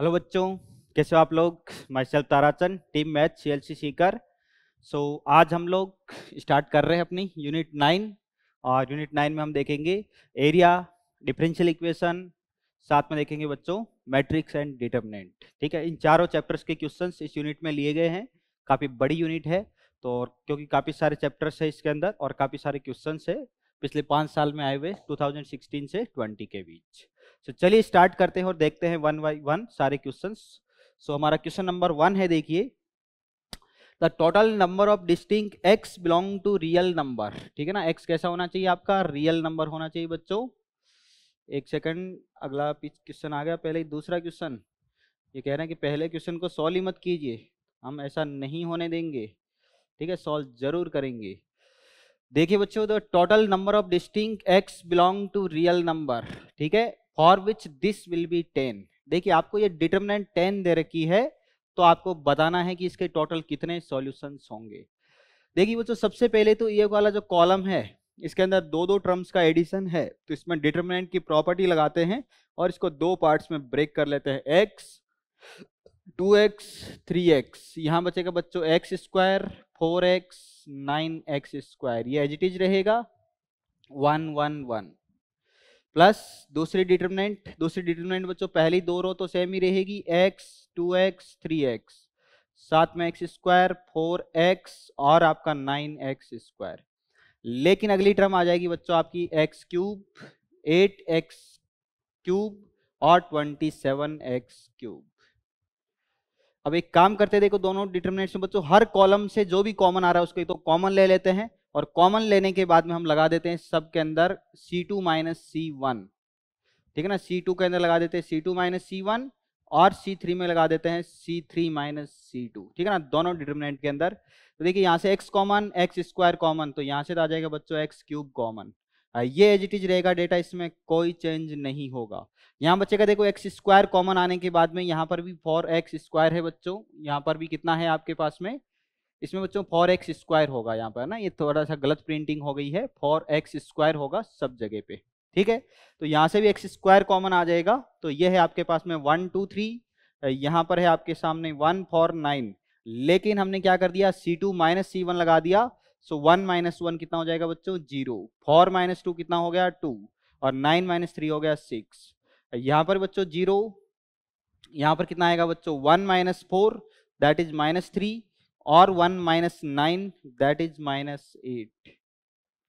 hello बच्चों कैसे हो आप लोग myself Tarachand team math C L C Sikar so आज हम लोग स्टार्ट कर रहे हैं अपनी यूनिट नाइन और यूनिट नाइन में हम देखेंगे एरिया डिफरेंशियल इक्वेशन साथ में देखेंगे बच्चों मैट्रिक्स एंड डिटर्मिनेंट ठीक है इन चारों चैप्टर्स के क्वेश्चन इस यूनिट में लिए गए हैं काफ़ी बड़ी यूनिट है तो क्योंकि काफ़ी सारे चैप्टर्स है इसके अंदर और काफ़ी सारे क्वेश्चन है पिछले पाँच साल में आए हुए टू से ट्वेंटी के बीच तो चलिए स्टार्ट करते हैं और देखते हैं वन बाई वन सारे क्वेश्चन सो हमारा क्वेश्चन नंबर वन है देखिए the total number of distinct x belong to real number ठीक है ना एक्स कैसा होना चाहिए आपका रियल नंबर होना चाहिए बच्चों एक सेकंड अगला क्वेश्चन आ गया पहले दूसरा क्वेश्चन ये कह रहे हैं कि पहले क्वेश्चन को सॉल्व ही मत कीजिए हम ऐसा नहीं होने देंगे ठीक है सॉल्व जरूर करेंगे देखिए बच्चों the total number of distinct x belong to real number ठीक है for which this will be ten देखिए आपको ये डिटर्मिनेंट टेन दे रखी है तो आपको बताना है कि इसके टोटल कितने सोल्यूशन होंगे देखिए वो जो सबसे पहले तो ये वाला जो कॉलम है इसके अंदर दो दो टर्म्स का एडिशन है तो इसमें डिटर्मिनेंट की प्रॉपर्टी लगाते हैं और इसको दो पार्ट्स में ब्रेक कर लेते हैं x two x three x यहाँ बचेगा बच्चों x square four x nine x square ये एजिटिज रहेगा वन वन वन प्लस दूसरी डिटर्मिनेंट दूसरी डिटर्मिनेंट बच्चों पहली दो रो तो सेम ही रहेगी x two x three x साथ में एक्स स्क्वायर फोर एक्स और आपका नाइन एक्स स्क्वायर लेकिन अगली टर्म आ जाएगी बच्चों आपकी x cube eight x cube और ट्वेंटी सेवन एक्स क्यूब अब एक काम करते देखो दोनों डिटर्मिनेट्स में बच्चों हर कॉलम से जो भी कॉमन आ रहा है उसको एक तो कॉमन ले लेते हैं और कॉमन लेने के बाद में हम लगा देते हैं सब के अंदर c two minus c one ठीक है ना सी टू के अंदर लगा देते हैं सी टू माइनस सी और C3 थ्री में लगा देते हैं C3 three minus C to ठीक है ना दोनों डिटर्मिनेंट के अंदर तो देखिए यहाँ से x common x square common तो यहाँ से तो आ जाएगा बच्चों एक्स क्यूब कॉमन ये एज इट इज रहेगा डेटा इसमें कोई चेंज नहीं होगा यहाँ बच्चे का देखो एक्स स्क्वायर कॉमन आने के बाद में यहाँ पर भी फॉर एक्स स्क्वायर है बच्चों यहाँ पर भी कितना है आपके पास में इसमें बच्चों फोर एक्स स्क्वायर होगा यहाँ पर ना ये थोड़ा सा गलत प्रिंटिंग हो गई है फोर एक्स स्क्वायर होगा सब जगह पे ठीक है तो यहाँ से भी एक्स स्क्वायर कॉमन आ जाएगा तो ये है आपके पास में वन टू थ्री यहाँ पर है आपके सामने वन फोर नाइन लेकिन हमने क्या कर दिया c two minus c one लगा दिया सो वन माइनस वन कितना हो जाएगा बच्चों जीरो फोर माइनस टू कितना हो गया टू और नाइन माइनस थ्री हो गया सिक्स यहाँ पर बच्चों जीरो यहाँ पर कितना आएगा बच्चों one minus four that is minus three और one minus nine that is minus eight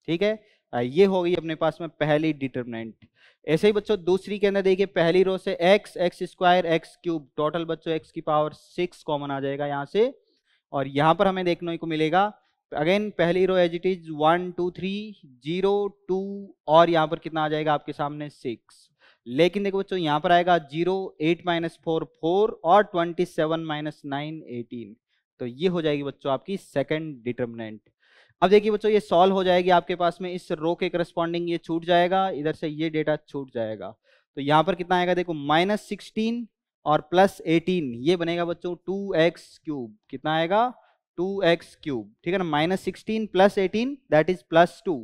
ठीक है ये हो गई अपने पास में पहली डिटर्मिनेंट ऐसे ही बच्चों दूसरी के अंदर देखिए पहली रो से x x square x cube total बच्चों x की पावर सिक्स कॉमन आ जाएगा यहाँ से और यहाँ पर हमें देखने को मिलेगा अगेन पहली row as it is one two three zero two और यहाँ पर कितना आ जाएगा आपके सामने सिक्स लेकिन देखो बच्चों यहाँ पर आएगा zero eight minus four four और twenty seven minus nine eighteen तो ये हो जाएगी बच्चों आपकी सेकंड डिटर्मिनेंट अब देखिए बच्चों ये सॉल्व हो जाएगी आपके पास में इस रो के करस्पॉन्डिंग ये छूट जाएगा इधर से ये डेटा छूट जाएगा तो यहाँ पर कितना आएगा देखो माइनस सिक्सटीन और प्लस एटीन ये बनेगा बच्चों टू एक्स क्यूब कितना आएगा टू एक्स क्यूब ठीक है ना minus sixteen plus eighteen that is plus two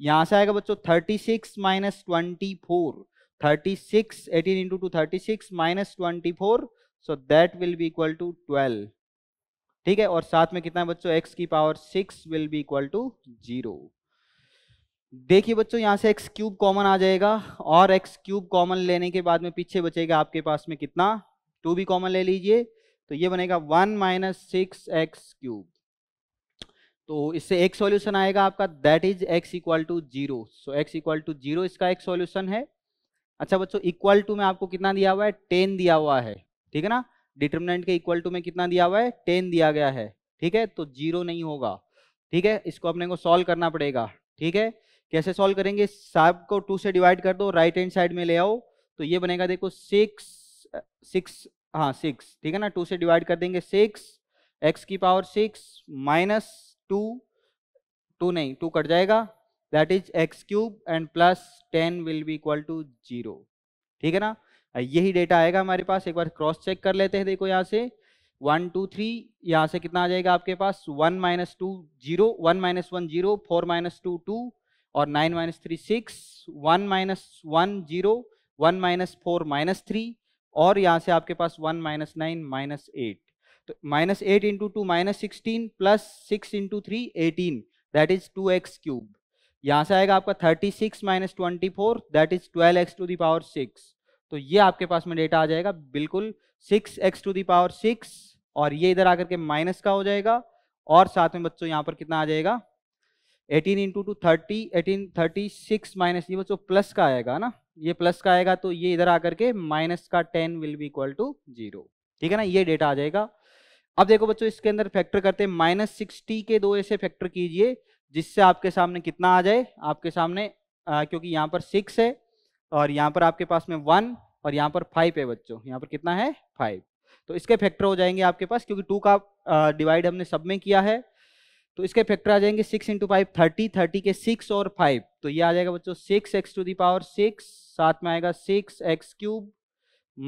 यहाँ से आएगा बच्चों thirty six minus twenty four thirty six eighteen into two thirty six minus twenty four so that will be equal to twelve ठीक है और साथ में कितना है बच्चों एक्स की power six will be equal to zero देखिए बच्चों यहाँ से एक्स क्यूब कॉमन आ जाएगा और एक्स क्यूब कॉमन लेने के बाद में पीछे बचेगा आपके पास में कितना टू भी कॉमन ले लीजिए तो ये बनेगा one minus six x cube तो इससे एक सॉल्यूशन आएगा आपका that is x equal to zero so x equal to zero इसका एक सॉल्यूशन है अच्छा बच्चों इक्वल टू में आपको कितना दिया हुआ है टेन दिया हुआ है ठीक है ना डिटर्मिनेंट के इक्वल टू में कितना दिया हुआ है टेन दिया गया है ठीक है तो जीरो नहीं होगा ठीक है इसको अपने को सॉल्व करना पड़ेगा ठीक है कैसे सॉल्व करेंगे साहब को टू से डिवाइड कर दो राइट हैंड साइड में ले आओ तो ये बनेगा देखो सिक्स सिक्स हाँ सिक्स ठीक है ना टू से डिवाइड कर देंगे सिक्स एक्स की power six minus two two नहीं टू कट जाएगा that is x cube and plus ten will be equal to zero ठीक है ना यही डेटा आएगा हमारे पास एक बार क्रॉस चेक कर लेते हैं देखो यहाँ से वन टू थ्री यहाँ से कितना आ जाएगा आपके पास one minus two zero one minus one zero four minus two two और nine minus three six one minus one zero one minus four minus three और यहाँ से आपके पास one minus nine minus eight तो minus eight into two minus sixteen plus six into three eighteen that is two x cube यहाँ से आएगा आपका thirty six minus twenty four that is twelve x to the power six तो ये आपके पास में डेटा आ जाएगा बिल्कुल six x to the power six और ये इधर आकर के माइनस का हो जाएगा और साथ में बच्चों यहाँ पर कितना आ जाएगा eighteen into two thirty eighteen thirty six minus ये बच्चों प्लस का आएगा ना ये प्लस का आएगा तो ये इधर आकर के माइनस का ten will be equal to zero ठीक है ना ये डेटा आ जाएगा अब देखो बच्चों इसके अंदर फैक्टर करते हैं माइनस सिक्सटी के दो ऐसे फैक्टर कीजिए जिससे आपके सामने कितना आ जाए आपके सामने आ, क्योंकि यहाँ पर सिक्स है और यहाँ पर आपके पास में वन और यहाँ पर फाइव है बच्चों यहाँ पर कितना है फाइव तो इसके फैक्टर हो जाएंगे आपके पास क्योंकि टू का डिवाइड हमने सब में किया है तो इसके फैक्टर आ जाएंगे six into five thirty thirty के सिक्स और फाइव तो ये आ जाएगा बच्चों six x to the power six साथ में आएगा six x cube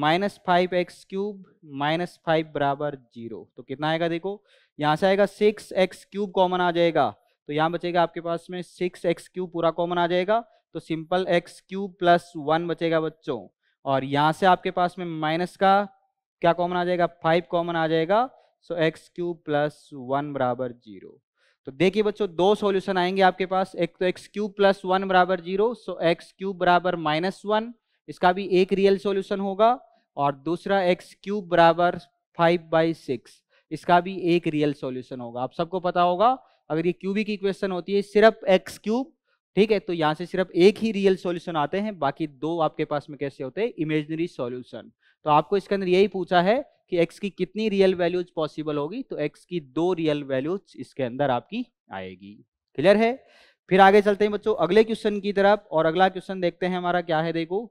minus five x cube minus five बराबर जीरो तो कितना आएगा देखो यहाँ से आएगा सिक्स एक्स क्यूब कॉमन आ जाएगा तो यहाँ बचेगा आपके पास में सिक्स एक्स क्यूब पूरा कॉमन आ जाएगा तो simple x cube plus one बचेगा बच्चों और यहाँ से आपके पास में माइनस का क्या कॉमन आ जाएगा फाइव कॉमन आ जाएगा so x cube plus one बराबर जीरो तो देखिए बच्चों दो सॉल्यूशन आएंगे आपके पास एक तो एक्स क्यूब प्लस वन बराबर जीरो सो एक्स क्यूब बराबर माइनस वन इसका भी एक रियल सॉल्यूशन होगा और दूसरा एक्स क्यूब बराबर फाइव बाई सिक्स इसका भी एक रियल सॉल्यूशन होगा आप सबको पता होगा अगर ये क्यूबिक इक्वेशन होती है सिर्फ एक्स क्यूब ठीक है तो यहाँ से सिर्फ एक ही रियल सॉल्यूशन आते हैं बाकी दो आपके पास में कैसे होते हैं इमेजनरी सॉल्यूशन तो आपको इसके अंदर यही पूछा है कि एक्स की कितनी रियल वैल्यूज पॉसिबल होगी तो एक्स की दो रियल वैल्यूज इसके अंदर आपकी आएगी क्लियर है फिर आगे चलते हैं बच्चों अगले क्वेश्चन की तरफ और अगला क्वेश्चन देखते हैं हमारा क्या है देखो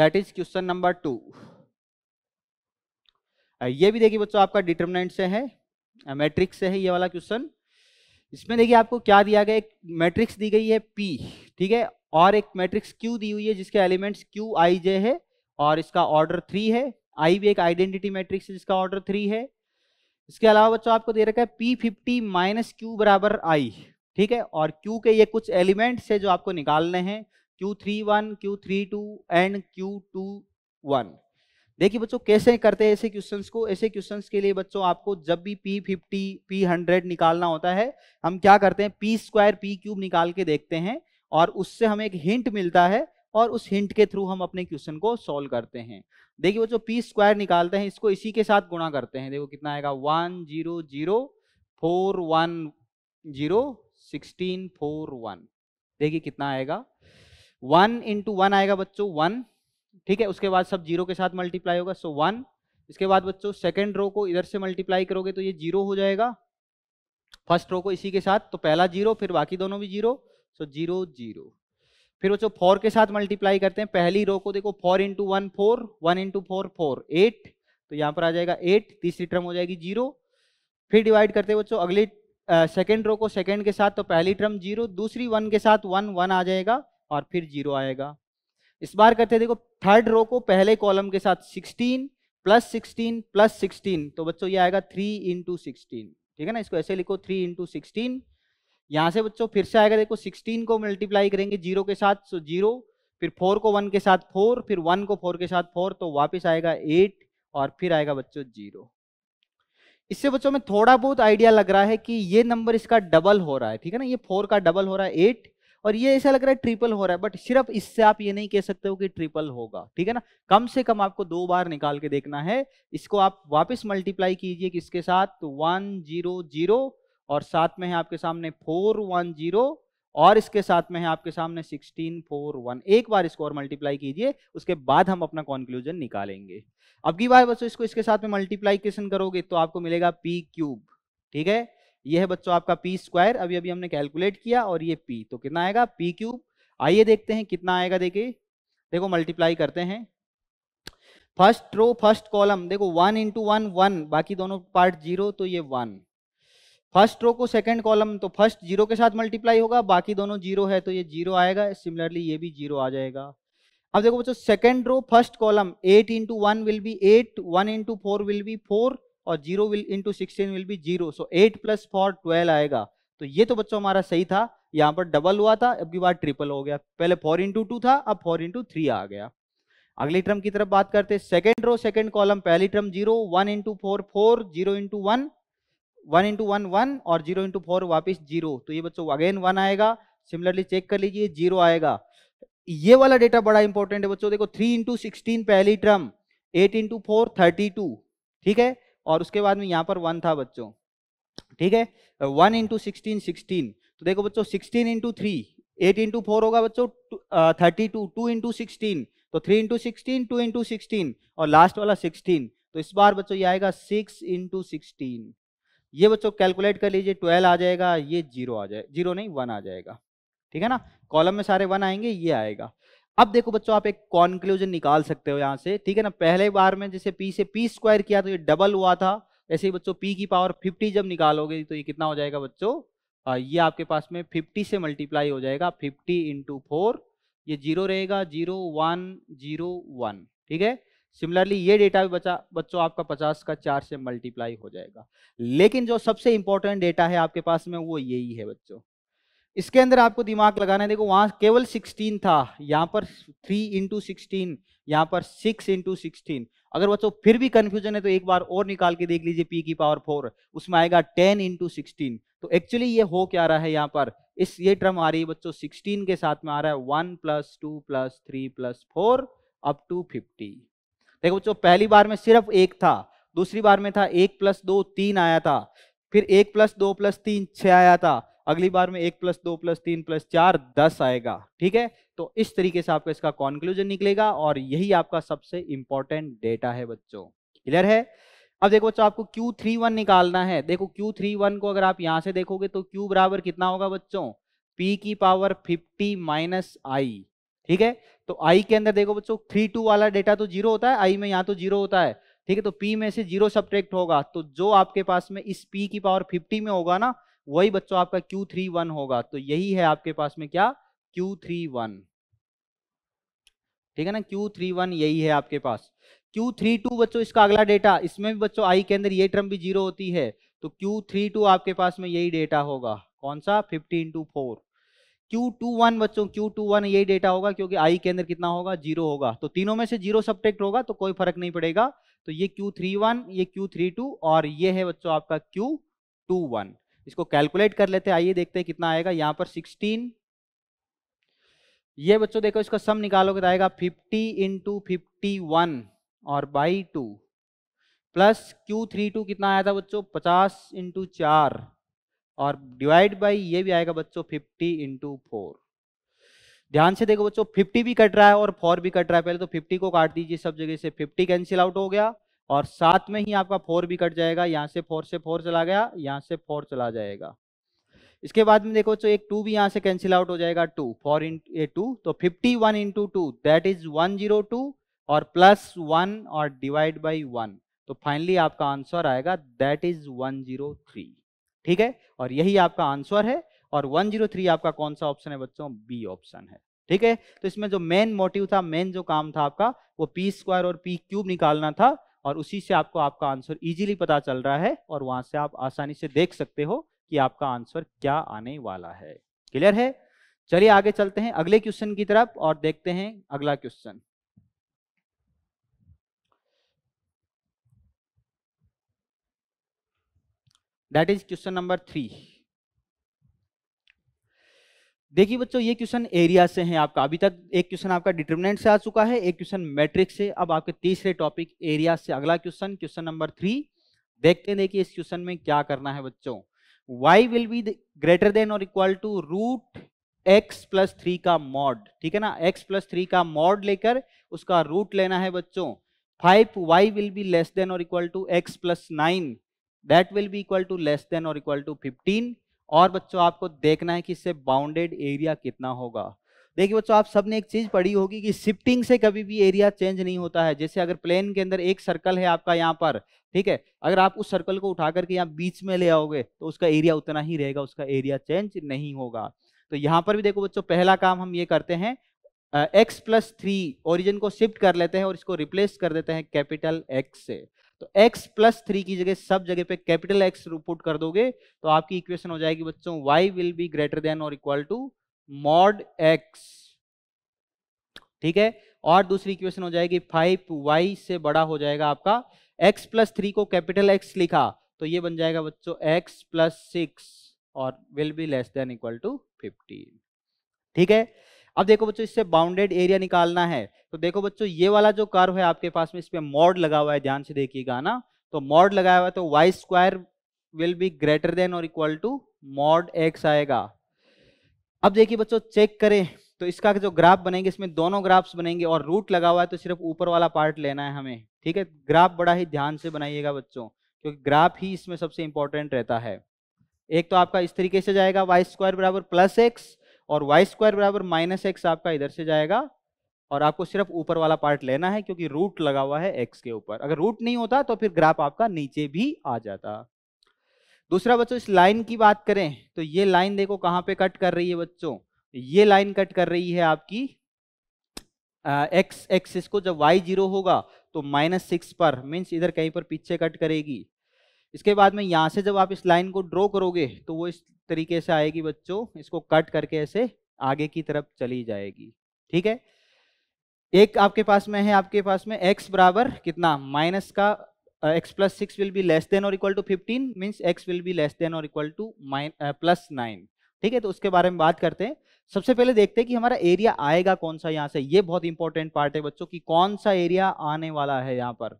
that is question number two ये भी देखिए बच्चों आपका डिटर्मिनेंट से है मैट्रिक्स से है ये वाला क्वेश्चन इसमें देखिए आपको क्या दिया गया एक मैट्रिक्स दी गई है पी ठीक है और एक मैट्रिक्स क्यू दी हुई है जिसके एलिमेंट्स क्यू आई जे है और इसका ऑर्डर थ्री है आई भी एक आइडेंटिटी मैट्रिक्स है जिसका ऑर्डर थ्री है इसके अलावा बच्चों आपको दे रखा है पी फिफ्टी माइनस क्यू बराबर आई ठीक है और क्यू के ये कुछ एलिमेंट्स है जो आपको निकालने हैं q three one q three two and q two one देखिए बच्चों कैसे करते हैं ऐसे क्वेश्चंस को ऐसे क्वेश्चंस के लिए बच्चों आपको जब भी पी फिफ्टी पी हंड्रेड निकालना होता है हम क्या करते हैं पी स्क्वायर पी क्यूब निकाल के देखते हैं और उससे हमें एक हिंट मिलता है और उस हिंट के थ्रू हम अपने क्वेश्चन को सॉल्व करते हैं देखिए बच्चों पी स्क्वायर निकालते हैं इसको इसी के साथ गुणा करते हैं देखो कितना आएगा one zero zero four one zero sixteen four one देखिए कितना आएगा वन इंटू वन आएगा बच्चों वन ठीक है उसके बाद सब जीरो के साथ मल्टीप्लाई होगा सो वन इसके बाद बच्चों सेकेंड रो को इधर से मल्टीप्लाई करोगे तो ये जीरो हो जाएगा फर्स्ट रो को इसी के साथ तो पहला जीरो फिर बाकी दोनों भी जीरो सो जीरो जीरो फिर बच्चों फोर के साथ मल्टीप्लाई करते हैं पहली रो को देखो four into one four one into four four eight तो यहाँ पर आ जाएगा एट तीसरी टर्म हो जाएगी जीरो फिर डिवाइड करते हैं बच्चों अगली सेकेंड रो को सेकेंड के साथ तो पहली टर्म जीरो दूसरी वन के साथ वन वन आ जाएगा और फिर जीरो आएगा इस बार करते देखो थर्ड रो को पहले कॉलम के साथ 16 प्लस सिक्सटीन प्लस सिक्सटीन तो बच्चों ये आएगा थ्री इंटू सिक्सटीन ठीक है ना इसको ऐसे लिखो थ्री इंटू सिक्सटीन यहाँ से बच्चों फिर से आएगा देखो सिक्सटीन को मल्टीप्लाई करेंगे जीरो के साथ सो जीरो फिर फोर को वन के साथ फोर फिर वन को फोर के साथ फोर तो वापिस आएगा एट और फिर आएगा बच्चों जीरो इससे बच्चों में थोड़ा बहुत आइडिया लग रहा है कि ये नंबर इसका डबल हो रहा है ठीक है ना ये फोर का डबल हो रहा है एट और ये ऐसा लग रहा है ट्रिपल हो रहा है बट सिर्फ इससे आप ये नहीं कह सकते हो कि ट्रिपल होगा ठीक है ना कम से कम आपको दो बार निकाल के देखना है इसको आप वापस मल्टीप्लाई कीजिए किसके साथ तो वन जीरो जीरो और साथ में है आपके सामने फोर वन जीरो और इसके साथ में है आपके सामने सिक्सटीन फोर वन एक बार इसको और मल्टीप्लाई कीजिए उसके बाद हम अपना कॉन्क्लूजन निकालेंगे अब की बार बच्चों इसको इसके साथ में मल्टीप्लाईकेशन करोगे तो आपको मिलेगा पी क्यूब ठीक है ये है बच्चों आपका पी स्क्वायर अभी अभी हमने कैलकुलेट किया और ये पी तो कितना आएगा पी क्यूब आइए देखते हैं कितना आएगा देखिए देखो मल्टीप्लाई करते हैं फर्स्ट रो फर्स्ट कॉलम देखो वन इंटू वन वन बाकी दोनों पार्ट जीरो तो ये वन फर्स्ट रो को सेकंड कॉलम तो फर्स्ट जीरो के साथ मल्टीप्लाई होगा बाकी दोनों जीरो है तो ये जीरो आएगा सिमिलरली ये भी जीरो आ जाएगा अब देखो बच्चों second row first column eight into one will be eight one into four will be four और zero will into sixteen will be zero so eight plus four twelve आएगा तो ये तो बच्चों हमारा सही था यहाँ पर डबल हुआ था अब की बार ट्रिपल हो गया पहले फोर इंटू टू था अब फोर इंटू थ्री आ गया अगली टर्म की तरफ बात करते हैं सेकेंड रो सेकेंड कॉलम पहली term zero one into four four zero into one one into one one और जीरो इंटू फोर वापिस जीरो तो ये बच्चों अगेन वन आएगा सिमिलरली चेक कर लीजिए जीरो आएगा ये वाला डेटा बड़ा इंपॉर्टेंट है बच्चों देखो थ्री इंटू सिक्सटीन पहली term eight into four thirty two ठीक है और उसके बाद में यहाँ पर वन था बच्चों ठीक है वन इंटू सिक्सटीन सिक्सटीन तो देखो बच्चों sixteen into three eight into four होगा बच्चों thirty two two into sixteen तो three into sixteen two into sixteen और लास्ट वाला सिक्सटीन तो इस बार बच्चों ये आएगा सिक्स इंटू सिक्सटीन ये बच्चों कैलकुलेट कर लीजिए ट्वेल्व आ जाएगा ये जीरो आ जाए जीरो नहीं वन आ जाएगा ठीक है ना कॉलम में सारे वन आएंगे ये आएगा अब देखो बच्चों आप एक कॉन्क्लूजन निकाल सकते हो यहाँ से ठीक है ना पहले बार में जैसे पी से पी स्क्वायर किया तो ये डबल हुआ था ऐसे ही बच्चों पी की पावर फिफ्टी जब निकालोगे तो ये कितना हो जाएगा बच्चों हाँ, ये आपके पास में फिफ्टी से मल्टीप्लाई हो जाएगा फिफ्टी इंटू फोर ये जीरो रहेगा जीरो वन जीरो वन ठीक है सिमिलरली ये डेटा भी बचा बच्चों आपका पचास का चार से मल्टीप्लाई हो जाएगा लेकिन जो सबसे इंपॉर्टेंट डेटा है आपके पास में वो यही है बच्चों इसके अंदर आपको दिमाग लगाना है देखो वहां केवल 16 था यहाँ पर 3 इंटू सिक्सटीन यहाँ पर 6 इंटू सिक्सटीन अगर बच्चों फिर भी कंफ्यूजन है तो एक बार और निकाल के देख लीजिए p की पावर फोर उसमें आएगा 10 इंटू सिक्सटीन तो एक्चुअली ये हो क्या रहा है यहाँ पर इस ये टर्म आ रही है बच्चों 16 के साथ में आ रहा है 1 plus two plus three plus four up to fifty देखो बच्चों पहली बार में सिर्फ एक था दूसरी बार में था एक प्लस दो तीन आया था फिर एक प्लस दो प्लस तीन छः आया था अगली बार में एक प्लस दो प्लस तीन प्लस चार दस आएगा ठीक है तो इस तरीके से आपका इसका कॉन्क्लूजन निकलेगा और यही आपका सबसे इंपॉर्टेंट डेटा है बच्चों क्लियर है अब देखो बच्चों आपको Q31 निकालना है देखो Q31 को अगर आप यहां से देखोगे तो Q बराबर कितना होगा बच्चों P की पावर 50 माइनस आई ठीक है तो आई के अंदर देखो बच्चों थ्री टू वाला डेटा तो जीरो होता है आई में यहाँ तो जीरो होता है ठीक है तो पी में से जीरो सब्ट्रैक्ट होगा तो जो आपके पास में इस पी की पावर फिफ्टी में होगा ना वही बच्चों आपका क्यू थ्री वन होगा तो यही है आपके पास में क्या क्यू थ्री वन ठीक है ना क्यू थ्री वन यही है आपके पास क्यू थ्री टू बच्चों इसका अगला डेटा इसमें भी बच्चों आई के अंदर ये टर्म भी जीरो होती है तो क्यू थ्री टू आपके पास में यही डेटा होगा कौन सा fifty into four q two one बच्चों क्यू टू वन यही डेटा होगा क्योंकि आई के अंदर कितना होगा जीरो होगा तो तीनों में से जीरो सब्टेक्ट होगा तो कोई फर्क नहीं पड़ेगा तो ये क्यू थ्री वन ये क्यू थ्री टू और ये है बच्चों आपका क्यू टू वन इसको कैलकुलेट कर लेते हैं आइए देखते हैं कितना आएगा यहाँ पर सिक्सटीन ये बच्चों देखो इसका सम निकालोगे तो आएगा फिफ्टी इंटू फिफ्टी वन और by two plus q three two कितना आया था बच्चों पचास इंटू चार और डिवाइड बाई ये भी आएगा बच्चों फिफ्टी इंटू फोर ध्यान से देखो बच्चों फिफ्टी भी कट रहा है और फोर भी कट रहा है पहले तो फिफ्टी को काट दीजिए सब जगह से फिफ्टी कैंसिल आउट हो गया और साथ में ही आपका फोर भी कट जाएगा यहाँ से फोर से फोर चला गया यहाँ से फोर चला जाएगा इसके बाद में देखो तो एक टू भी यहाँ से कैंसिल आउट हो जाएगा two four in a two तो fifty one into two that is one zero two और प्लस वन और डिवाइड बाई वन तो फाइनली आपका आंसर आएगा that is one zero three ठीक है और यही आपका आंसर है और वन जीरो थ्री आपका कौन सा ऑप्शन है बच्चों बी ऑप्शन है ठीक है तो इसमें जो मेन मोटिव था मेन जो काम था आपका वो पी स्क्वायर और पी क्यूब निकालना था और उसी से आपको आपका आंसर इजीली पता चल रहा है और वहां से आप आसानी से देख सकते हो कि आपका आंसर क्या आने वाला है क्लियर है चलिए आगे चलते हैं अगले क्वेश्चन की तरफ और देखते हैं अगला question that is question number three देखिए बच्चों ये क्वेश्चन एरिया से है आपका अभी तक एक क्वेश्चन आपका डिटरमिनेंट से आ चुका है एक क्वेश्चन मैट्रिक से अब आपके तीसरे टॉपिक एरिया से अगला क्वेश्चन क्वेश्चन नंबर थ्री देखते हैं देखिए इस क्वेश्चन में क्या करना है बच्चों y will be greater than और equal to root x plus three का मॉड ठीक है ना एक्स प्लस थ्री का मॉड लेकर उसका रूट लेना है बच्चों five y will be less than और equal to x plus nine that will be equal to less than और इक्वल टू फिफ्टीन और बच्चों आपको देखना है कि इससे बाउंडेड एरिया कितना होगा देखिए बच्चों आप सबने एक चीज पढ़ी होगी कि शिफ्टिंग से कभी भी एरिया चेंज नहीं होता है जैसे अगर प्लेन के अंदर एक सर्कल है आपका यहाँ पर ठीक है अगर आप उस सर्कल को उठा करके यहाँ बीच में ले आओगे तो उसका एरिया उतना ही रहेगा उसका एरिया चेंज नहीं होगा तो यहाँ पर भी देखो बच्चों पहला काम हम ये करते हैं एक्स प्लस थ्री ओरिजिन को शिफ्ट कर लेते हैं और इसको रिप्लेस कर देते हैं कैपिटल एक्स से तो x प्लस थ्री की जगह सब जगह पे कैपिटल x रिपोर्ट कर दोगे तो आपकी इक्वेशन हो जाएगी बच्चों y will be greater than और इक्वल टू मॉड x ठीक है और दूसरी इक्वेशन हो जाएगी फाइव वाई से बड़ा हो जाएगा आपका x प्लस थ्री को कैपिटल x लिखा तो ये बन जाएगा बच्चों x प्लस सिक्स और will be less than equal to fifteen ठीक है अब देखो बच्चों इससे बाउंडेड एरिया निकालना है तो देखो बच्चों ये वाला जो कर्व है आपके पास में इस पर मॉड लगा हुआ है ध्यान से देखिएगा ना तो मॉड लगाया हुआ है तो y square will be greater than और इक्वल टू मॉड एक्स आएगा अब देखिए बच्चों चेक करें तो इसका जो ग्राफ बनेंगे इसमें दोनों ग्राफ्स बनेंगे और रूट लगा हुआ है तो सिर्फ ऊपर वाला पार्ट लेना है हमें ठीक है ग्राफ बड़ा ही ध्यान से बनाइएगा बच्चों क्योंकि ग्राफ ही इसमें सबसे इंपॉर्टेंट रहता है एक तो आपका इस तरीके से जाएगा वाई स्क्वायर बराबर प्लस एक्स और वाई स्क्वायर बराबर माइनस एक्स आपका इधर से जाएगा और आपको सिर्फ ऊपर वाला पार्ट लेना है क्योंकि रूट लगा हुआ है एक्स के ऊपर अगर रूट नहीं होता तो फिर ग्राफ आपका नीचे भी आ जाता दूसरा बच्चों इस लाइन की बात करें तो ये लाइन देखो कहाँ पे कट कर रही है बच्चों ये लाइन कट कर रही है आपकी एक्स एक्स इसको जब वाई जीरो होगा तो माइनस सिक्स पर मीन्स इधर कहीं पर पीछे कट करेगी इसके बाद में यहाँ से जब आप इस लाइन को ड्रॉ करोगे तो वो इस तरीके से आएगी बच्चों इसको कट करके ऐसे आगे की तरफ चली जाएगी ठीक है एक आपके पास में है आपके पास में x बराबर कितना माइनस का x plus six will be less than और equal to fifteen means x will be less than और equal to mine plus nine ठीक है तो उसके बारे में बात करते हैं सबसे पहले देखते हैं कि हमारा एरिया आएगा कौन सा यहाँ से ये बहुत इंपॉर्टेंट पार्ट है बच्चों की कौन सा एरिया आने वाला है यहाँ पर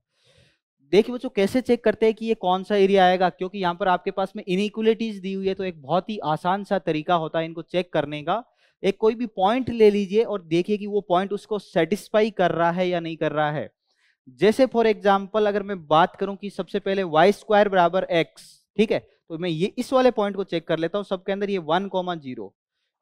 देखिए बच्चों कैसे चेक करते हैं कि ये कौन सा एरिया आएगा क्योंकि यहाँ पर आपके पास में इनिक्वलिटीज दी हुई है तो एक बहुत ही आसान सा तरीका होता है इनको चेक करने का एक कोई भी पॉइंट ले लीजिए और देखिए कि वो पॉइंट उसको सेटिस्फाई कर रहा है या नहीं कर रहा है जैसे फॉर एग्जाम्पल अगर मैं बात करूं कि सबसे पहले वाई स्क्वायर बराबर एक्स ठीक है तो मैं ये इस वाले पॉइंट को चेक कर लेता हूँ सबके अंदर ये वन कॉमा जीरो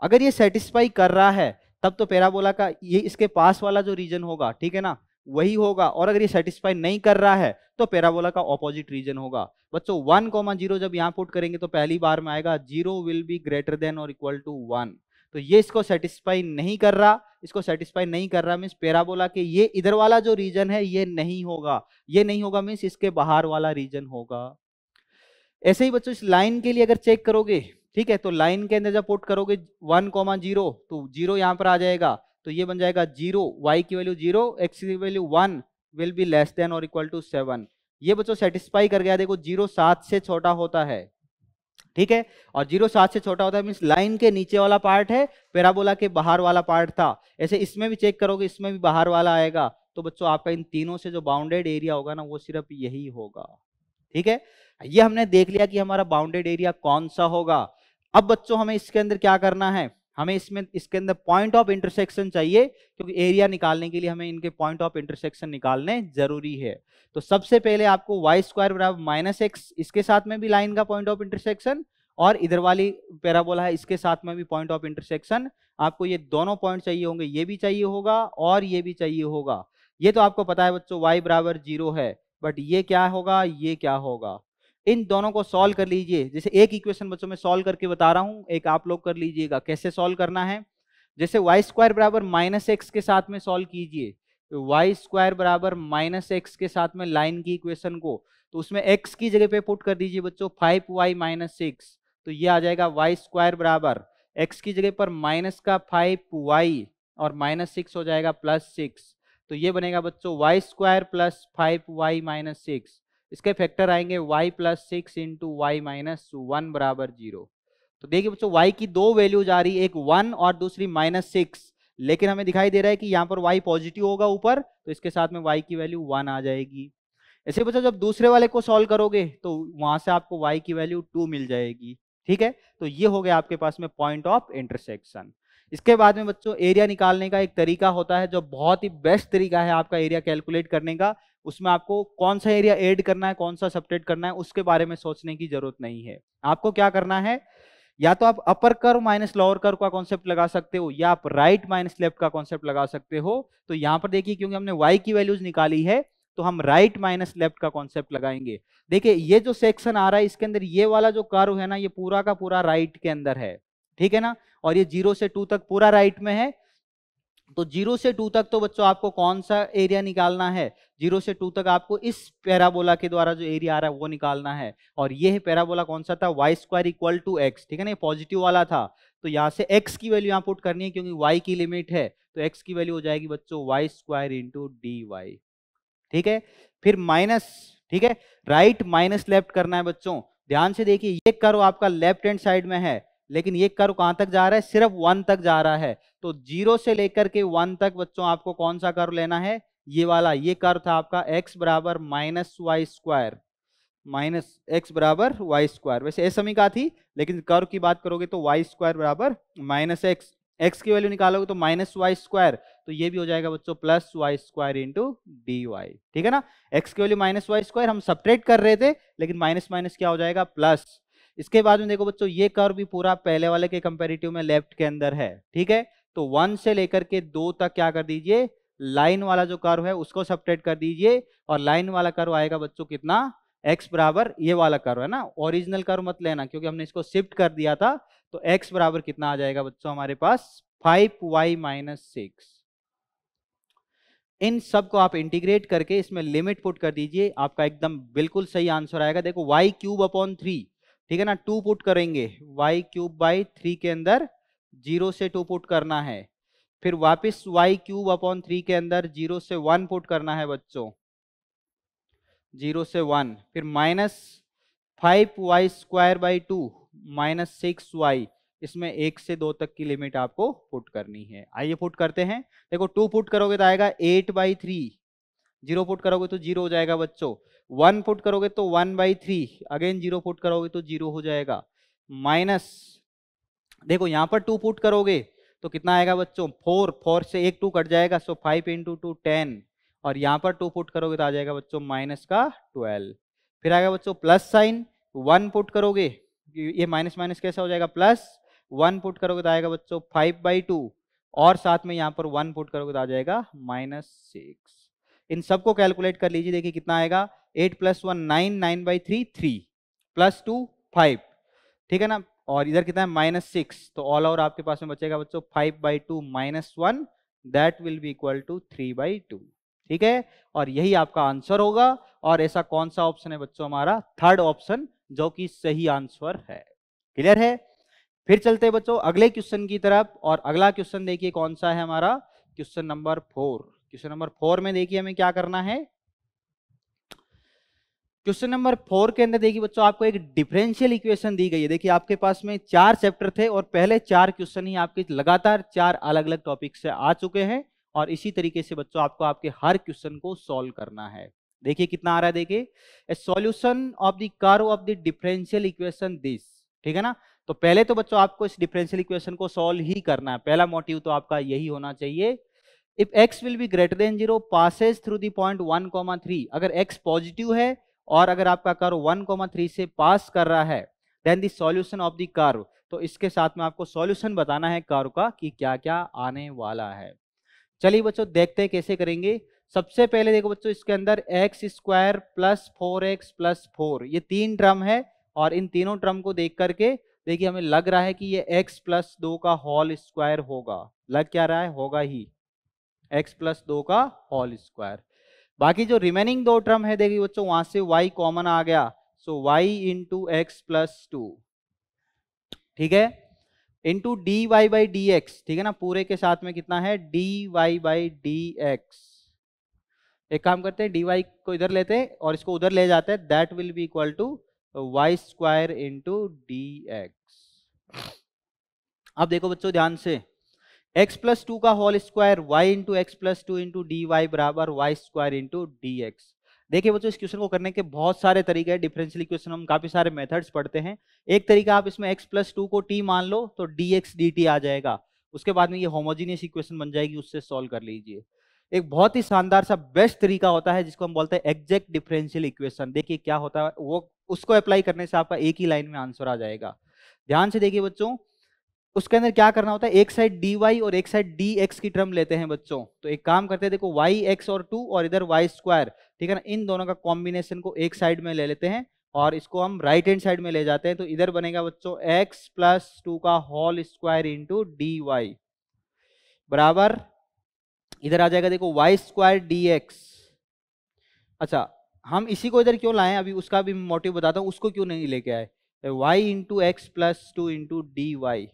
अगर ये सेटिस्फाई कर रहा है तब तो पैराबोला का ये इसके पास वाला जो रीजन होगा ठीक है ना वही होगा और अगर ये सेटिस्फाई नहीं कर रहा है तो पेराबोला का ऑपोजिट रीजन होगा बच्चों वन कॉमा जीरो जब यहाँ पुट करेंगे तो पहली बार में आएगा zero will be greater than और इक्वल टू वन तो ये इसको सेटिस्फाई नहीं कर रहा इसको सेटिस्फाई नहीं कर रहा मीन्स पेराबोला के ये इधर वाला जो रीजन है ये नहीं होगा ये नहीं होगा मीन्स इसके बाहर वाला रीजन होगा ऐसे ही बच्चों इस लाइन के लिए अगर चेक करोगे ठीक है तो लाइन के अंदर जब पुट करोगे वन कॉमा जीरो तो जीरो यहाँ पर आ जाएगा तो ये बन जाएगा जीरो वाई की वैल्यू जीरो एक्स की value one will be less than और इक्वल टू सेवन ये बच्चों सेटिस्फाई कर गया देखो जीरो सात से छोटा होता है ठीक है और जीरो सात से छोटा होता है मीन्स लाइन के नीचे वाला पार्ट है पेराबोला के बाहर वाला पार्ट था ऐसे इसमें भी चेक करोगे इसमें भी बाहर वाला आएगा तो बच्चों आपका इन तीनों से जो बाउंडेड एरिया होगा ना वो सिर्फ यही होगा ठीक है ये हमने देख लिया कि हमारा बाउंडेड एरिया कौन सा होगा अब बच्चों हमें इसके अंदर क्या करना है हमें इसमें इसके अंदर पॉइंट ऑफ इंटरसेक्शन चाहिए क्योंकि एरिया निकालने के लिए हमें इनके पॉइंट ऑफ इंटरसेक्शन निकालने जरूरी है तो सबसे पहले आपको वाई स्क्वायर बराबर माइनस एक्स इसके साथ में भी लाइन का पॉइंट ऑफ इंटरसेक्शन और इधर वाली पैराबोला है इसके साथ में भी पॉइंट ऑफ इंटरसेक्शन आपको ये दोनों पॉइंट चाहिए होंगे ये भी चाहिए होगा और ये भी चाहिए होगा ये तो आपको पता है बच्चों वाई बराबर जीरो है बट ये क्या होगा ये क्या होगा इन दोनों को सॉल्व कर लीजिए जैसे एक इक्वेशन बच्चों में सॉल्व करके बता रहा हूँ एक आप लोग कर लीजिएगा कैसे सॉल्व करना है जैसे वाई स्क्वायर बराबर माइनस एक्स के साथ में सॉल्व कीजिए तो वाई स्क्वायर बराबर माइनस एक्स के साथ में लाइन की इक्वेशन को तो उसमें एक्स की जगह पे पुट कर दीजिए बच्चों फाइव वाई माइनस सिक्स तो ये आ जाएगा वाई स्क्वायर बराबर एक्स की जगह पर माइनस का फाइव वाई और माइनस सिक्स हो जाएगा प्लस सिक्स तो ये बनेगा बच्चों y square plus five y minus six इसके फैक्टर आएंगे y plus six into y minus one बराबर जीरो तो देखिए बच्चों y की दो वैल्यूज आ रही एक वन और दूसरी माइनस सिक्स लेकिन हमें दिखाई दे रहा है कि यहाँ पर y पॉजिटिव होगा ऊपर तो इसके साथ में y की वैल्यू वन आ जाएगी ऐसे बच्चों जब दूसरे वाले को सॉल्व करोगे तो वहां से आपको y की वैल्यू टू मिल जाएगी ठीक है तो ये हो गया आपके पास में पॉइंट ऑफ इंटरसेक्शन इसके बाद में बच्चों एरिया निकालने का एक तरीका होता है जो बहुत ही बेस्ट तरीका है आपका एरिया कैलकुलेट करने का उसमें आपको कौन सा एरिया ऐड करना है कौन सा सपरेट करना है उसके बारे में सोचने की जरूरत नहीं है आपको क्या करना है या तो आप अपर कर माइनस लोअर कर का कॉन्सेप्ट लगा सकते हो या आप राइट माइनस लेफ्ट का कॉन्सेप्ट लगा सकते हो तो यहां पर देखिए क्योंकि हमने y की वैल्यूज निकाली है तो हम राइट माइनस लेफ्ट का कॉन्सेप्ट लगाएंगे देखिए ये जो सेक्शन आ रहा है इसके अंदर ये वाला जो कर्व है ना ये पूरा का पूरा राइट के अंदर है ठीक है ना और ये जीरो से टू तक पूरा राइट में है तो जीरो से टू तक तो बच्चों आपको कौन सा एरिया निकालना है जीरो से टू तक आपको इस पैराबोला के द्वारा जो एरिया आ रहा है वो निकालना है और ये है पैराबोला कौन सा था y square equal to x ठीक है ना ये पॉजिटिव वाला था तो यहाँ से एक्स की वैल्यू यहाँ पुट करनी है क्योंकि वाई की लिमिट है तो एक्स की वैल्यू हो जाएगी बच्चों y square into d y ठीक है फिर माइनस ठीक है राइट माइनस लेफ्ट करना है बच्चों ध्यान से देखिए ये करो आपका लेफ्ट हैंड साइड में है लेकिन ये कर्व कहां तक जा रहा है सिर्फ वन तक जा रहा है तो जीरो से लेकर के वन तक बच्चों आपको कौन सा कर्व लेना है ये वाला ये कर्व था आपका एक्स बराबर minus y square minus x बराबर वाई स्क्वायर वैसे एस का थी लेकिन कर्व की बात करोगे तो वाई स्क्वायर बराबर माइनस एक्स एक्स की वैल्यू निकालोगे तो माइनस वाई स्क्वायर तो ये भी हो जाएगा बच्चों plus y square into d y ठीक है ना एक्स की वैल्यू माइनस वाई स्क्वायर हम सपरेट कर रहे थे लेकिन माइनस माइनस क्या हो जाएगा प्लस इसके बाद में देखो बच्चों ये कर्व भी पूरा पहले वाले के कंपेरिटिव में लेफ्ट के अंदर है ठीक है तो वन से लेकर के दो तक क्या कर दीजिए लाइन वाला जो कर्व है उसको सपरेट कर दीजिए और लाइन वाला कर्व आएगा बच्चों कितना x बराबर ये वाला कर्व है ना ओरिजिनल कर्व मत लेना क्योंकि हमने इसको शिफ्ट कर दिया था तो x बराबर कितना आ जाएगा बच्चों हमारे पास फाइव वाई माइनस सिक्स इन सब को आप इंटीग्रेट करके इसमें लिमिट पुट कर दीजिए आपका एकदम बिल्कुल सही आंसर आएगा देखो y क्यूब अपॉन थ्री ठीक है ना टू पुट करेंगे वाई क्यूब बाई थ्री के अंदर जीरो से टू पुट करना है फिर वापस वाई क्यूब अपॉन थ्री के अंदर जीरो से वन पुट करना है बच्चों जीरो से वन फिर minus five y square by two minus six y इसमें एक से दो तक की लिमिट आपको पुट करनी है आइए पुट करते हैं देखो टू पुट करोगे तो आएगा eight by three zero put करोगे तो जीरो हो जाएगा बच्चों वन पुट करोगे तो one by three again zero put करोगे तो जीरो हो जाएगा माइनस देखो यहाँ पर टू पुट करोगे तो कितना आएगा बच्चों फोर फोर से एक टू कट जाएगा so five into two ten और यहाँ पर टू पुट करोगे तो आ जाएगा बच्चों माइनस का ट्वेल्व फिर आएगा बच्चों प्लस साइन वन पुट करोगे ये माइनस माइनस कैसा हो जाएगा प्लस वन पुट करोगे तो आएगा बच्चों फाइव बाई टू और साथ में यहाँ पर वन पुट करोगे तो आ जाएगा माइनस सिक्स इन सबको कैलकुलेट कर लीजिए देखिए कितना आएगा eight plus one nine nine by three three plus two five ठीक है ना और इधर कितना है माइनस सिक्स तो ऑल ओवर आपके पास में बचेगा बच्चों five by two minus one that will be equal to three by two ठीक है और यही आपका आंसर होगा और ऐसा कौन सा ऑप्शन है बच्चों हमारा थर्ड ऑप्शन जो कि सही आंसर है क्लियर है फिर चलते हैं बच्चों अगले क्वेश्चन की तरफ और अगला क्वेश्चन देखिए कौन सा है हमारा question number four question number four में देखिए हमें क्या करना है क्वेश्चन नंबर फोर के अंदर देखिए बच्चों आपको एक डिफरेंशियल इक्वेशन दी गई है देखिए आपके पास में चार चैप्टर थे और पहले चार क्वेश्चन ही आपके लगातार चार अलग अलग टॉपिक से आ चुके हैं और इसी तरीके से बच्चों आपको आपके हर क्वेश्चन को सॉल्व करना है देखिए कितना आ रहा है देखिए a solution of the car of the differential equation this ठीक है ना तो पहले तो बच्चों आपको इस डिफरेंशियल इक्वेशन को सॉल्व ही करना है पहला मोटिव तो आपका यही होना चाहिए if x will be greater than zero passes through the point one comma three अगर एक्स पॉजिटिव है और अगर आपका कर्व वन कॉमा थ्री से पास कर रहा है then the solution of the curve तो इसके साथ में आपको सॉल्यूशन बताना है कर्व का कि क्या क्या आने वाला है चलिए बच्चों देखते हैं कैसे करेंगे सबसे पहले देखो बच्चों इसके अंदर x square plus four x plus four ये तीन ड्रम है और इन तीनों ड्रम को देख करके देखिए हमें लग रहा है कि ये एक्स प्लस दो का होल स्क्वायर होगा लग क्या रहा है होगा ही एक्स प्लस दो का होल स्क्वायर बाकी जो रिमेनिंग दो टर्म है देखिए बच्चों वहां से वाई कॉमन आ गया so y into x plus two ठीक है into d y by d x ठीक है ना पूरे के साथ में कितना है d y by d x एक काम करते हैं डी वाई को इधर लेते हैं और इसको उधर ले जाते हैं that will be equal to y square into D x अब देखो बच्चों ध्यान से एक्स प्लस टू का whole square y into x plus two into d y बराबर y square into D x देखिए बच्चों इस क्वेश्चन को करने के बहुत सारे तरीके हैं डिफरेंशियल इक्वेशन हम काफी सारे मेथड्स पढ़ते हैं एक तरीका आप इसमें एक्स प्लस टू को टी मान लो तो डी dt आ जाएगा उसके बाद में ये होमोजीनियस इक्वेशन बन जाएगी उससे सॉल्व कर लीजिए एक बहुत ही शानदार सा बेस्ट तरीका होता है जिसको हम बोलते हैं एग्जैक्ट डिफरेंशियल इक्वेशन देखिए क्या होता है वो उसको अप्लाई करने से आपका एक ही लाइन में आंसर आ जाएगा ध्यान से देखिए बच्चों उसके अंदर क्या करना होता है एक साइड डी वाई और एक साइड डी एक्स की टर्म लेते हैं बच्चों तो एक काम करते हैं देखो वाई एक्स और टू और इधर वाई स्क्वायर ठीक है ना इन दोनों का कॉम्बिनेशन को एक साइड में ले लेते हैं और इसको हम राइट हैंड साइड में ले जाते हैं तो इधर बनेगा बच्चों एक्स प्लस टू का whole square into d y बराबर इधर आ जाएगा देखो वाई स्क्वायर डी एक्स अच्छा हम इसी को इधर क्यों लाए अभी उसका भी मोटिव बताता हूँ उसको क्यों नहीं लेके आए y into x plus two into d y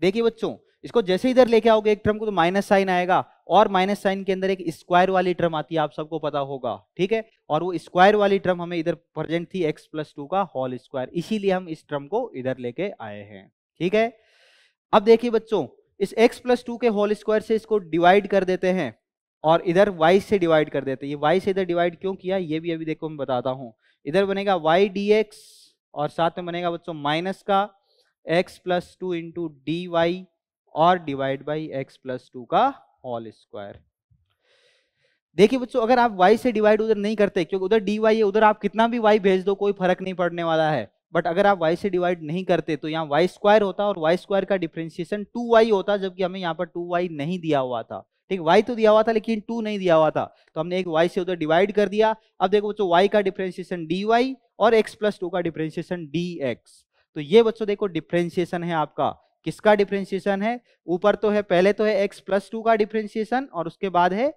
देखिए बच्चों इसको जैसे इधर लेके आओगे एक टर्म को तो माइनस साइन आएगा और माइनस साइन के अंदर एक स्क्वायर वाली टर्म आती है आप सबको पता होगा ठीक है और वो स्क्वायर वाली टर्म हमें इधर प्रेजेंट थी एक्स प्लस टू का होल स्क्वायर इसीलिए हम इस टर्म को इधर लेके आए हैं ठीक है अब देखिए बच्चों इस x प्लस टू के होल स्क्वायर से इसको डिवाइड कर देते हैं और इधर y से डिवाइड कर देते हैं ये वाई से इधर डिवाइड क्यों किया ये भी अभी देखो मैं बताता हूँ इधर बनेगा y dx और साथ में बनेगा बच्चों माइनस का x plus two into d y और divide by x plus two का होल स्क्वायर देखिए बच्चों अगर आप y से डिवाइड उधर नहीं करते क्योंकि उधर dy है उधर आप कितना भी y भेज दो कोई फर्क नहीं पड़ने वाला है बट अगर आप y से डिवाइड नहीं करते तो यहाँ वाई स्क्वायर होता और वाई स्क्वायर का डिफ्रेंसिएशन टू वाई होता जबकि हमें यहाँ पर टू वाई नहीं दिया हुआ था ठीक y तो दिया हुआ था लेकिन टू नहीं दिया हुआ था तो हमने एक y से उधर डिवाइड कर दिया अब देखो बच्चों वाई का डिफ्रेंसिएशन वाई और एक्स प्लस टू का डिफ्रेंसिएशन एक्स तो ये बच्चों देखो डिफ्रेंशिएशन है आपका किसका डिफ्रेंशिएशन है ऊपर तो है पहले तो है एक्स प्लस टू का डिफ्रेंशिएशन और उसके बाद है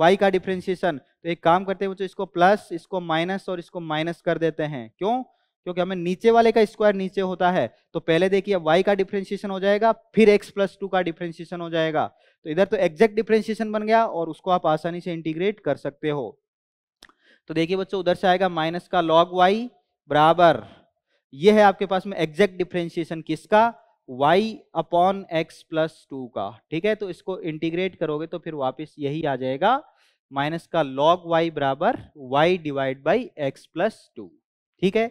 वाई का डिफ्रेंशिएशन तो एक काम करते हैं बच्चों इसको प्लस इसको माइनस और इसको माइनस कर देते हैं क्यों क्योंकि हमें नीचे वाले का स्क्वायर नीचे होता है तो पहले देखिए वाई का डिफ्रेंशिएशन हो जाएगा फिर एक्स प्लस टू का डिफ्रेंशिएशन हो जाएगा तो इधर तो एग्जैक्ट डिफ्रेंशिएशन बन गया और उसको आप आसानी से इंटीग्रेट कर सकते हो तो देखिए बच्चों उधर से आएगा माइनस का लॉग वाई बराबर ये है आपके पास में एग्जैक्ट डिफ्रेंशिएशन किसका y upon x plus two का ठीक है तो इसको इंटीग्रेट करोगे तो फिर वापस यही आ जाएगा माइनस का log y बराबर y divide by x plus two ठीक है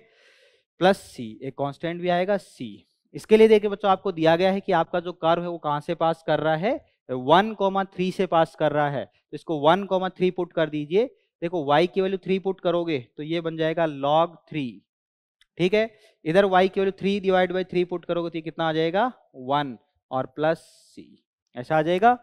प्लस c एक कांस्टेंट भी आएगा c इसके लिए देखिए बच्चों आपको दिया गया है कि आपका जो कर्व है वो कहाँ से पास कर रहा है वन कोमा थ्री से पास कर रहा है तो इसको वन कोमा थ्री पुट कर दीजिए देखो y की वैल्यू थ्री पुट करोगे तो ये बन जाएगा log थ्री ठीक है इधर y की value three divide by three put करोगे तो कितना आ जाएगा वन और प्लस सी ऐसा आ जाएगा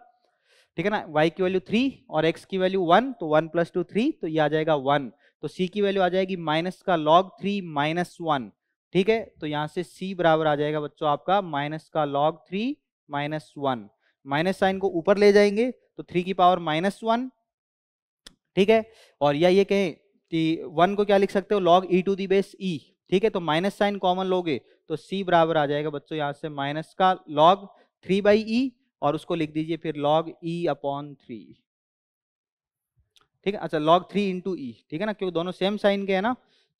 ठीक है ना y की वैल्यू थ्री और x की वैल्यू वन तो वन प्लस टू थ्री तो ये आ जाएगा वन तो c की वैल्यू आ जाएगी माइनस का लॉग थ्री माइनस वन ठीक है तो यहाँ से c बराबर आ जाएगा बच्चों आपका माइनस का log three minus one minus sign को ऊपर ले जाएंगे तो थ्री की पावर माइनस वन ठीक है और या ये कहें कि वन को क्या लिख सकते हो log e to the base e ठीक है तो माइनस साइन कॉमन लोगे तो सी बराबर आ जाएगा बच्चों यहाँ से माइनस का लॉग थ्री बाई ई और उसको लिख दीजिए फिर लॉग ई अपॉन थ्री ठीक है अच्छा लॉग थ्री इंटू ई ठीक है ना क्योंकि दोनों सेम साइन के है ना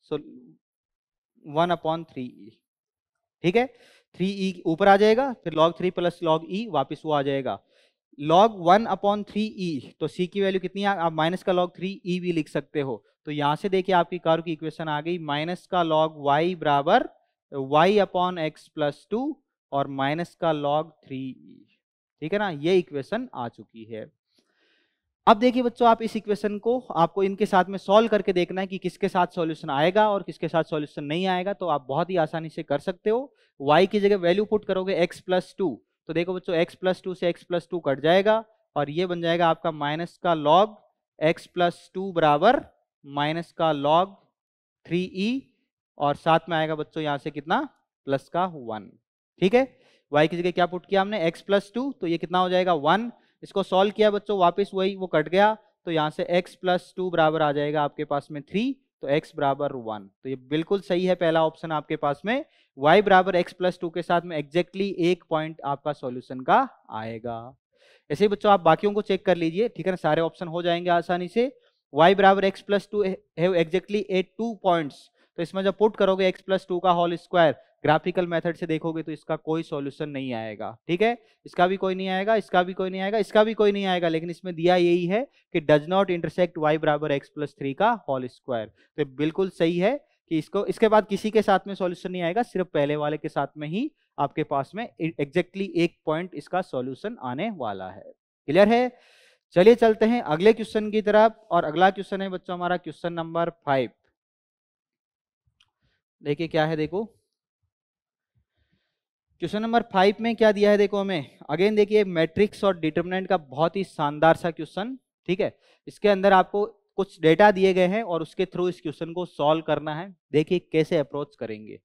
so one upon three e ठीक है थ्री ई e ऊपर आ जाएगा फिर log three plus log e वापिस वो आ जाएगा log one upon three e तो सी की वैल्यू कितनी है आप माइनस का लॉग थ्री ई भी लिख सकते हो तो यहाँ से देखिए आपकी कर्व की इक्वेशन आ गई माइनस का लॉग वाई बराबर y upon x plus two और माइनस का लॉग थ्री ई ठीक है ना ये इक्वेशन आ चुकी है अब देखिए बच्चों आप इस इक्वेशन को आपको इनके साथ में सॉल्व करके देखना है कि किसके साथ सॉल्यूशन आएगा और किसके साथ सॉल्यूशन नहीं आएगा तो आप बहुत ही आसानी से कर सकते हो y की जगह वैल्यू पुट करोगे x प्लस टू तो देखो बच्चों x प्लस टू से x प्लस टू कट जाएगा और ये बन जाएगा आपका माइनस का लॉग x प्लस टू बराबर माइनस का लॉग थ्री ई और साथ में आएगा बच्चों यहाँ से कितना प्लस का वन ठीक है y की जगह क्या पुट किया हमने x प्लस टू तो ये कितना हो जाएगा वन इसको सॉल्व किया बच्चों वापस वही वो कट गया तो यहाँ से x प्लस टू बराबर आ जाएगा आपके पास में थ्री तो x बराबर वन तो ये बिल्कुल सही है पहला ऑप्शन आपके पास में y बराबर एक्स प्लस टू के साथ में एग्जैक्टली exactly एक पॉइंट आपका सॉल्यूशन का आएगा ऐसे ही बच्चों आप बाकियों को चेक कर लीजिए ठीक है ना सारे ऑप्शन हो जाएंगे आसानी से y बराबर एक्स प्लस टू है एग्जैक्टली एट टू पॉइंट्स तो इसमें जब पुट करोगे x प्लस टू का होल स्क्वायर ग्राफिकल मेथड से देखोगे तो इसका कोई सॉल्यूशन नहीं आएगा ठीक है इसका भी कोई नहीं आएगा इसका भी कोई नहीं आएगा इसका भी कोई नहीं आएगा लेकिन इसमें दिया यही है कि डज नॉट इंटरसेक्ट वाई बराबर एक्स प्लस थ्री का होल स्क्वायर तो बिल्कुल सही है कि इसको इसके बाद किसी के साथ में सॉल्यूशन नहीं आएगा सिर्फ पहले वाले के साथ में ही आपके पास में एग्जैक्टली एक पॉइंट इसका सॉल्यूशन आने वाला है क्लियर है चलिए चलते हैं अगले क्वेश्चन की तरफ और अगला क्वेश्चन है बच्चों हमारा क्वेश्चन नंबर फाइव देखिए क्या है देखो क्वेश्चन नंबर फाइव में क्या दिया है देखो हमें अगेन देखिए मैट्रिक्स और डिटर्मिनेंट का बहुत ही शानदार सा क्वेश्चन ठीक है इसके अंदर आपको कुछ डेटा दिए गए हैं और उसके थ्रू इस क्वेश्चन को सॉल्व करना है देखिए कैसे अप्रोच करेंगे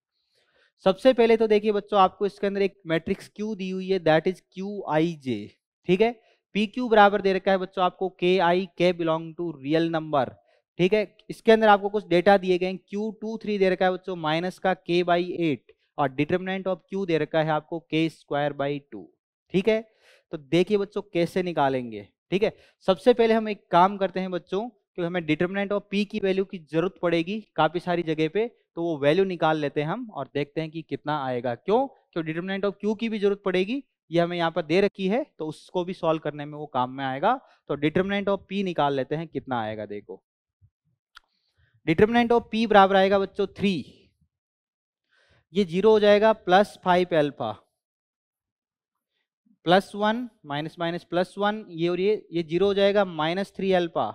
सबसे पहले तो देखिए बच्चों आपको इसके अंदर एक मैट्रिक्स क्यू दी हुई है that is q i j ठीक है पी क्यू बराबर दे रखा है बच्चों आपको के आई के बिलोंग टू रियल नंबर ठीक है इसके अंदर आपको कुछ डेटा दिए गए क्यू टू थ्री दे रखा है बच्चों माइनस का के बाई एट और डिटर्मिनेंट ऑफ क्यू दे रखा है आपको के स्क्वायर बाई टू ठीक है तो देखिए बच्चों कैसे निकालेंगे ठीक है सबसे पहले हम एक काम करते हैं बच्चों क्योंकि हमें डिटर्मिनेंट ऑफ पी की वैल्यू की जरूरत पड़ेगी काफ़ी सारी जगह पे तो वो वैल्यू निकाल लेते हैं हम और देखते हैं कि कितना आएगा क्यों क्यों डिटर्मिनेंट ऑफ क्यू की भी जरूरत पड़ेगी ये हमें यहाँ पर दे रखी है तो उसको भी सॉल्व करने में वो काम में आएगा तो डिटर्मिनेंट ऑफ पी निकाल लेते हैं कितना आएगा देखो डिटर्मिनेंट ऑफ पी बराबर आएगा बच्चों थ्री ये जीरो हो जाएगा plus five alpha plus one minus minus plus one ये और ये ये जीरो हो जाएगा माइनस थ्री एल्फा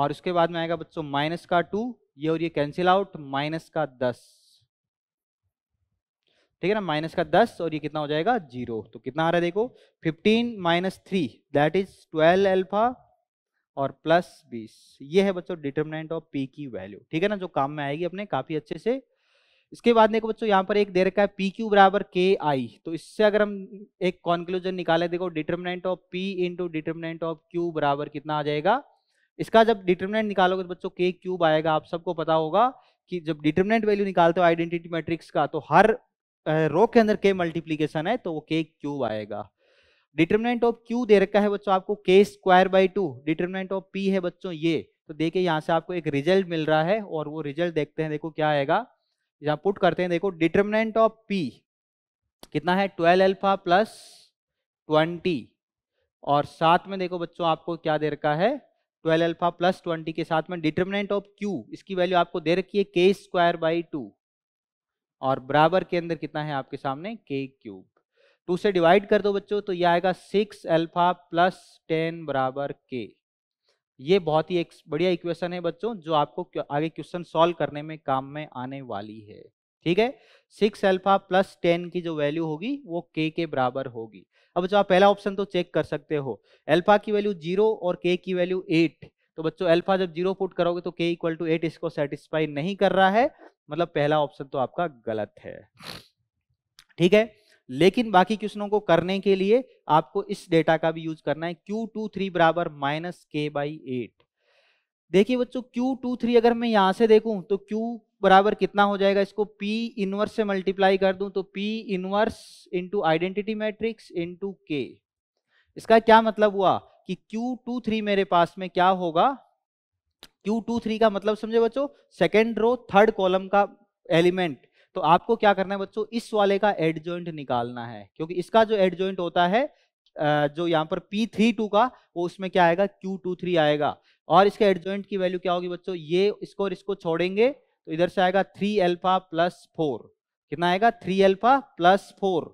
और उसके बाद में आएगा बच्चों माइनस का टू ये और ये कैंसिल आउट माइनस का दस ठीक है ना माइनस का दस और ये कितना हो जाएगा जीरो तो कितना आ रहा है देखो fifteen minus three that is twelve alpha और प्लस बीस ये है बच्चों डिटर्मिनेंट ऑफ पी की वैल्यू ठीक है ना जो काम में आएगी अपने काफी अच्छे से इसके बाद देखो बच्चों यहाँ पर एक दे रखा है पी क्यू बराबर के आई तो इससे अगर हम एक कॉन्क्लूजन निकाले देखो determinant of P into determinant of q बराबर कितना आ जाएगा इसका जब डिटर्मिनेंट निकालोगे तो बच्चों के क्यूब आएगा आप सबको पता होगा कि जब डिटर्मिनेंट वैल्यू निकालते हो आइडेंटिटी मैट्रिक्स का तो हर रो के अंदर के मल्टीप्लीकेशन है तो वो के क्यूब आएगा डिटर्मिनेंट ऑफ क्यू दे रखा है बच्चों आपको k square by two determinant of p है बच्चों ये तो देखिए यहाँ से आपको एक रिजल्ट मिल रहा है और वो रिजल्ट देखते हैं देखो क्या आएगा यहाँ पुट करते हैं देखो डिटर्मिनेंट ऑफ पी कितना है ट्वेल्व एल्फा प्लस ट्वेंटी और साथ में देखो बच्चों आपको क्या दे रखा है ट्वेल्व एल्फा प्लस ट्वेंटी के साथ में डिटर्मिनेंट ऑफ क्यू इसकी वैल्यू आपको दे रखी है के स्क्वायर बाई टू और बराबर के अंदर कितना है आपके सामने के क्यूब टू से डिवाइड कर दो बच्चों तो यह आएगा सिक्स एल्फा प्लस टेन बराबर के ये बहुत ही एक बढ़िया इक्वेशन है बच्चों जो आपको आगे क्वेश्चन सॉल्व करने में काम में आने वाली है ठीक है सिक्स एल्फा प्लस टेन की जो वैल्यू होगी वो के के बराबर होगी अब बच्चों आप पहला ऑप्शन तो चेक कर सकते हो एल्फा की वैल्यू जीरो और के की वैल्यू एट तो बच्चों एल्फा जब जीरो पुट करोगे तो के इक्वल टू एट इसको सेटिस्फाई नहीं कर रहा है मतलब पहला ऑप्शन तो आपका गलत है ठीक है लेकिन बाकी क्वेश्चनों को करने के लिए आपको इस डेटा का भी यूज करना है क्यू टू थ्री बराबर माइनस के बाई एट देखिए बच्चों क्यू टू थ्री अगर मैं यहां से देखूं तो क्यू बराबर कितना हो जाएगा इसको P इनवर्स से मल्टीप्लाई कर दूं तो P inverse into identity matrix into k इसका क्या मतलब हुआ कि क्यू टू थ्री मेरे पास में क्या होगा क्यू टू थ्री का मतलब समझे बच्चों सेकेंड रो थर्ड कॉलम का एलिमेंट तो आपको क्या करना है बच्चों इस वाले का एड ज्वाइंट निकालना है क्योंकि इसका जो एड ज्वाइंट होता है जो यहाँ पर पी थ्री टू का वो उसमें क्या आएगा क्यू टू थ्री आएगा और इसके एड ज्वाइंट की वैल्यू क्या होगी बच्चों ये इसको और इसको छोड़ेंगे तो इधर से आएगा थ्री एल्फा प्लस फोर कितना आएगा थ्री एल्फा प्लस फोर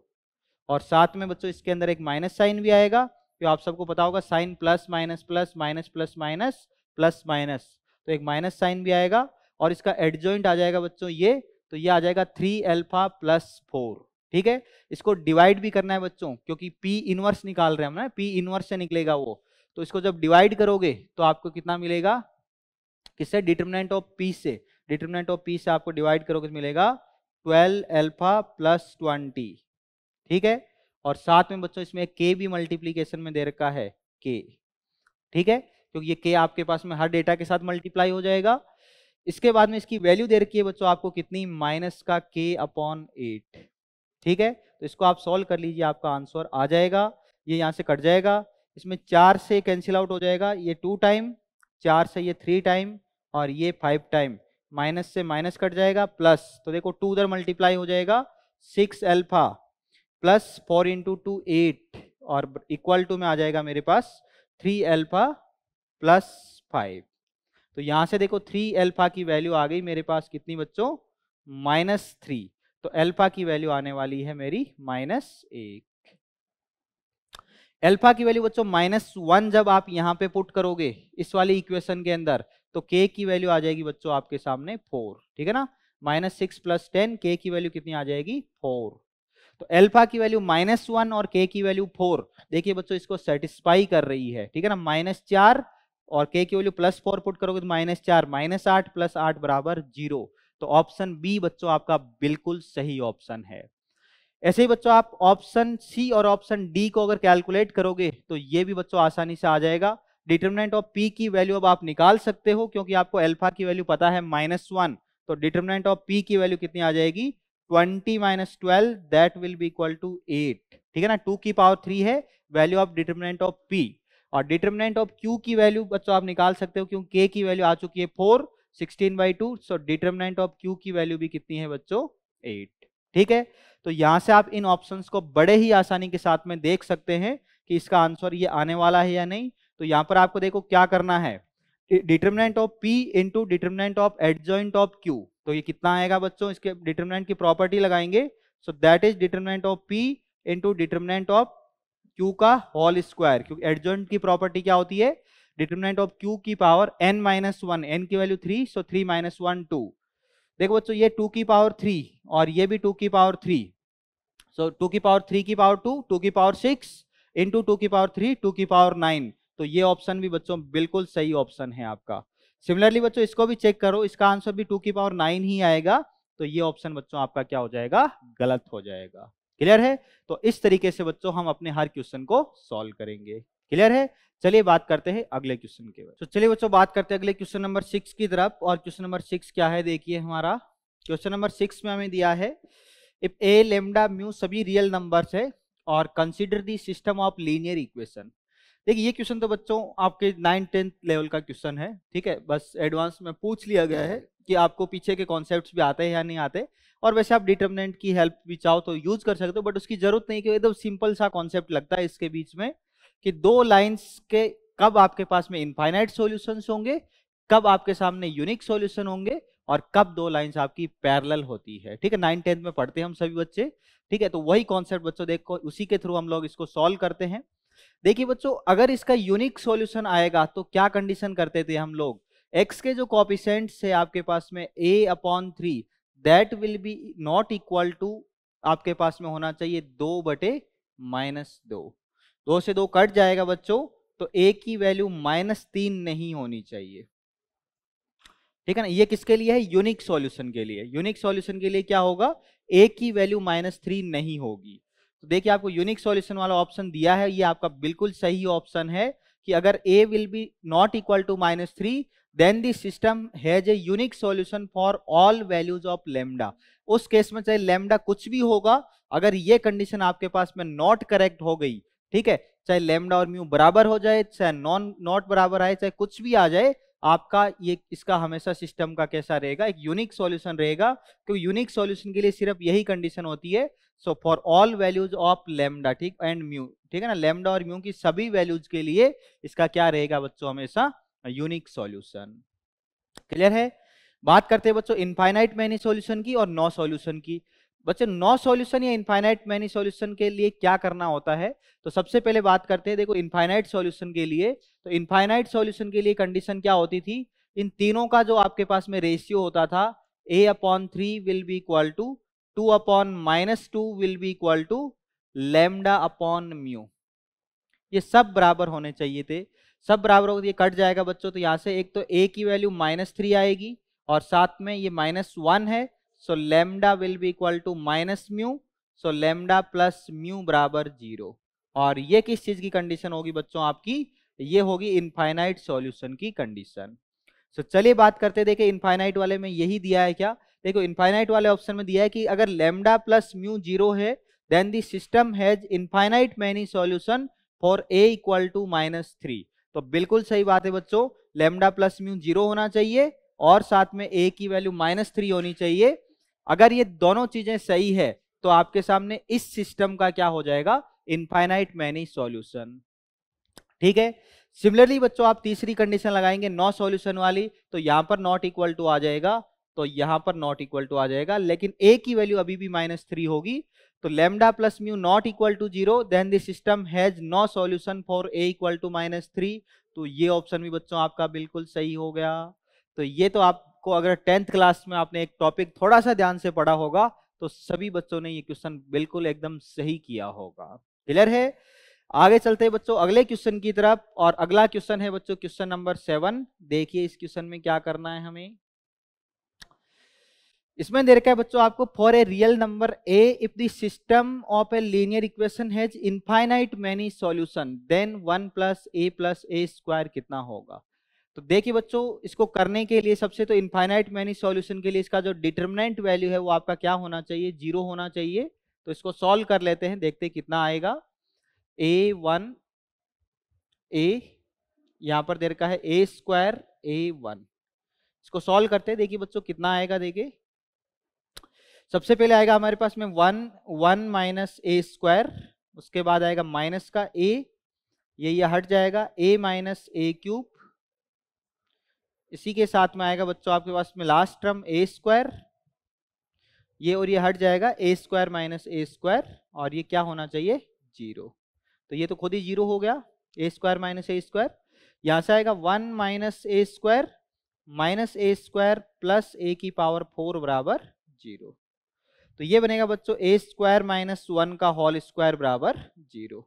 और साथ में बच्चों इसके अंदर एक माइनस साइन भी आएगा क्यों तो आप सबको पता होगा sign plus minus plus minus plus minus plus minus तो एक माइनस साइन भी आएगा और इसका एडजॉइंट आ जाएगा बच्चों ये तो ये आ जाएगा थ्री एल्फा प्लस फोर ठीक है इसको डिवाइड भी करना है बच्चों क्योंकि पी इनवर्स निकाल रहे हैं हम ना पी इनवर्स से निकलेगा वो तो इसको जब डिवाइड करोगे तो आपको कितना मिलेगा किससे डिटर्मिनेंट ऑफ पी से डिटर्मिनेंट ऑफ पी से आपको डिवाइड करोगे तो मिलेगा ट्वेल्व एल्फा प्लस ट्वेंटी ठीक है और साथ में बच्चों इसमें के भी मल्टीप्लीकेशन में दे रखा है के ठीक है क्योंकि ये के आपके पास में हर डेटा के साथ मल्टीप्लाई हो जाएगा इसके बाद में इसकी वैल्यू दे रखी है बच्चों आपको कितनी माइनस का के अपॉन एट ठीक है तो इसको आप सॉल्व कर लीजिए आपका आंसर आ जाएगा ये यहाँ से कट जाएगा इसमें चार से कैंसिल आउट हो जाएगा ये टू टाइम चार से ये थ्री टाइम और ये फाइव टाइम माइनस से माइनस कट जाएगा प्लस तो देखो टू उधर मल्टीप्लाई हो जाएगा six alpha plus four into two eight और इक्वल टू में आ जाएगा मेरे पास थ्री एल्फा प्लस फाइव तो यहाँ से देखो थ्री एल्फा की वैल्यू आ गई मेरे पास कितनी बच्चों माइनस थ्री तो एल्फा की वैल्यू आने वाली है मेरी माइनस एक एल्फा की वैल्यू बच्चों माइनस वन जब आप यहाँ पे पुट करोगे इस वाली इक्वेशन के अंदर तो के की वैल्यू आ जाएगी बच्चों आपके सामने फोर ठीक है ना माइनस सिक्स प्लस टेन के की वैल्यू कितनी आ जाएगी फोर तो एल्फा की वैल्यू माइनस वन और के की वैल्यू फोर देखिए बच्चों इसको सेटिस्फाई कर रही है ठीक है ना माइनस चार और के की वैल्यू प्लस फोर पुट करोगे तो माइनस चार माइनस आठ प्लस आठ बराबर जीरो तो ऑप्शन बी बच्चों आपका बिल्कुल सही ऑप्शन है ऐसे ही बच्चों आप ऑप्शन सी और ऑप्शन डी को अगर कैलकुलेट करोगे तो ये भी बच्चों आसानी से आ जाएगा डिटर्मिनेंट ऑफ पी की वैल्यू अब आप निकाल सकते हो क्योंकि आपको एल्फा की वैल्यू पता है माइनस वन तो डिटर्मिनेंट ऑफ पी की वैल्यू कितनी आ जाएगी twenty minus twelve that will be equal to eight ठीक है ना टू की पावर थ्री है value of determinant of P और डिटर्मिनेंट ऑफ क्यू की वैल्यू बच्चों आप निकाल सकते हो क्योंकि के की वैल्यू आ चुकी है four sixteen by two so determinant of Q की वैल्यू भी कितनी है बच्चों एट ठीक है तो यहाँ से आप इन ऑप्शंस को बड़े ही आसानी के साथ में देख सकते हैं कि इसका आंसर ये आने वाला है या नहीं तो यहां पर आपको देखो क्या करना है determinant of P into determinant of adjoint of Q तो ये कितना आएगा बच्चों इसके डिटर्मिनेंट की प्रॉपर्टी लगाएंगे so that is determinant of P into determinant of Q का होल स्क्वायर क्योंकि एडजॉइंट की प्रॉपर्टी क्या होती है डिटरमिनेंट ऑफ क्यू की power N minus one n की value three so three minus one two देखो बच्चों ये टू की पावर थ्री और ये भी टू की पावर थ्री सो टू की पावर थ्री की पावर टू टू की पावर सिक्स इंटू टू की पावर थ्री टू की पावर नाइन तो ये ऑप्शन भी बच्चों बिल्कुल सही ऑप्शन है आपका सिमिलरली बच्चों इसको भी चेक करो इसका आंसर भी टू की पावर नाइन ही आएगा तो ये ऑप्शन बच्चों आपका क्या हो जाएगा गलत हो जाएगा क्लियर है तो इस तरीके से बच्चों हम अपने हर क्वेश्चन को सॉल्व करेंगे क्लियर है चलिए बात करते हैं अगले क्वेश्चन के बारे तो चलिए बच्चों बात करते हैं अगले क्वेश्चन नंबर सिक्स की तरफ और क्वेश्चन नंबर सिक्स क्या है देखिए हमारा क्वेश्चन नंबर सिक्स में हमें दिया है इफ ए लेमडा म्यू सभी रियल नंबर है और consider the system of linear equation देखिए ये क्वेश्चन तो बच्चों आपके नाइन टेंथ लेवल का क्वेश्चन है ठीक है बस एडवांस में पूछ लिया गया है कि आपको पीछे के कॉन्सेप्ट भी आते हैं या नहीं आते और वैसे आप डिटर्मिनेंट की हेल्प भी चाहो तो यूज कर सकते हो बट उसकी जरूरत नहीं कि एकदम सिंपल सा कॉन्सेप्ट लगता है इसके बीच में कि दो लाइन्स के कब आपके पास में इनफाइनाइट सॉल्यूशंस होंगे कब आपके सामने यूनिक सॉल्यूशन होंगे और कब दो लाइंस आपकी पैरेलल होती है ठीक है नाइन टेंथ में पढ़ते हैं हम सभी बच्चे ठीक है तो वही कॉन्सेप्ट बच्चों देखो उसी के थ्रू हम लोग इसको सॉल्व करते हैं देखिए बच्चों अगर इसका यूनिक सॉल्यूशन आएगा तो क्या कंडीशन करते थे हम लोग एक्स के जो कॉपिशेंट है आपके पास में a upon three that will be not equal to आपके पास में होना चाहिए दो बटे माइनस दो दो से दो कट जाएगा बच्चों तो ए की वैल्यू माइनस तीन नहीं होनी चाहिए ठीक है ना ये किसके लिए है यूनिक सॉल्यूशन के लिए यूनिक सॉल्यूशन के लिए क्या होगा ए की वैल्यू माइनस थ्री नहीं होगी तो देखिए आपको यूनिक सॉल्यूशन वाला ऑप्शन दिया है ये आपका बिल्कुल सही ऑप्शन है कि अगर a will be not equal to minus three then the system has a unique solution for all values of lambda उस केस में चाहे लेमडा कुछ भी होगा अगर ये कंडीशन आपके पास में नॉट करेक्ट हो गई ठीक है चाहे लेमडा और म्यू बराबर हो जाए चाहे नॉन नॉट बराबर आए चाहे कुछ भी आ जाए आपका ये इसका हमेशा सिस्टम का कैसा रहेगा एक यूनिक सॉल्यूशन रहेगा क्योंकि यूनिक सॉल्यूशन के लिए सिर्फ यही कंडीशन होती है so for all values of lambda ठीक एंड म्यू ठीक है ना लेमडा और म्यू की सभी वैल्यूज के लिए इसका क्या रहेगा बच्चों हमेशा यूनिक सॉल्यूशन क्लियर है बात करते हैं बच्चों इनफाइनाइट मैनी सॉल्यूशन की और नो सॉल्यूशन की बच्चे नो सॉल्यूशन या इनफाइनाइट मैनी सॉल्यूशन के लिए क्या करना होता है तो सबसे पहले बात करते हैं देखो इनफाइनाइट सॉल्यूशन के लिए तो इनफाइनाइट सॉल्यूशन के लिए कंडीशन क्या होती थी इन तीनों का जो आपके पास में रेशियो होता था a upon three will be equal to two upon minus two will be equal to lambda upon mu ये सब बराबर होने चाहिए थे सब बराबर होगा ये कट जाएगा बच्चों तो यहाँ से एक तो ए की वैल्यू माइनस थ्री आएगी और साथ में ये माइनस वन है so lambda will be equal to minus mu so lambda plus mu बराबर जीरो और ये किस चीज की कंडीशन होगी बच्चों आपकी ये होगी इनफाइनाइट सॉल्यूशन की कंडीशन सो so, चलिए बात करते देखिए इनफाइनाइट वाले में यही दिया है क्या देखो इनफाइनाइट वाले ऑप्शन में दिया है कि अगर लेमडा प्लस म्यू जीरो है then the system has infinite many solution for a equal to minus three तो बिल्कुल सही बात है बच्चों लेमडा प्लस म्यू जीरो होना चाहिए और साथ में ए की वैल्यू माइनस थ्री होनी चाहिए अगर ये दोनों चीजें सही है तो आपके सामने इस सिस्टम का क्या हो जाएगा इनफाइनाइट मैनी सॉल्यूशन ठीक है सिमिलरली बच्चों आप तीसरी कंडीशन लगाएंगे नो सॉल्यूशन वाली तो यहां पर नॉट इक्वल टू आ जाएगा तो यहां पर नॉट इक्वल टू आ जाएगा लेकिन ए की वैल्यू अभी भी माइनस थ्री होगी तो lambda plus mu not equal to zero then the system has no solution for a equal to minus three तो ये ऑप्शन भी बच्चों आपका बिल्कुल सही हो गया तो ये तो आपको अगर टेंथ क्लास में आपने एक टॉपिक थोड़ा सा ध्यान से पढ़ा होगा तो सभी बच्चों ने ये क्वेश्चन बिल्कुल एकदम सही किया होगा क्लियर है आगे चलते हैं बच्चों अगले क्वेश्चन की तरफ और अगला क्वेश्चन है बच्चों क्वेश्चन नंबर सेवन देखिए इस क्वेश्चन में क्या करना है हमें इसमें दे रखा है बच्चों आपको for a real number a if the system of a linear equation has infinite many solution then one plus a plus A square कितना होगा तो देखिए बच्चों इसको करने के लिए सबसे तो इनफाइनाइट मैनी सॉल्यूशन के लिए इसका जो डिटर्मिनेंट वैल्यू है वो आपका क्या होना चाहिए जीरो होना चाहिए तो इसको सॉल्व कर लेते हैं देखते हैं कितना आएगा ए वन ए यहाँ पर दे रखा है ए स्क्वायर ए वन इसको सॉल्व करते हैं देखिए बच्चों कितना आएगा देखिए सबसे पहले आएगा हमारे पास में one one minus a square उसके बाद आएगा माइनस का ए ये ये हट जाएगा ए माइनस ए क्यूब इसी के साथ में आएगा बच्चों आपके पास में लास्ट टर्म ए स्क्वायर ये और ये हट जाएगा a square minus a square और ये क्या होना चाहिए जीरो तो ये तो खुद ही जीरो हो गया a square minus a square यहाँ से आएगा one minus a square minus a square plus a की पावर फोर बराबर जीरो तो ये बनेगा बच्चों ए स्क्वायर माइनस वन का होल स्क्वायर बराबर जीरो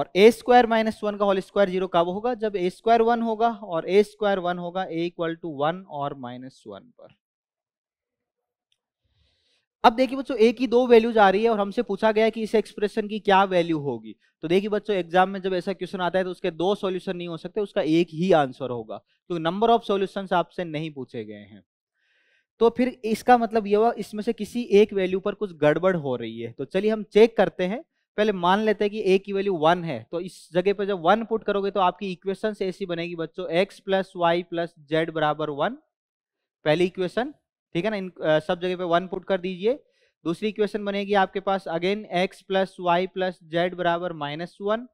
और ए स्क्वायर माइनस वन का होल स्क्वायर जीरो कब होगा जब ए स्क्वायर वन होगा और ए स्क्वायर वन होगा ए इक्वल टू वन और माइनस वन पर अब देखिए बच्चों ए की दो वैल्यूज आ रही है और हमसे पूछा गया कि इस एक्सप्रेशन की क्या वैल्यू होगी तो देखिए बच्चों एग्जाम में जब ऐसा क्वेश्चन आता है तो उसके दो सॉल्यूशन नहीं हो सकते उसका एक ही आंसर होगा क्योंकि नंबर ऑफ सॉल्यूशंस आपसे नहीं पूछे गए हैं तो फिर इसका मतलब ये हुआ इसमें से किसी एक वैल्यू पर कुछ गड़बड़ हो रही है तो चलिए हम चेक करते हैं पहले मान लेते हैं कि ए की वैल्यू वन है तो इस जगह पर जब वन पुट करोगे तो आपकी इक्वेशन ऐसी बनेगी बच्चों x plus y plus z बराबर वन पहली इक्वेशन ठीक है ना इन सब जगह पे वन पुट कर दीजिए दूसरी इक्वेशन बनेगी आपके पास again x plus y plus z बराबर माइनस वन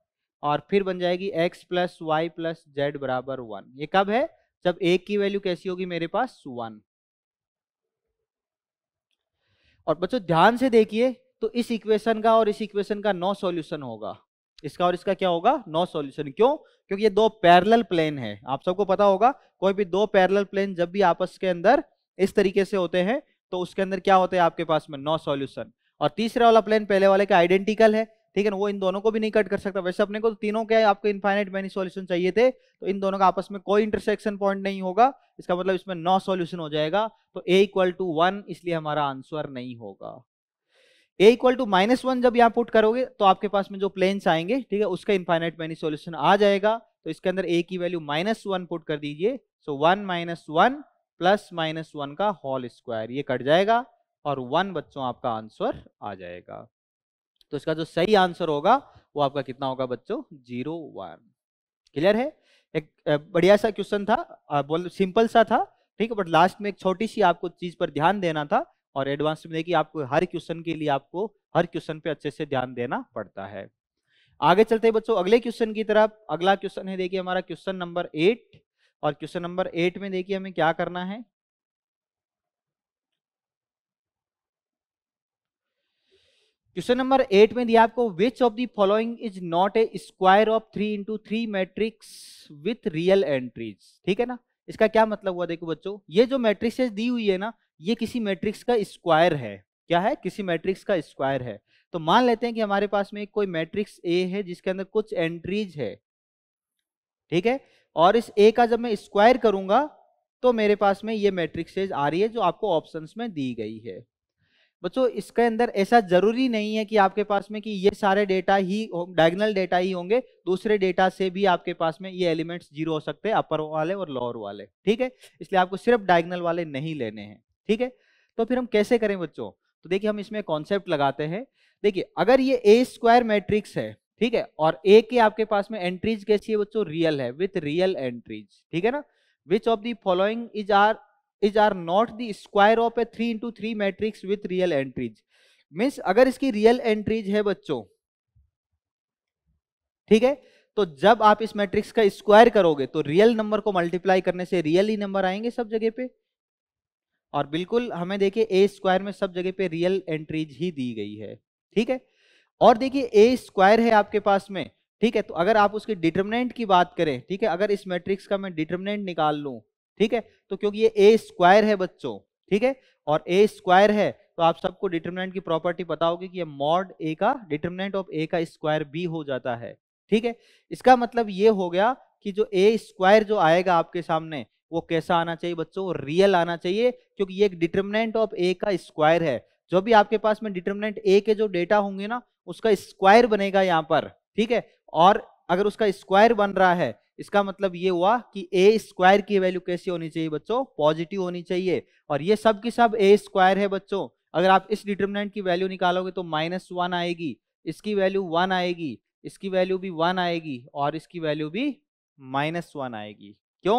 और फिर बन जाएगी x plus y plus z बराबर वन ये कब है जब ए की वैल्यू कैसी होगी मेरे पास वन और बच्चों ध्यान से देखिए तो इस इक्वेशन का और इस इक्वेशन का नो सॉल्यूशन होगा इसका और इसका क्या होगा नो सॉल्यूशन क्यों क्योंकि ये दो पैरेलल प्लेन है आप सबको पता होगा कोई भी दो पैरेलल प्लेन जब भी आपस के अंदर इस तरीके से होते हैं तो उसके अंदर क्या होते हैं आपके पास में नो सॉल्यूशन और तीसरा वाला प्लेन पहले वाले का आइडेंटिकल है ठीक है ना वो इन दोनों को भी नहीं कट कर सकता वैसे अपने को तो तीनों के आपके आपको इन्फाइनाइट मैनी सॉल्यूशन चाहिए थे तो इन दोनों का आपस में कोई इंटरसेक्शन पॉइंट नहीं होगा इसका मतलब इसमें नौ सॉल्यूशन हो जाएगा तो ए इक्वल टू वन इसलिए हमारा आंसर नहीं होगा a equal to minus one जब यहाँ पुट करोगे तो आपके पास में जो प्लेन्स आएंगे ठीक है उसका इन्फाइनाइट मैनी सोल्यूशन आ जाएगा तो इसके अंदर ए की वैल्यू माइनस वन पुट कर दीजिए so one minus one plus minus one का होल स्क्वायर ये कट जाएगा और वन बच्चों आपका आंसर आ जाएगा तो इसका जो सही आंसर होगा वो आपका कितना होगा बच्चों जीरो वन क्लियर है एक बढ़िया सा क्वेश्चन था बोल सिंपल सा था ठीक है बट लास्ट में एक छोटी सी आपको चीज पर ध्यान देना था और एडवांस में देखिए आपको हर क्वेश्चन के लिए आपको हर क्वेश्चन पे अच्छे से ध्यान देना पड़ता है आगे चलते हैं बच्चों अगले क्वेश्चन की तरफ अगला क्वेश्चन है देखिए हमारा क्वेश्चन नंबर एट और क्वेश्चन नंबर एट में देखिए हमें क्या करना है क्वेश्चन नंबर एट में दिया आपको which of the following is not a square of three into three matrix with real entries ठीक है ना इसका क्या मतलब हुआ देखो बच्चों ये जो मैट्रिक्स दी हुई है ना ये किसी मैट्रिक्स का स्क्वायर है क्या है किसी मैट्रिक्स का स्क्वायर है तो मान लेते हैं कि हमारे पास में कोई मैट्रिक्स ए है जिसके अंदर कुछ एंट्रीज है ठीक है और इस ए का जब मैं स्क्वायर करूंगा तो मेरे पास में ये मैट्रिक्सेज आ रही है जो आपको ऑप्शंस में दी गई है बच्चों इसके अंदर ऐसा जरूरी नहीं है कि आपके पास में कि ये सारे डेटा ही डायगनल डेटा ही होंगे दूसरे डेटा से भी आपके पास में ये एलिमेंट्स जीरो हो सकते हैं अपर वाले और लोअर वाले ठीक है इसलिए आपको सिर्फ डायगनल वाले नहीं लेने हैं ठीक है तो फिर हम कैसे करें बच्चों तो देखिए हम इसमें कॉन्सेप्ट लगाते हैं देखिए अगर ये ए स्क्वायर मैट्रिक्स है ठीक है और ए के आपके पास में एंट्रीज कैसी है बच्चों रियल है विथ रियल एंट्रीज ठीक है ना which of the following is are is are not the square of a three into three matrix with real entries means अगर इसकी रियल एंट्रीज है बच्चों ठीक है तो जब आप इस मैट्रिक्स का स्क्वायर करोगे तो रियल नंबर को मल्टीप्लाई करने से रियल ही नंबर आएंगे सब जगह पे और बिल्कुल हमें देखिए ए स्क्वायर में सब जगह पे रियल एंट्रीज ही दी गई है ठीक है और देखिए ए स्क्वायर है आपके पास में ठीक है तो अगर आप उसके डिटर्मिनेंट की बात करें ठीक है अगर इस मैट्रिक्स का मैं डिटर्मिनेंट निकाल लूँ ठीक है तो क्योंकि ये ए स्क्वायर है बच्चों ठीक है और ए स्क्वायर है तो आप सबको डिटर्मिनेंट की प्रॉपर्टी पता होगी कि ये मॉड ए का डिटर्मिनेंट ऑफ ए का स्क्वायर बी हो जाता है ठीक है इसका मतलब ये हो गया कि जो ए स्क्वायर जो आएगा आपके सामने वो कैसा आना चाहिए बच्चों रियल आना चाहिए क्योंकि ये एक डिटर्मिनेंट ऑफ ए का स्क्वायर है जो भी आपके पास में डिटर्मिनेंट ए के जो डेटा होंगे ना उसका स्क्वायर बनेगा यहाँ पर ठीक है और अगर उसका स्क्वायर बन रहा है इसका मतलब ये हुआ कि ए स्क्वायर की वैल्यू कैसी होनी चाहिए बच्चों पॉजिटिव होनी चाहिए और ये सब की सब ए स्क्वायर है बच्चों अगर आप इस डिटर्मिनेंट की वैल्यू निकालोगे तो माइनस वन आएगी इसकी वैल्यू वन आएगी इसकी वैल्यू भी वन आएगी और इसकी वैल्यू भी माइनस वन आएगी क्यों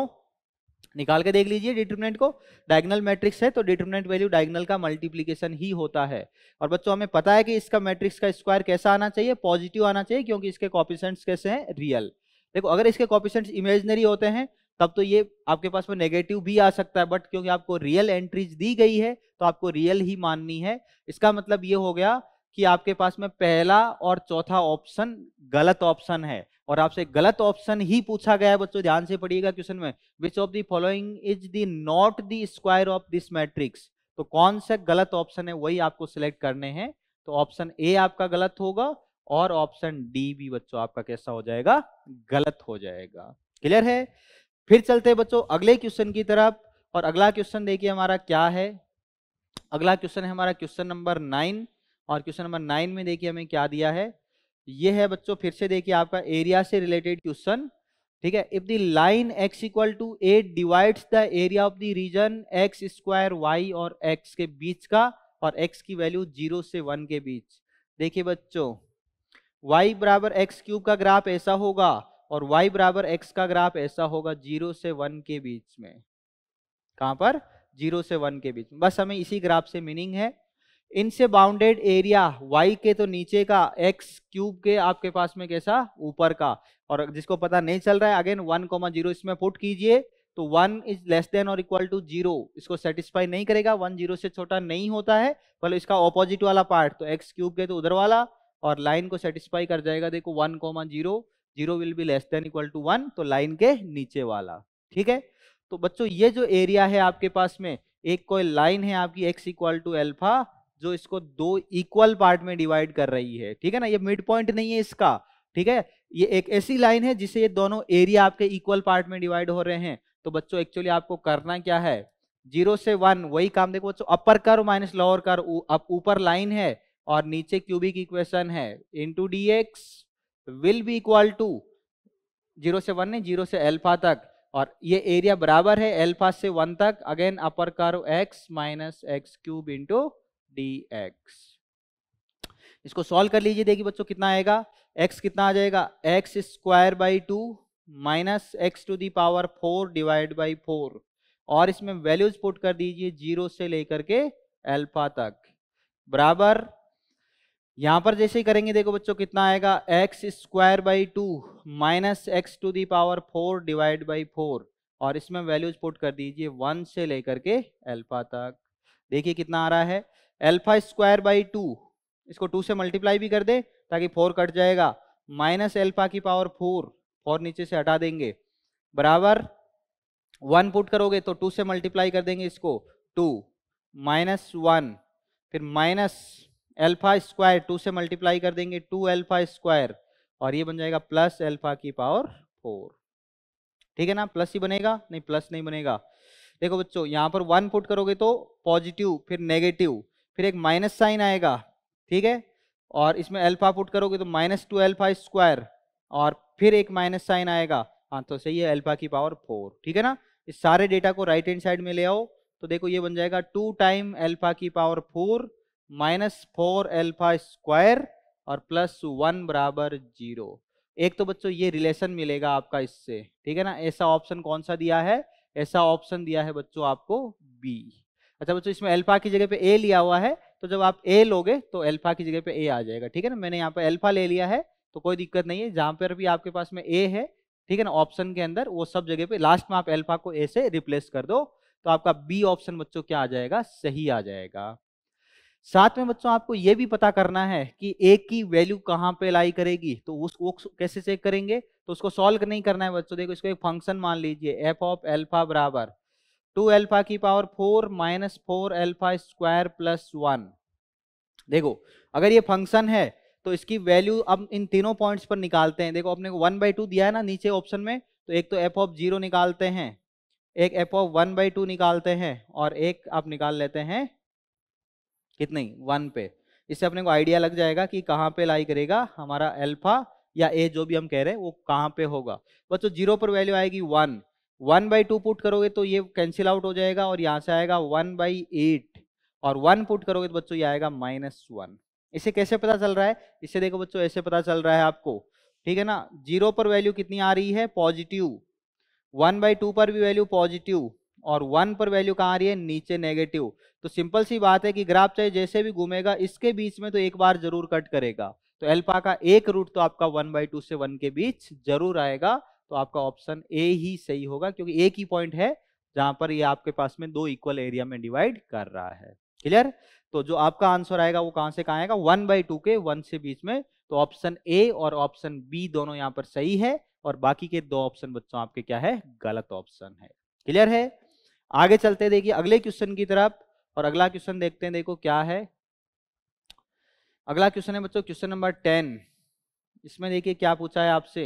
निकाल के देख लीजिए डिटर्मिनेंट को डायगनल मैट्रिक्स है तो डिटर्मिनेंट वैल्यू डायगनल का मल्टीप्लीकेशन ही होता है और बच्चों हमें पता है कि इसका मैट्रिक्स का स्क्वायर कैसा आना चाहिए पॉजिटिव आना चाहिए क्योंकि इसके कॉपिशेंट्स कैसे हैं रियल देखो अगर इसके कॉपिशेंट्स इमेजनरी होते हैं तब तो ये आपके पास में नेगेटिव भी आ सकता है बट क्योंकि आपको रियल एंट्रीज दी गई है तो आपको रियल ही माननी है इसका मतलब ये हो गया कि आपके पास में पहला और चौथा ऑप्शन गलत ऑप्शन है और आपसे गलत ऑप्शन ही पूछा गया है बच्चों ध्यान से पढ़िएगा क्वेश्चन में which of the following is the not the square of this matrix तो कौन सा गलत ऑप्शन है वही आपको सिलेक्ट करने हैं तो ऑप्शन ए आपका गलत होगा और ऑप्शन डी भी बच्चों आपका कैसा हो जाएगा गलत हो जाएगा क्लियर है फिर चलते बच्चों अगले क्वेश्चन की तरफ और अगला क्वेश्चन देखिए हमारा क्या है अगला क्वेश्चन है हमारा क्वेश्चन नंबर नाइन और क्वेश्चन नंबर नाइन में देखिए हमें क्या दिया है ये है बच्चों फिर से देखिए आपका एरिया से रिलेटेड क्वेश्चन ठीक है if the line x equal to eight divides the area of the region x square y और एक्स के बीच का और एक्स की वैल्यू जीरो से वन के बीच देखिए बच्चों y बराबर एक्स क्यूब का ग्राफ ऐसा होगा और y बराबर एक्स का ग्राफ ऐसा होगा जीरो से वन के बीच में कहां पर जीरो से वन के बीच में बस हमें इसी ग्राफ से मीनिंग है इनसे बाउंडेड एरिया y के तो नीचे का x क्यूब के आपके पास में कैसा ऊपर का और जिसको पता नहीं चल रहा है अगेन वन कोमा जीरो इसमें पुट कीजिए तो वन इज लेस देन और इक्वल टू जीरो इसको सेटिस्फाई नहीं करेगा वन जीरो से छोटा नहीं होता है पहले इसका ऑपोजिट वाला पार्ट तो एक्स क्यूब के तो उधर वाला और लाइन को सेटिस्फाई कर जाएगा देखो one comma zero zero will be less than equal to one तो लाइन के नीचे वाला ठीक है तो बच्चों ये जो एरिया है आपके पास में एक कोई लाइन है आपकी एक्स इक्वल टू एल्फा जो इसको दो इक्वल पार्ट में डिवाइड कर रही है ठीक है ना ये मिड पॉइंट नहीं है इसका ठीक है ये एक ऐसी लाइन है जिसे ये दोनों एरिया आपके इक्वल पार्ट में डिवाइड हो रहे हैं तो बच्चों एक्चुअली आपको करना क्या है जीरो से वन वही काम देखो बच्चों अपर कर माइनस लोअर कर ऊपर लाइन है और नीचे क्यूबिक इक्वेशन है into D x will be equal to zero से वन नहीं जीरो से एल्फा तक और ये एरिया बराबर है एल्फा से वन तक अगेन अपर करो x minus x cube into D x इसको सॉल्व कर लीजिए देखिए बच्चों कितना आएगा एक्स कितना आ जाएगा x square by two minus x to the power four divide by four और इसमें वैल्यूज पुट कर दीजिए जीरो से लेकर के एल्फा तक बराबर यहां पर जैसे ही करेंगे देखो बच्चों कितना आएगा x square by two minus x to the power four divide by four और इसमें वैल्यूज पुट कर दीजिए वन से लेकर के एल्फा तक देखिए कितना आ रहा है एल्फा स्क्वायर बाई टू इसको टू से मल्टीप्लाई भी कर दे ताकि फोर कट जाएगा माइनस एल्फा की पावर फोर फोर नीचे से हटा देंगे बराबर वन पुट करोगे तो टू से मल्टीप्लाई कर देंगे इसको टू माइनस वन फिर माइनस एल्फा स्क्वायर टू से मल्टीप्लाई कर देंगे टू एल्फा स्क्वायर और ये बन जाएगा प्लस एल्फा की पावर फोर ठीक है ना प्लस ही बनेगा नहीं प्लस नहीं बनेगा देखो बच्चों यहाँ पर वन पुट करोगे तो पॉजिटिव फिर नेगेटिव फिर एक माइनस साइन आएगा ठीक है और इसमें एल्फा पुट करोगे तो माइनस टू एल्फा स्क्वायर और फिर एक माइनस साइन आएगा हाँ तो सही है एल्फा की पावर फोर ठीक है ना इस सारे डेटा को राइट हैंड साइड में ले आओ तो देखो ये बन जाएगा टू टाइम एल्फा की power four minus four alpha square और प्लस वन बराबर जीरो एक तो बच्चों ये रिलेशन मिलेगा आपका इससे ठीक है ना ऐसा ऑप्शन कौन सा दिया है ऐसा ऑप्शन दिया है बच्चों आपको बी अच्छा बच्चों इसमें एल्फा की जगह पे ए लिया हुआ है तो जब आप ए लोगे तो एल्फा की जगह पे ए आ जाएगा ठीक है ना मैंने यहाँ पे एल्फा ले लिया है तो कोई दिक्कत नहीं है जहां पर भी आपके पास में ए है ठीक है ना ऑप्शन के अंदर वो सब जगह पे लास्ट में आप एल्फा को ए से रिप्लेस कर दो तो आपका बी ऑप्शन बच्चों क्या आ जाएगा सही आ जाएगा साथ में बच्चों आपको ये भी पता करना है कि ए की वैल्यू कहाँ पे लाई करेगी तो उसको कैसे चेक करेंगे तो उसको सॉल्व नहीं करना है बच्चों देखो इसको एक फंक्शन मान लीजिए एफ ऑफ एल्फा बराबर टू एल्फा की power four minus four alpha square plus one देखो अगर ये फंक्शन है तो इसकी वैल्यू अब इन तीनों पॉइंट्स पर निकालते हैं देखो अपने को वन बाई टू दिया है ना नीचे ऑप्शन में तो एक तो एफ ऑफ जीरो निकालते हैं एक f of one by two निकालते हैं और एक आप निकाल लेते हैं कितनी वन पे इससे अपने को आइडिया लग जाएगा कि कहाँ पे लाई करेगा हमारा अल्फा या ए जो भी हम कह रहे हैं वो कहाँ पे होगा बच्चों जीरो पर वैल्यू आएगी one one by two put करोगे तो ये कैंसिल आउट हो जाएगा और यहाँ से आएगा वन बाई एट और वन पुट करोगे तो बच्चों ये आएगा माइनस वन इसे कैसे पता चल रहा है इसे देखो बच्चों ऐसे पता चल रहा है आपको ठीक है ना जीरो पर वैल्यू कितनी आ रही है पॉजिटिव वन बाई टू पर भी वैल्यू पॉजिटिव और वन पर वैल्यू कहाँ आ रही है नीचे नेगेटिव तो सिंपल सी बात है कि ग्राफ चाहे जैसे भी घूमेगा इसके बीच में तो एक बार जरूर कट करेगा तो एल्फा का एक रूट तो आपका वन बाई टू से वन के बीच जरूर आएगा तो आपका ऑप्शन ए ही सही होगा क्योंकि एक ही पॉइंट है जहां पर ये आपके पास में दो इक्वल एरिया में डिवाइड कर रहा है क्लियर तो जो आपका आंसर आएगा वो कहां से कहा आएगा वन बाई टू के वन से बीच में तो ऑप्शन ए और ऑप्शन बी दोनों यहां पर सही है और बाकी के दो ऑप्शन बच्चों आपके क्या है गलत ऑप्शन है क्लियर है आगे चलते देखिए अगले क्वेश्चन की तरफ और अगला क्वेश्चन देखते हैं देखो क्या है अगला क्वेश्चन है बच्चों क्वेश्चन नंबर टेन इसमें देखिए क्या पूछा है आपसे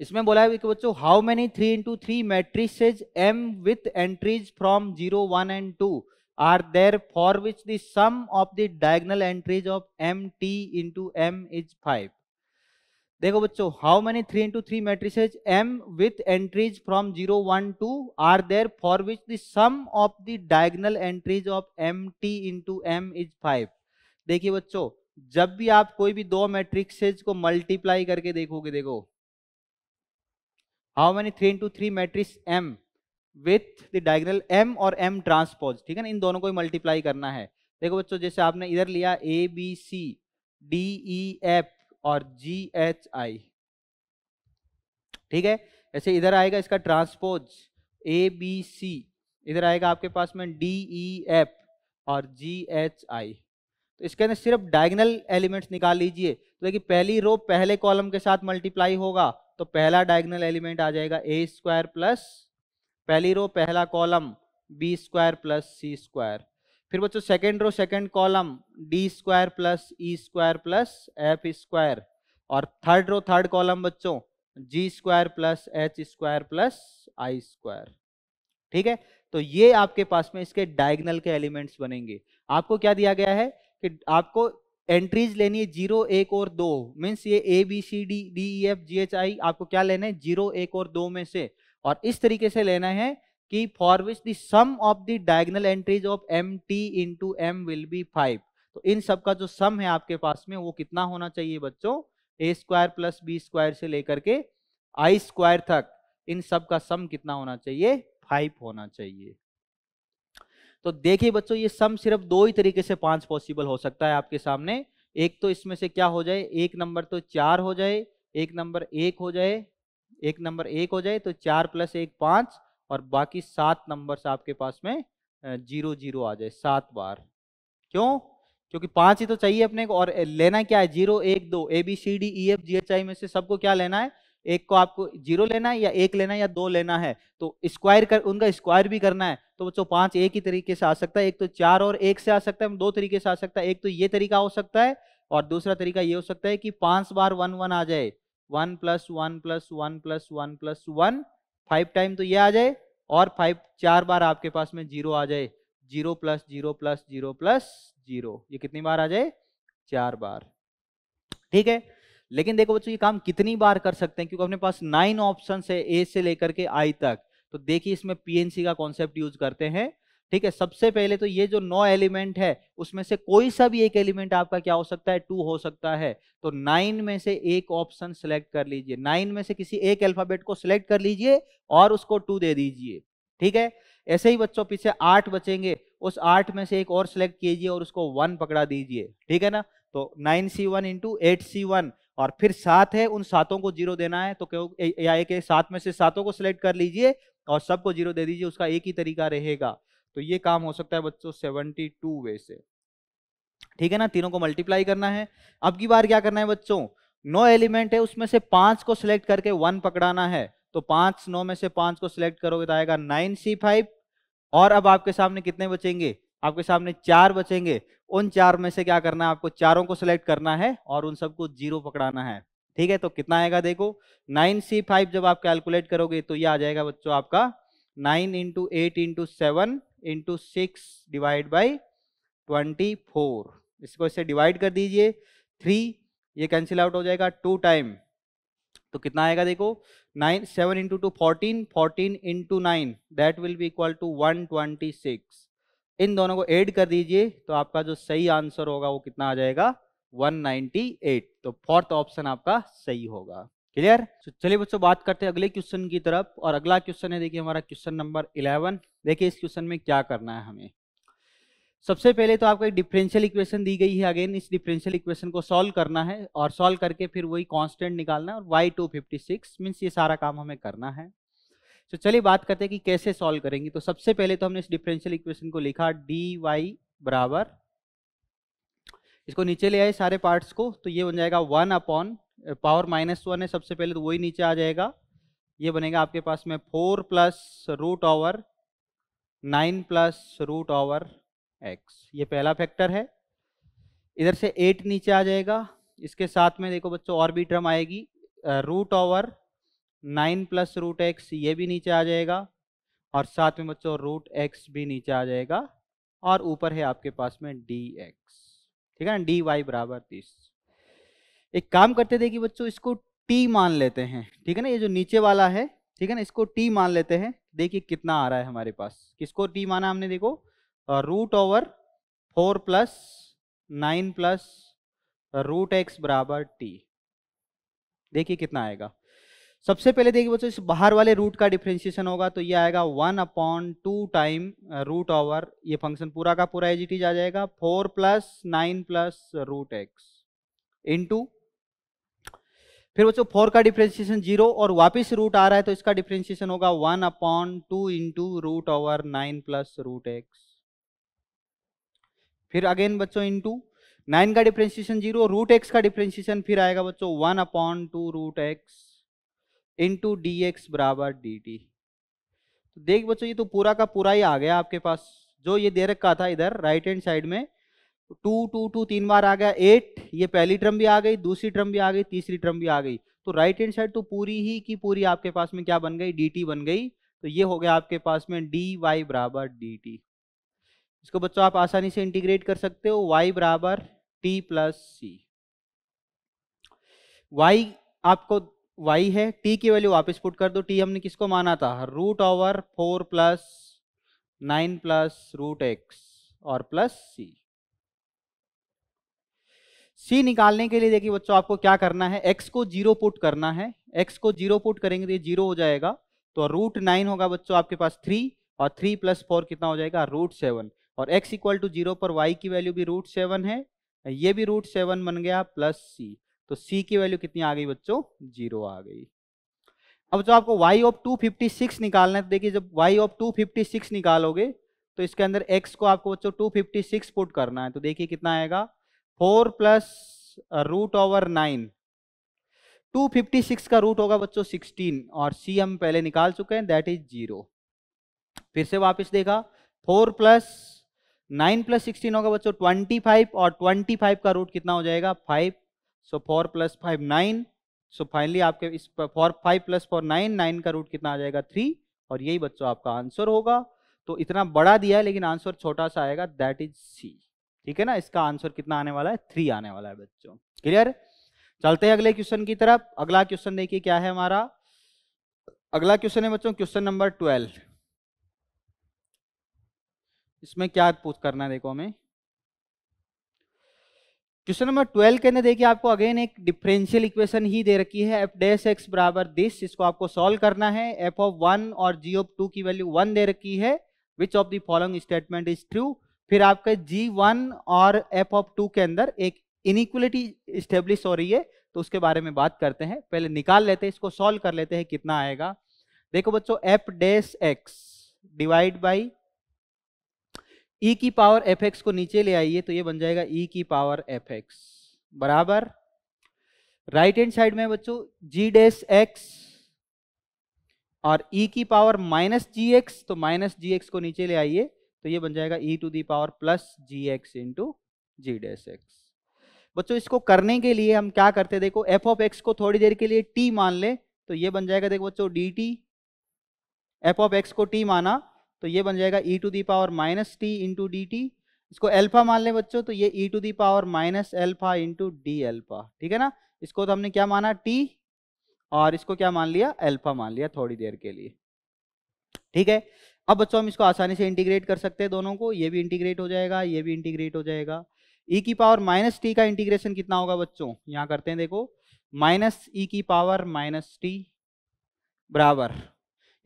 इसमें बोला है कि बच्चों how many three into three matrices M with entries from zero one and two are there for which the sum of the diagonal entries of M T into M is five देखो बच्चों how many three into three matrices M with entries from zero one two are there for which the sum of the diagonal entries of M T into M is five देखिए बच्चों जब भी आप कोई भी दो मैट्रिक्सेज को मल्टीप्लाई करके देखोगे देखो how many three into three matrix M with the diagonal M और एम ट्रांसपोज ठीक है ना इन दोनों को मल्टीप्लाई करना है देखो बच्चों जैसे आपने इधर लिया a B C D E f और जी एच आई ठीक है ऐसे इधर आएगा इसका ट्रांसपोज ए बी सी इधर आएगा आपके पास में डी ई एफ और जी एच आई तो इसके अंदर सिर्फ डायगनल एलिमेंट्स निकाल लीजिए तो देखिए पहली रो पहले कॉलम के साथ मल्टीप्लाई होगा तो पहला डायगनल एलिमेंट आ जाएगा ए स्क्वायर प्लस पहली रो पहला column b square plus c square फिर बच्चों second row second column d square plus e square plus f square और थर्ड रो थर्ड कॉलम बच्चों g square plus h square plus i square ठीक है तो ये आपके पास में इसके डायगनल के एलिमेंट्स बनेंगे आपको क्या दिया गया है कि आपको एंट्रीज लेनी है जीरो एक और दो मीन्स ये a B C d d E F G H i आपको क्या लेना है जीरो एक और दो में से और इस तरीके से लेना है कि for which the sum of the diagonal entries of M T to M will be five तो इन सब का जो सम है आपके पास में वो कितना होना चाहिए बच्चों a square plus b square से लेकर के आई स्क्वायर तक इन सब का सम कितना होना चाहिए फाइव होना चाहिए तो देखिए बच्चों ये सम सिर्फ दो ही तरीके से पांच पॉसिबल हो सकता है आपके सामने एक तो इसमें से क्या हो जाए एक नंबर तो चार हो जाए एक नंबर एक हो जाए एक नंबर एक हो जाए तो चार प्लस एक पांच और बाकी सात नंबर्स आपके पास में जीरो जीरो आ जाए सात बार क्यों क्योंकि पांच ही तो चाहिए अपने को और लेना क्या है जीरो एक दो A B C D E F G H I में से सबको क्या लेना है एक को आपको जीरो लेना है या एक लेना है या दो लेना है तो स्क्वायर कर उनका स्क्वायर भी करना है तो बच्चों पांच एक ही तरीके से आ सकता है एक तो चार और एक से आ सकता है दो तरीके से आ सकता है एक तो ये तरीका हो सकता है और दूसरा तरीका ये हो सकता है कि पांच बार वन वन आ जाए one plus one plus one plus one plus one five time तो ये आ जाए और फाइव चार बार आपके पास में जीरो आ जाए zero plus zero plus zero plus zero ये कितनी बार आ जाए चार बार ठीक है लेकिन देखो बच्चों ये काम कितनी बार कर सकते हैं क्योंकि अपने पास नाइन ऑप्शन है ए से लेकर के आई तक तो देखिए इसमें पीएनसी का कॉन्सेप्ट यूज करते हैं ठीक है सबसे पहले तो ये जो नौ एलिमेंट है उसमें से कोई सा भी एक एलिमेंट आपका क्या हो सकता है टू हो सकता है तो नाइन में से एक ऑप्शन सेलेक्ट कर लीजिए नाइन में से किसी एक अल्फाबेट को सिलेक्ट कर लीजिए और उसको टू दे दीजिए ठीक है ऐसे ही बच्चों पीछे आठ बचेंगे उस आठ में से एक और सिलेक्ट कीजिए और उसको वन पकड़ा दीजिए ठीक है ना तो nine C one into eight C one और फिर सात है उन सातों को जीरो देना है तो क्यों या एक सात में से सातों को सिलेक्ट कर लीजिए और सबको जीरो दे दीजिए उसका एक ही तरीका रहेगा तो ये काम हो सकता है बच्चों सेवेंटी टू वे से ठीक है ना तीनों को मल्टीप्लाई करना है अब की बार क्या करना है बच्चों नौ एलिमेंट है उसमें से पांच को सिलेक्ट करके वन पकड़ाना है तो पांच नौ में से पांच को सिलेक्ट करोगे तो आएगा नाइन सी फाइव और अब आपके सामने कितने बचेंगे आपके सामने चार बचेंगे उन चार में से क्या करना है आपको चारों को सिलेक्ट करना है और उन सबको जीरो पकड़ाना है ठीक है तो कितना आएगा देखो नाइन सी फाइव जब आप कैलकुलेट करोगे तो ये आ जाएगा बच्चों आपका nine into eight into seven into six divide by twenty four इसको इससे डिवाइड कर दीजिए थ्री ये कैंसिल आउट हो जाएगा टू टाइम तो कितना आएगा देखो nine seven into two fourteen fourteen into nine that will be equal to one twenty six इन दोनों को ऐड कर दीजिए तो आपका जो सही आंसर होगा वो कितना आ जाएगा वन एट तो फोर्थ ऑप्शन आपका सही होगा क्लियर तो चलिए बच्चों बात करते हैं अगले क्वेश्चन की तरफ और अगला क्वेश्चन है देखिए हमारा क्वेश्चन नंबर इलेवन देखिए इस क्वेश्चन में क्या करना है हमें सबसे पहले तो आपको एक डिफरेंशियल इक्वेशन दी गई है अगेन इस डिफरेंशियल इक्वेशन को सॉल्व करना है और सॉल्व करके फिर वही कांस्टेंट निकालना है और y two fifty six means ये सारा काम हमें करना है तो चलिए बात करते हैं कि कैसे सॉल्व करेंगे तो सबसे पहले तो हमने इस डिफरेंशियल इक्वेशन को लिखा डी वाई बराबर इसको नीचे ले आए सारे पार्ट्स को तो ये बन जाएगा one upon power minus one है सबसे पहले तो वही नीचे आ जाएगा ये बनेगा आपके पास में four plus root over nine plus root over x ये पहला फैक्टर है इधर से एट नीचे आ जाएगा इसके साथ में देखो बच्चों और भी ट्रम आएगी root over nine plus root x ये भी नीचे आ जाएगा और साथ में बच्चों रूट एक्स भी नीचे आ जाएगा और ऊपर है आपके पास में डी एक्स ठीक है ना डी वाई बराबर तीस एक काम करते थे कि बच्चों इसको टी मान लेते हैं ठीक है ना ये जो नीचे वाला है ठीक है ना इसको टी मान लेते हैं देखिए कितना आ रहा है हमारे पास किसको टी माना हमने देखो root over four plus nine plus root x बराबर टी देखिए कितना आएगा सबसे पहले देखिए बच्चों इस बाहर वाले रूट का डिफ्रेंशिएशन होगा तो ये आएगा one upon two time root over ये फंक्शन पूरा का पूरा एजिटीज आ जाएगा four plus nine plus root x into फिर बच्चों फोर का डिफ्रेंसिएशन जीरो और वापस रूट आ रहा है तो इसका डिफ्रेंशिएशन होगा one upon two into root over nine plus root x फिर अगेन बच्चों इंटू नाइन का डिफ्रेंसिएशन जीरो रूट एक्स का डिफ्रेंसिएशन फिर आएगा बच्चों one upon two root x into D x बराबर डी टी तो देख बच्चों ये तो पूरा का पूरा ही आ गया आपके पास जो ये दे रखा था इधर राइट हैंड साइड में टू टू टू तीन बार आ गया एट ये पहली ट्रम भी आ गई दूसरी टर्म भी आ गई तीसरी टर्म भी आ गई तो राइट हैंड साइड तो पूरी ही की पूरी आपके पास में क्या बन गई डी बन गई तो ये हो गया आपके पास में डी वाई बराबर डी टी इसको बच्चों आप आसानी से इंटीग्रेट कर सकते हो वाई बराबर टी प्लस सी वाई आपको वाई है टी की वैल्यू वापस पुट कर दो टी हमने किसको माना था root over four plus nine plus root x और प्लस सी सी निकालने के लिए देखिए बच्चों आपको क्या करना है एक्स को जीरो पुट करना है एक्स को जीरो पुट करेंगे तो ये जीरो हो जाएगा तो रूट नाइन होगा बच्चों आपके पास थ्री और थ्री प्लस फोर कितना हो जाएगा रूट सेवन और एक्स इक्वल टू जीरो पर वाई की वैल्यू भी रूट सेवन है ये भी रूट सेवन बन गया प्लस सी तो सी की वैल्यू कितनी आ गई बच्चों जीरो आ गई अब जो आपको वाई ऑफ सिक्स निकालना है तो देखिए जब वाई ऑफ सिक्स निकालोगे तो इसके अंदर एक्स को आपको बच्चों सिक्स पुट करना है तो देखिए कितना आएगा four plus root over nine two fifty six का रूट होगा बच्चों सिक्सटीन और सी हम पहले निकाल चुके हैं दैट इज जीरो फिर से वापस देखा four plus nine plus sixteen होगा बच्चों ट्वेंटी फाइव और ट्वेंटी फाइव का रूट कितना हो जाएगा five so four plus five nine so finally आपके इस four five plus four nine nine का रूट कितना आ जाएगा थ्री और यही बच्चों आपका आंसर होगा तो इतना बड़ा दिया है लेकिन आंसर छोटा सा आएगा दैट इज सी ठीक है ना इसका आंसर कितना आने वाला है थ्री आने वाला है बच्चों क्लियर चलते हैं अगले क्वेश्चन की तरफ अगला क्वेश्चन देखिए क्या है हमारा अगला क्वेश्चन है बच्चों क्वेश्चन नंबर ट्वेल्व इसमें क्या पूछ करना है देखो हमें क्वेश्चन नंबर ट्वेल्व के अंदर देखिए आपको अगेन एक डिफरेंशियल इक्वेशन ही दे रखी है एफ डेस एक्स बराबर दिस इसको आपको सॉल्व करना है एफ ऑफ वन और जी ऑफ टू की वैल्यू वन दे रखी है which of the following statement is true फिर आपके जी वन और एफ ऑफ टू के अंदर एक इनिक्वलिटी स्टेब्लिश हो रही है तो उसके बारे में बात करते हैं पहले निकाल लेते हैं इसको सॉल्व कर लेते हैं कितना आएगा देखो बच्चों f dash x divide by e की पावर एफ एक्स को नीचे ले आइए तो ये बन जाएगा ई e की पावर एफ एक्स बराबर राइट हैंड साइड में बच्चों जी डेस एक्स और ई e की पावर माइनस जी एक्स तो माइनस जी एक्स को नीचे ले आइए तो ये बन जाएगा e to the power plus g x into g dash x बच्चों इसको करने के लिए हम क्या करते हैं देखो एफ ऑफ एक्स को थोड़ी देर के लिए टी मान ले तो ये बन जाएगा देखो बच्चों d t f of x को टी माना तो ये बन जाएगा e to the power minus t into d t इसको एल्फा मान ले बच्चों तो ये e to the power minus alpha into d alpha ठीक है ना इसको तो हमने क्या माना टी और इसको क्या मान लिया एल्फा मान लिया थोड़ी देर के लिए ठीक है अब बच्चों हम इसको आसानी से इंटीग्रेट कर सकते हैं दोनों को ये भी इंटीग्रेट हो जाएगा ये भी इंटीग्रेट हो जाएगा ई e की पावर माइनस टी का इंटीग्रेशन कितना होगा बच्चों यहां करते हैं देखो माइनस ई e की पावर माइनस टी बराबर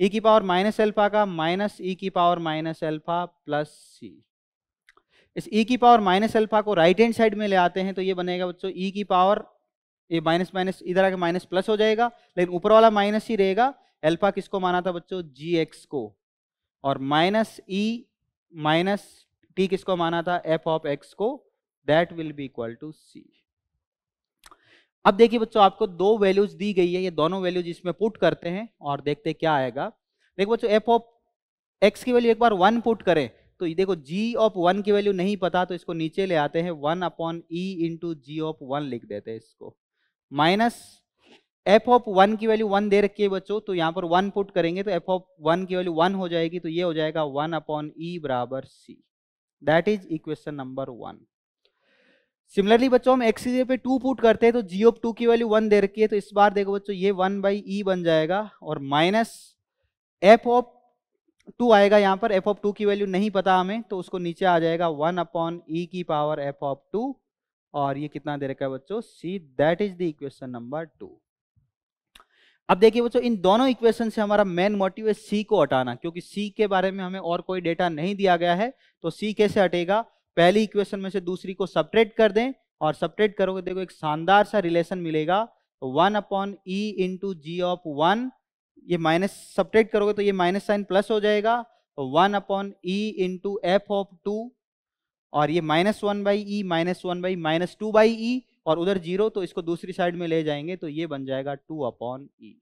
ई e की पावर माइनस एल्फा का माइनस ई की power minus alpha plus c इस ई की पावर माइनस एल्फा को राइट हैंड साइड में ले आते हैं तो ये बनेगा बच्चों ई की पावर ये माइनस माइनस इधर आके माइनस प्लस हो जाएगा लेकिन ऊपर वाला माइनस ही रहेगा एल्फा किसको माना था बच्चों जी एक्स को और माइनस ई माइनस टी किसको माना था एफ ऑफ एक्स को that will be equal to c अब देखिए बच्चों आपको दो वैल्यूज दी गई है ये दोनों वैल्यूज इसमें पुट करते हैं और देखते क्या आएगा देखो बच्चों एफ ऑफ एक्स की वैल्यू एक बार वन पुट करें तो ये देखो जी ऑफ वन की वैल्यू नहीं पता तो इसको नीचे ले आते हैं one upon e into g of one लिख देते हैं इसको माइनस एफ ऑफ वन की वैल्यू वन दे रखी है बच्चों तो यहाँ पर वन पुट करेंगे तो एफ ऑफ वन की वैल्यू वन हो जाएगी तो ये हो जाएगा वन अपॉन ई बराबर c that is equation number one similarly बच्चों हम एक्स पे टू पुट करते हैं तो जी ऑफ टू की वैल्यू वन दे रखी है तो इस बार देखो बच्चों ये वन बाई ई बन जाएगा और माइनस एफ ऑफ टू आएगा यहाँ पर एफ ऑफ टू की वैल्यू नहीं पता हमें तो उसको नीचे आ जाएगा वन अपॉन ई की पावर एफ ऑफ टू और ये कितना दे रखा है बच्चों c that is the equation number two अब देखिए बच्चों इन दोनों इक्वेशन से हमारा मेन मोटिव है सी को हटाना क्योंकि सी के बारे में हमें और कोई डेटा नहीं दिया गया है तो सी कैसे हटेगा पहली इक्वेशन में से दूसरी को सपरेट कर दें और सपरेट करोगे देखो एक शानदार सा रिलेशन मिलेगा one upon e into g of one ये माइनस सपरेट करोगे तो ये माइनस साइन प्लस हो जाएगा one upon e into f of two और ये minus one by e minus one by minus two by e और उधर जीरो तो इसको दूसरी साइड में ले जाएंगे तो ये बन जाएगा टू अपॉन ई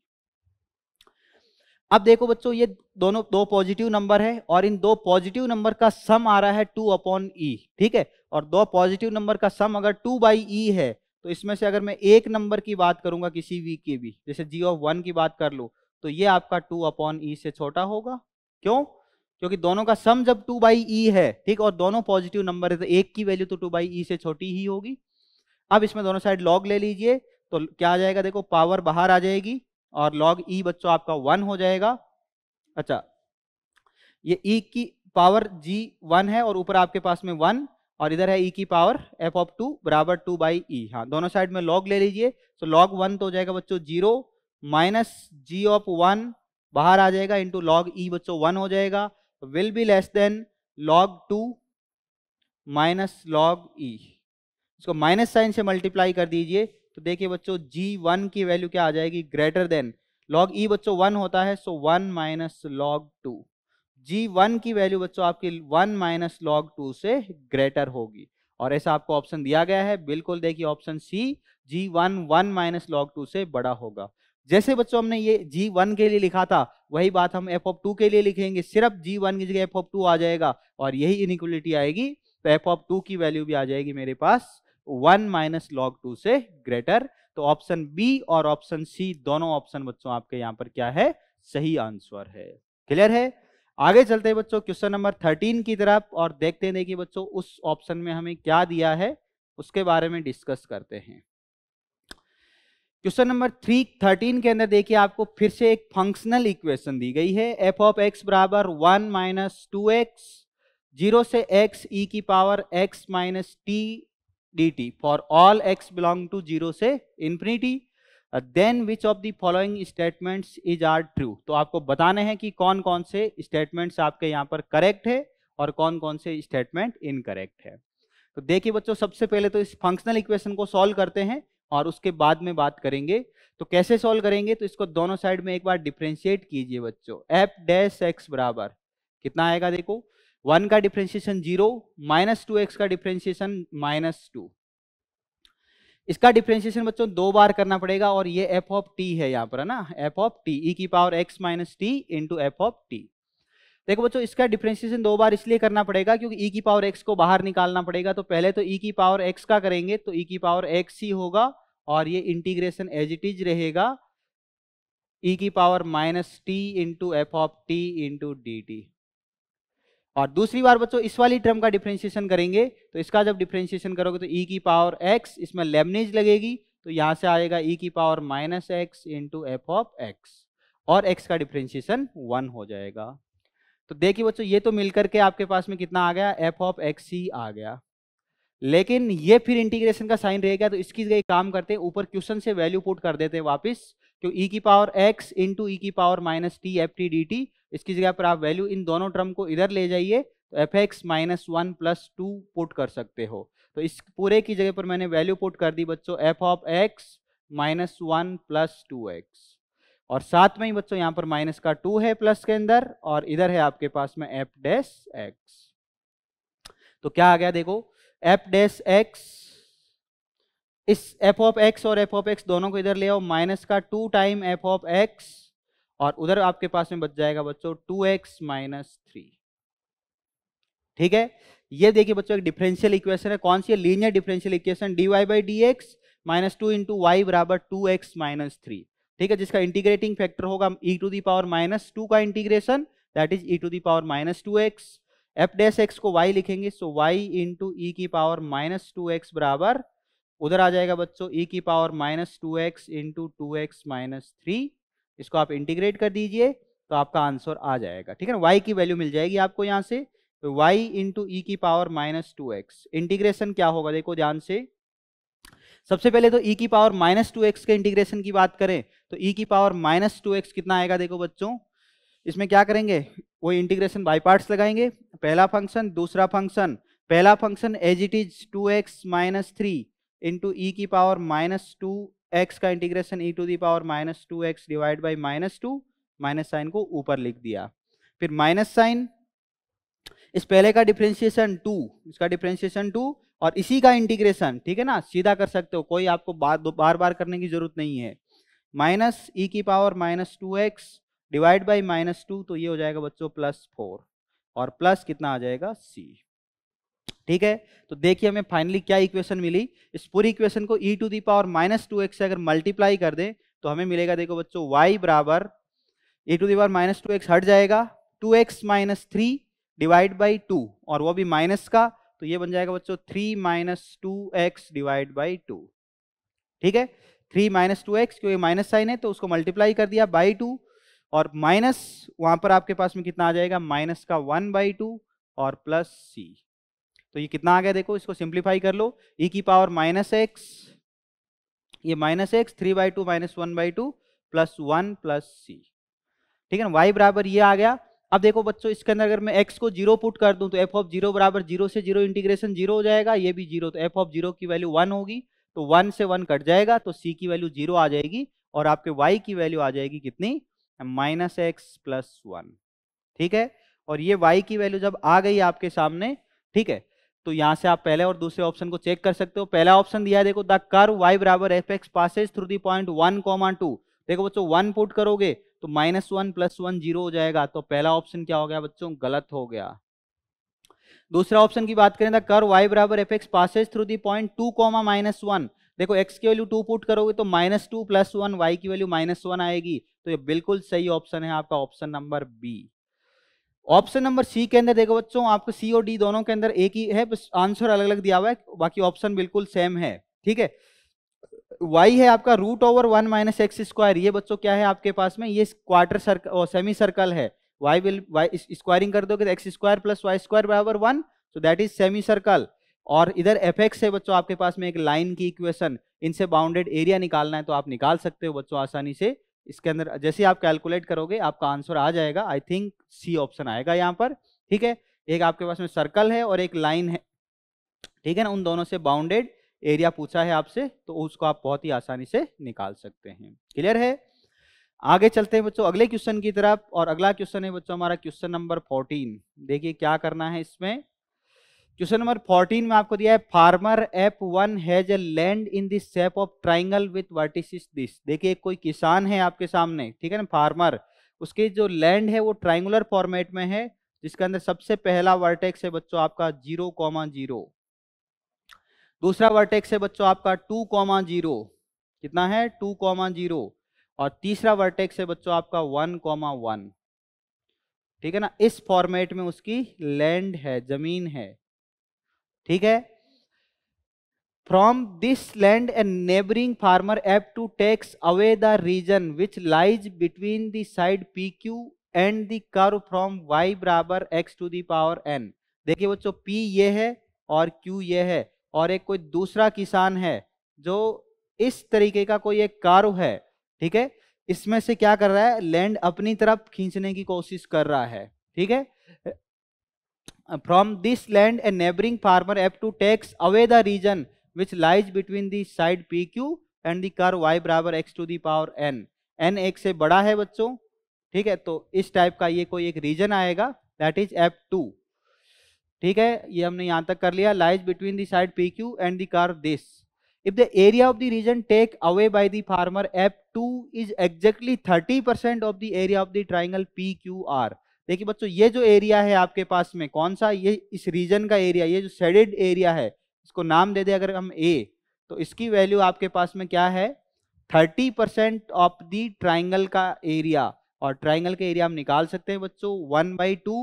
अब देखो बच्चों ये दोनों दो पॉजिटिव नंबर है और इन दो पॉजिटिव नंबर का सम आ रहा है टू अपॉन ई ठीक है और दो पॉजिटिव नंबर का सम अगर टू बाई ई है तो इसमें से अगर मैं एक नंबर की बात करूंगा किसी वी की भी जैसे जी ऑफ वन की बात कर लो तो ये आपका टू अपॉन ई से छोटा होगा क्यों क्योंकि दोनों का सम जब टू बाई ई है ठीक और दोनों पॉजिटिव नंबर है तो एक की वैल्यू तो टू बाई ई से छोटी ही होगी अब इसमें दोनों साइड लॉग ले लीजिए तो क्या आ जाएगा देखो पावर बाहर आ जाएगी और लॉग ई e बच्चों आपका वन हो जाएगा अच्छा ये ई e की पावर जी वन है और ऊपर आपके पास में वन और इधर है ई e की पावर एफ ऑफ टू बराबर टू बाई ई हाँ दोनों साइड में लॉग ले लीजिए तो लॉग वन तो हो जाएगा बच्चों zero minus g of one बाहर आ जाएगा इंटू लॉग ई बच्चों वन हो जाएगा will be less than log two minus log e इसको माइनस साइन से मल्टीप्लाई कर दीजिए तो देखिए बच्चों जी वन की वैल्यू क्या आ जाएगी greater than log e e बच्चों वन होता है so one minus log two g one की वैल्यू बच्चों आपकी वन माइनस लॉग टू से ग्रेटर होगी और ऐसा आपको ऑप्शन दिया गया है बिल्कुल देखिए option C g one one minus log two से बड़ा होगा जैसे बच्चों हमने ये जी वन के लिए लिखा था वही बात हम एफ ऑफ टू के लिए लिखेंगे सिर्फ जी वन की जगह एफ ऑफ टू आ जाएगा और यही इनिक्वलिटी आएगी तो एफ ऑफ टू की वैल्यू भी आ जाएगी मेरे पास वन माइनस लॉग टू से ग्रेटर तो ऑप्शन बी और ऑप्शन सी दोनों ऑप्शन बच्चों आपके यहां पर क्या है सही आंसर है क्लियर है आगे चलते हैं बच्चों क्वेश्चन नंबर थर्टीन की तरफ और देखते हैं देखिए बच्चों उस ऑप्शन में हमें क्या दिया है उसके बारे में डिस्कस करते हैं क्वेश्चन नंबर थ्री थर्टीन के अंदर देखिए आपको फिर से एक फंक्शनल इक्वेशन दी गई है एफ ऑफ एक्स बराबर one minus two x zero से एक्स ई e की power x minus t dt for all x belong to 0 से infinity then which of the following statements is are true तो आपको बताने हैं कि कौन कौन से स्टेटमेंट्स आपके यहाँ पर करेक्ट है और कौन कौन से स्टेटमेंट इनकरेक्ट है तो देखिए बच्चों सबसे पहले तो इस फंक्शनल इक्वेशन को सॉल्व करते हैं और उसके बाद में बात करेंगे तो कैसे सॉल्व करेंगे तो इसको दोनों साइड में एक बार डिफ्रेंशिएट कीजिए बच्चों एफ डैश एक्स बराबर कितना आएगा देखो वन का differentiation zero minus two x का डिफ्रेंशिएशन माइनस टू इसका डिफ्रेंशिएशन बच्चों दो बार करना पड़ेगा और ये एफ ऑफ टी है यहाँ पर है ना एफ ऑफ टी ई की power x minus t into f of t देखो बच्चों इसका डिफ्रेंशिएशन दो बार इसलिए करना पड़ेगा क्योंकि ई e की पावर एक्स को बाहर निकालना पड़ेगा तो पहले तो ई e की पावर एक्स का करेंगे तो ई e की पावर एक्स ही होगा और ये इंटीग्रेशन एज इट इज रहेगा ई की power minus t into f of t into d t और दूसरी बार बच्चों इस वाली टर्म का डिफ्रेंशिएशन करेंगे तो इसका जब डिफ्रेंशिएशन करोगे तो e की पावर x इसमें लेमनेज लगेगी तो यहाँ से आएगा e की power minus x into f of x और x का डिफ्रेंशिएशन वन हो जाएगा तो देखिए बच्चों ये तो मिलकर के आपके पास में कितना आ गया एफ ऑफ एक्स ही आ गया लेकिन ये फिर इंटीग्रेशन का साइन रहेगा तो इसकी जगह काम करते ऊपर क्वेश्चन से वैल्यू पुट कर देते हैं वापिस क्यों तो ई e की power x into e e की power minus t f t d t इसकी जगह पर आप वैल्यू इन दोनों टर्म को इधर ले जाइए तो f x minus one plus two put कर सकते हो तो इस पूरे की जगह पर मैंने वैल्यू पुट कर दी बच्चों f of x minus one plus two x और साथ में ही बच्चों यहाँ पर माइनस का टू है प्लस के अंदर और इधर है आपके पास में एफ डेस एक्स तो क्या आ गया देखो एफ डैस एक्स इस एफ ऑफ एक्स और एफ ऑफ एक्स दोनों को इधर ले आओ माइनस का two time f of x और उधर आपके पास में बच जाएगा बच्चों टू एक्स माइनस थ्री ठीक है ये देखिए बच्चों एक डिफरेंशियल इक्वेशन है कौन सी है linear differential equation d y by d x minus two into y बराबर टू एक्स माइनस थ्री ठीक है जिसका इंटीग्रेटिंग फैक्टर होगा e to the power minus two का integration that is e to the power minus two x f dash x को y लिखेंगे so y into e की power minus two x बराबर उधर आ जाएगा बच्चों ई e की power minus two x into two x minus three इसको आप इंटीग्रेट कर दीजिए तो आपका आंसर आ जाएगा ठीक है ना वाई की वैल्यू मिल जाएगी आपको यहाँ से तो वाई इंटू ई की power minus two x integration क्या होगा देखो ध्यान से सबसे पहले तो ई e की पावर माइनस टू एक्स के इंटीग्रेशन की बात करें तो ई e की पावर माइनस टू एक्स कितना आएगा देखो बच्चों इसमें क्या करेंगे वो इंटीग्रेशन बाई पार्ट्स लगाएंगे पहला फंक्शन दूसरा फंक्शन पहला function as it is two x minus three into e e की पावर माइनस टू एक्स का integration e to the power minus two x divide by minus two minus sign को ऊपर लिख दिया फिर minus sign इस पहले का डिफ्रेंशिएशन टू इसका डिफ्रेंशिएशन टू और इसी का इंटीग्रेशन ठीक है ना सीधा कर सकते हो कोई आपको बार बार बार करने की जरूरत नहीं है माइनस ई e की power minus two x divide by minus two तो ये हो जाएगा बच्चों प्लस फोर और प्लस कितना आ जाएगा सी ठीक है तो देखिए हमें फाइनली क्या इक्वेशन मिली इस पूरी इक्वेशन को e to the power minus two x से अगर मल्टीप्लाई कर दें तो हमें मिलेगा देखो बच्चों वाई बराबर e to the power minus two x हट जाएगा two x minus three divide by two और वो भी माइनस का तो ये बन जाएगा बच्चों three minus two x divide by two ठीक है थ्री माइनस टू एक्स क्योंकि माइनस साइन है तो उसको मल्टीप्लाई कर दिया बाई टू और माइनस वहां पर आपके पास में कितना आ जाएगा माइनस का वन बाई टू और प्लस सी तो ये कितना आ गया देखो इसको सिंप्लीफाई कर लो ई e की पावर माइनस एक्स ये minus x three by two minus one by two plus one plus c ठीक है ना वाई बराबर ये आ गया अब देखो बच्चों इसके अंदर अगर मैं एक्स को जीरो पुट कर दूं तो एफ ऑफ जीरो बराबर जीरो से जीरो इंटीग्रेशन जीरो हो जाएगा ये भी जीरो तो f ऑफ जीरो की वैल्यू वन होगी तो वन से वन कट जाएगा तो सी की वैल्यू जीरो आ जाएगी और आपके वाई की वैल्यू आ जाएगी कितनी माइनस एक्स प्लस वन ठीक है और ये वाई की वैल्यू जब आ गई आपके सामने ठीक है तो यहाँ से आप पहले और दूसरे ऑप्शन को चेक कर सकते हो पहला ऑप्शन दिया है देखो द कर वाई बराबर f x passes through the point one comma two देखो बच्चों वन पुट करोगे तो minus one plus one zero हो जाएगा तो पहला ऑप्शन क्या हो गया बच्चों गलत हो गया दूसरा ऑप्शन की बात करें तो कर वाई बराबर f x passes through the point two comma minus one देखो एक्स की वैल्यू टू पुट करोगे तो minus two plus one y की वैल्यू माइनस वन आएगी तो ये बिल्कुल सही ऑप्शन है आपका option number B option number C के अंदर देखो बच्चों आपको सी और डी दोनों के अंदर एक ही है बस आंसर अलग अलग दिया हुआ है बाकी ऑप्शन बिल्कुल सेम है ठीक है वाई है आपका root over one minus x square ये बच्चों क्या है आपके पास में ये क्वार्टर सर्कल सेमी सर्कल है वाई विल वाई स्क्वायरिंग कर दोगे x square plus y square बराबर one so that is semi circle और इधर एफ एक्स है बच्चों आपके पास में एक लाइन की इक्वेशन इनसे बाउंडेड एरिया निकालना है तो आप निकाल सकते हो बच्चों आसानी से इसके अंदर जैसे आप कैलकुलेट करोगे आपका आंसर आ जाएगा आई थिंक सी ऑप्शन आएगा यहाँ पर ठीक है एक आपके पास में सर्कल है और एक लाइन है ठीक है ना उन दोनों से बाउंडेड एरिया पूछा है आपसे तो उसको आप बहुत ही आसानी से निकाल सकते हैं क्लियर है आगे चलते हैं बच्चों अगले क्वेश्चन की तरफ और अगला क्वेश्चन है बच्चों हमारा क्वेश्चन नंबर फोर्टीन देखिए क्या करना है इसमें क्वेश्चन नंबर 14 में आपको दिया है farmer F one has a land in this shape of triangle with vertices this देखिए कोई किसान है आपके सामने ठीक है ना फार्मर उसके जो लैंड है वो ट्राइंगुलर फॉर्मेट में है जिसके अंदर सबसे पहला वर्टेक्स है बच्चों आपका जीरो कॉमा जीरो दूसरा वर्टेक्स है बच्चों आपका टू कॉमा जीरो कितना है टू कॉमा जीरो और तीसरा वर्टेक्स है बच्चों आपका वन कॉमा वन ठीक है ना इस फॉर्मेट में उसकी लैंड है जमीन है ठीक है from this land and neighbouring farmer F two takes away the region which lies between the side P Q and the curve from y बराबर एक्स टू दावर एन देखिए बच्चों पी ये है और क्यू ये है और एक कोई दूसरा किसान है जो इस तरीके का कोई एक कार्व है ठीक है इसमें से क्या कर रहा है लैंड अपनी तरफ खींचने की कोशिश कर रहा है ठीक है Uh, from this land a neighboring farmer have to takes away the region which lies between the side pq and the curve y बराबर x to the power n n एक से बड़ा है बच्चों ठीक है तो इस टाइप का ये कोई एक रीजन आएगा दैट इज एफ टू ठीक है ये हमने यहाँ तक कर लिया lies between the side P Q and the curve this if the area of the region take away by the farmer F two is exactly thirty percent of the area of the triangle P Q R देखिए बच्चों ये जो area है आपके पास में कौन सा ये इस रीजन का एरिया ये जो शेडेड एरिया है इसको नाम दे दे अगर हम ए तो इसकी वैल्यू आपके पास में क्या है thirty percent of the triangle का एरिया और ट्राइंगल के एरिया हम निकाल सकते हैं बच्चों one by two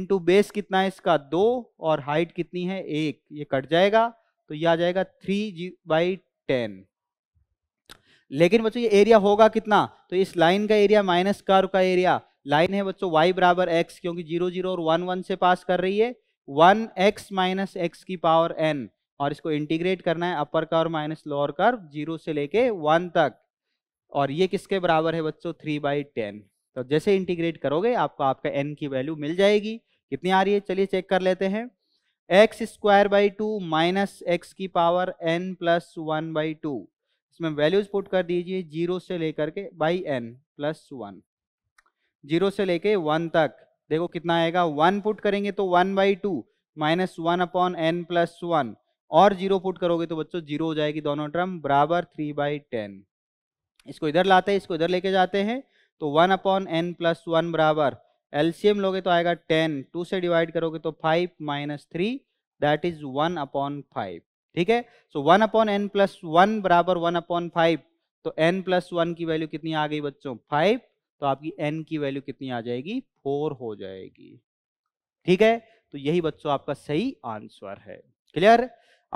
into base कितना है इसका दो और हाइट कितनी है एक ये कट जाएगा तो ये आ जाएगा थ्री जी बाई टेन लेकिन बच्चों ये एरिया होगा कितना तो इस लाइन का एरिया माइनस कर्व का एरिया लाइन है बच्चों वाई बराबर एक्स क्योंकि जीरो जीरो और वन वन से पास कर रही है वन एक्स माइनस एक्स की पावर एन और इसको इंटीग्रेट करना है upper curve minus lower curve zero से लेके वन तक और ये किसके बराबर है बच्चों थ्री बाई टेन तो जैसे इंटीग्रेट करोगे आपको आपका एन की वैल्यू मिल जाएगी कितनी आ रही है चलिए चेक कर लेते हैं x square by two minus x की power n plus one by two इसमें वैल्यूज पुट कर दीजिए जीरो से लेकर के by n plus one zero से लेके वन तक देखो कितना आएगा वन पुट करेंगे तो one by two minus one upon n plus one और जीरो पुट करोगे तो बच्चों जीरो हो जाएगी दोनों टर्म बराबर थ्री बाई टेन इसको इधर लाते हैं इसको इधर लेके जाते हैं तो one upon n plus one बराबर एलसीएम लोगे तो आएगा टेन टू से डिवाइड करोगे तो five minus three that is one upon five ठीक है so one upon n plus one बराबर वन अपॉन फाइव तो एन प्लस वन की वैल्यू कितनी आ गई बच्चों फाइव तो आपकी एन की वैल्यू कितनी आ जाएगी फोर हो जाएगी ठीक है तो यही बच्चों आपका सही आंसर है क्लियर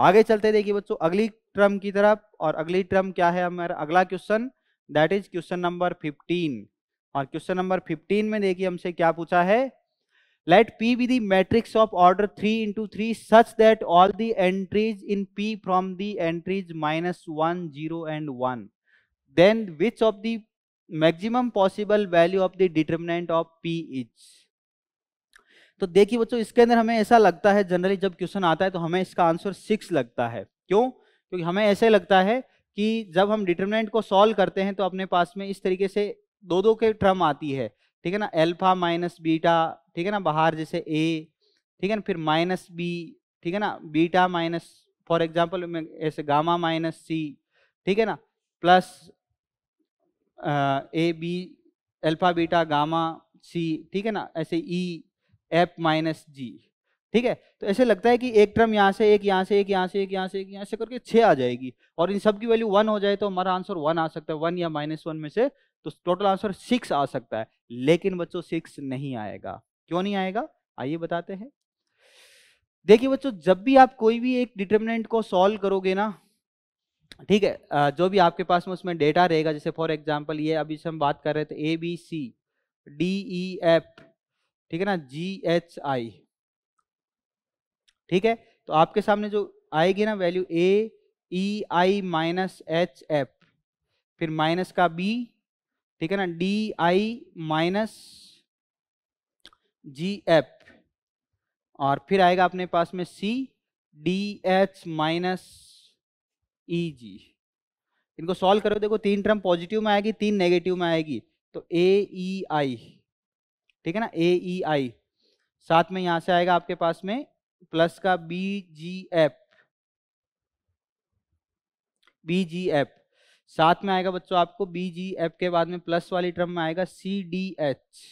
आगे चलते देखिए बच्चों अगली ट्रम की तरफ और अगली ट्रम क्या है हमारा अगला question that is question number fifteen और क्वेश्चन नंबर फिफ्टीन में देखिए हमसे क्या पूछा है let P be the matrix of order three into three such that all the entries in P from the entries minus one zero and one then which of the maximum possible value of the determinant of P is तो देखिए बच्चों इसके अंदर हमें ऐसा लगता है generally जब क्वेश्चन आता है तो हमें इसका आंसर सिक्स लगता है क्यों क्योंकि हमें ऐसे लगता है कि जब हम डिटर्मिनेंट को सॉल्व करते हैं तो अपने पास में इस तरीके से दो दो के ट्रम आती है ठीक है ना एल्फा माइनस बीटा ठीक है ना बाहर जैसे ए ठीक है ना फिर माइनस बी ठीक है ना बीटा माइनस फॉर एग्जाम्पल ऐसे गामा माइनस सी ठीक है ना plus a b alpha beta gamma c ठीक है ना ऐसे ई एफ माइनस जी ठीक है तो ऐसे लगता है कि एक टर्म यहाँ से एक यहाँ से एक यहाँ से एक यहाँ से एक यहाँ से करके छः आ जाएगी और इन सब की वैल्यू वन हो जाए तो हमारा आंसर वन आ सकता है वन या माइनस वन में से तो टोटल आंसर सिक्स आ सकता है लेकिन बच्चों सिक्स नहीं आएगा क्यों नहीं आएगा आइए बताते हैं देखिए बच्चों जब भी आप कोई भी एक डिटर्मिनेंट को सॉल्व करोगे ना ठीक है जो भी आपके पास में उसमें डेटा रहेगा जैसे फॉर एग्जाम्पल ये अभी से हम बात कर रहे थे a B C D E f ठीक है ना जी एच आई ठीक है तो आपके सामने जो आएगी ना value a e i minus h f फिर माइनस का बी ठीक है ना d i minus g f और फिर आएगा अपने पास में c d h minus e e g इनको सॉल्व करो देखो तीन टर्म पॉजिटिव में आएगी तीन नेगेटिव में आएगी तो ए ई आई ठीक है ना ए ई आई साथ में यहां से आएगा आपके पास में प्लस का b g f b g f साथ में आएगा बच्चों आपको बी जी एफ के बाद में प्लस वाली टर्म में आएगा सी डी एच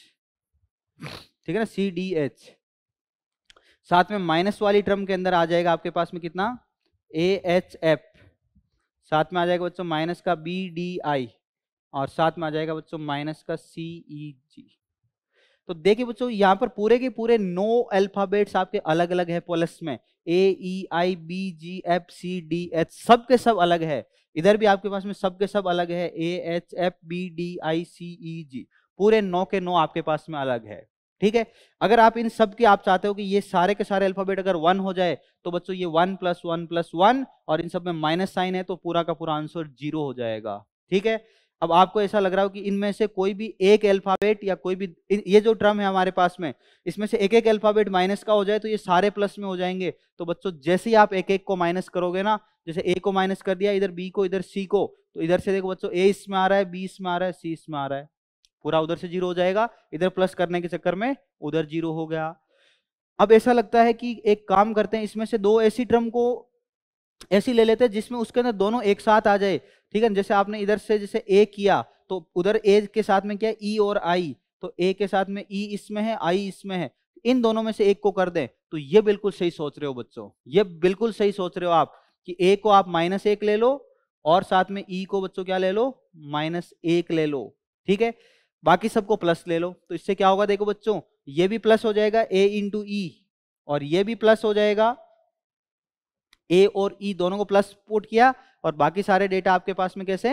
ठीक है ना सी डी एच साथ में माइनस वाली टर्म के अंदर आ जाएगा आपके पास में कितना ए एच एफ साथ में आ जाएगा बच्चों माइनस का बी डी आई और साथ में आ जाएगा बच्चों माइनस का सी ई जी तो देखिए बच्चों यहाँ पर पूरे के पूरे नो अल्फाबेट्स आपके अलग अलग है प्लस में a e i b g f c d h सब के सब अलग है इधर भी आपके पास में सब के सब अलग है a h f b d i c e g पूरे नौ के नौ आपके पास में अलग है ठीक है अगर आप इन सब की आप चाहते हो कि ये सारे के सारे अल्फाबेट अगर वन हो जाए तो बच्चों ये one plus one plus one और इन सब में माइनस साइन है तो पूरा का पूरा आंसर जीरो हो जाएगा ठीक है अब आपको ऐसा लग रहा हो कि इनमें से कोई भी एक अल्फाबेट या कोई भी ये जो ट्रम है हमारे पास में इसमें से एक एक अल्फाबेट माइनस का हो जाए तो ये सारे प्लस में हो जाएंगे तो बच्चों जैसे ही आप एक एक को माइनस करोगे ना जैसे ए को माइनस कर दिया इधर बी को इधर सी को तो इधर से देखो बच्चों ए इसमें आ रहा है बी इसमें आ रहा है सी इसमें आ रहा है पूरा उधर से जीरो हो जाएगा इधर प्लस करने के चक्कर में उधर जीरो हो गया अब ऐसा लगता है कि एक काम करते हैं इसमें से दो ऐसी ट्रम को ऐसी ले लेते हैं जिसमें उसके अंदर दोनों एक साथ आ जाए ठीक है जैसे आपने इधर से जैसे ए किया तो उधर ए के साथ में क्या ई e और आई तो ए के साथ में ई e इसमें है आई इसमें है इन दोनों में से एक को कर दें तो ये बिल्कुल सही सोच रहे हो बच्चों ये बिल्कुल सही सोच रहे हो आप कि ए को आप माइनस एक ले लो और साथ में ई e को बच्चों क्या ले लो माइनस एक ले लो ठीक है बाकी सबको प्लस ले लो तो इससे क्या होगा देखो बच्चों ये भी प्लस हो जाएगा ए इंटू ई और ये भी प्लस हो जाएगा ए और ई e दोनों को प्लस पुट किया और बाकी सारे डेटा आपके पास में कैसे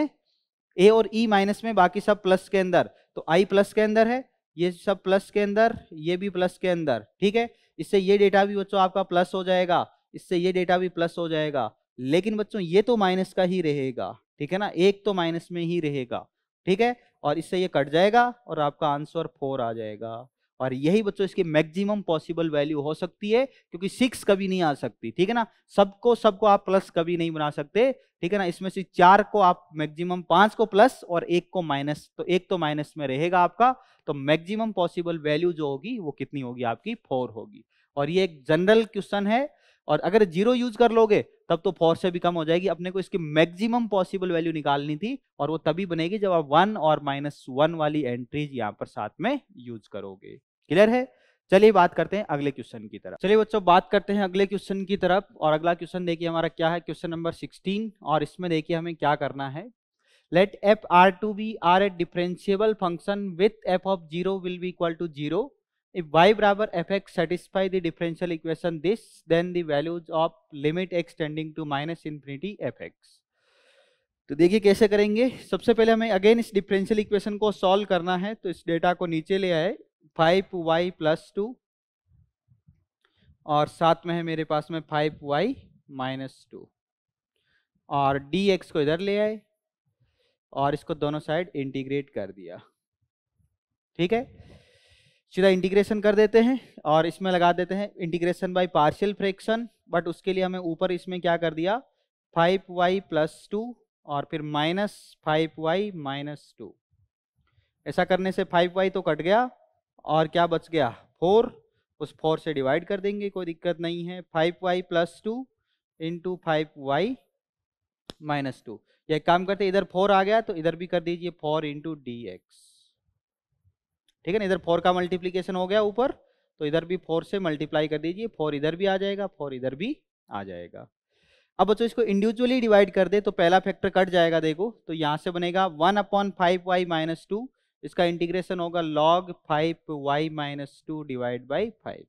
ए और ई e माइनस में बाकी सब प्लस के अंदर तो आई प्लस के अंदर है ये सब प्लस के अंदर ये भी प्लस के अंदर ठीक है इससे ये डेटा भी बच्चों आपका प्लस हो जाएगा इससे ये डेटा भी प्लस हो जाएगा लेकिन बच्चों ये तो माइनस का ही रहेगा ठीक है ना एक तो माइनस में ही रहेगा ठीक है और इससे ये कट जाएगा और आपका आंसर फोर आ जाएगा और यही बच्चों इसकी मैक्सिमम पॉसिबल वैल्यू हो सकती है क्योंकि सिक्स कभी नहीं आ सकती ठीक है ना सबको सबको आप प्लस कभी नहीं बना सकते ठीक है ना इसमें से चार को आप मैक्सिमम पांच को प्लस और एक को माइनस तो एक तो माइनस में रहेगा आपका तो मैक्सिमम पॉसिबल वैल्यू जो होगी वो कितनी होगी आपकी फोर होगी और ये एक जनरल क्वेश्चन है और अगर जीरो यूज कर लोगे तब तो फोर से भी कम हो जाएगी अपने को इसकी मैक्सिमम पॉसिबल वैल्यू निकालनी थी और वो तभी बनेगी जब आप वन और माइनस वन वाली एंट्रीज यहाँ पर साथ में यूज करोगे क्लियर है चलिए बात करते हैं अगले क्वेश्चन की तरफ चलिए बच्चों बात करते हैं अगले क्वेश्चन की तरफ और अगला क्वेश्चन देखिए हमारा क्या है क्वेश्चन नंबर सिक्सटीन और इसमें देखिए हमें क्या करना है let f R to be R a differentiable function with f of zero will be equal to zero If y barabar fx satisfy the differential equation this, then the values of limit x to minus infinity f x तो देखिए कैसे करेंगे सबसे पहले हमें again इस differential equation को solve करना है तो इस डेटा को नीचे ले आए फाइव वाई प्लस टू और साथ में है मेरे पास में फाइव वाई माइनस टू और डी एक्स को इधर ले आए और इसको दोनों साइड इंटीग्रेट कर दिया ठीक है सीधा इंटीग्रेशन कर देते हैं और इसमें लगा देते हैं integration by partial fraction but उसके लिए हमें ऊपर इसमें क्या कर दिया फाइव वाई प्लस टू और फिर minus five y minus two ऐसा करने से फाइव वाई तो कट गया और क्या बच गया फोर उस फोर से डिवाइड कर देंगे कोई दिक्कत नहीं है five y plus two into five y minus two ये काम करते इधर फोर आ गया तो इधर भी कर दीजिए फोर इंटू डी एक्स ठीक है ना इधर फोर का मल्टीप्लीकेशन हो गया ऊपर तो इधर भी फोर से मल्टीप्लाई कर दीजिए फोर इधर भी आ जाएगा फोर इधर भी आ जाएगा अब बच्चों इसको इंडिविजुअली डिवाइड कर दे तो पहला फैक्टर कट जाएगा देखो तो यहाँ से बनेगा one upon five y minus two इसका इंटीग्रेशन होगा log five y minus two divide by five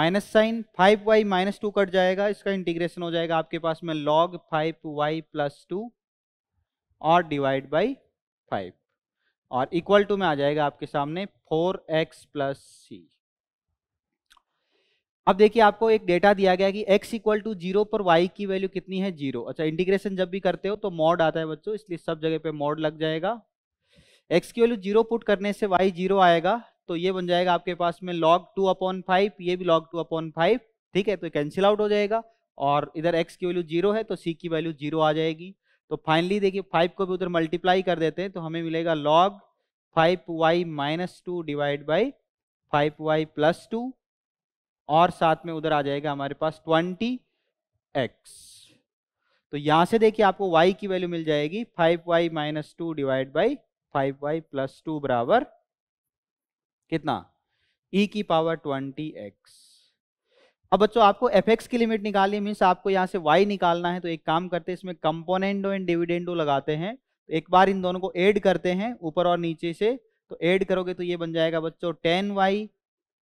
minus sign five y minus two cut जाएगा इसका इंटीग्रेशन हो जाएगा आपके पास में log five y plus two और डिवाइड बाई फाइव और इक्वल टू में आ जाएगा आपके सामने फोर एक्स प्लस सी अब देखिए आपको एक डेटा दिया गया कि x इक्वल टू जीरो पर y की वैल्यू कितनी है जीरो अच्छा इंटीग्रेशन जब भी करते हो तो मॉड आता है बच्चों इसलिए सब जगह पे मॉड लग जाएगा x की वैल्यू जीरो पुट करने से y जीरो आएगा तो ये बन जाएगा आपके पास में log टू अपॉन फाइव ये भी log टू अपॉन फाइव ठीक है तो कैंसिल आउट हो जाएगा और इधर x की वैल्यू जीरो है तो c की वैल्यू जीरो आ जाएगी तो फाइनली देखिए फाइव को भी उधर मल्टीप्लाई कर देते हैं तो हमें मिलेगा log five y minus two divide by five y plus two और साथ में उधर आ जाएगा हमारे पास ट्वेंटी एक्स तो यहां से देखिए आपको y की वैल्यू मिल जाएगी five y minus two divide by five y plus two बराबर कितना e की पावर ट्वेंटी एक्स अब बच्चों आपको एफ की लिमिट निकालनी मीन्स आपको यहाँ से वाई निकालना है तो एक काम करते हैं इसमें कंपोनेंटो एंड डिविडेंडो लगाते हैं तो एक बार इन दोनों को ऐड करते हैं ऊपर और नीचे से तो ऐड करोगे तो ये बन जाएगा बच्चों ten y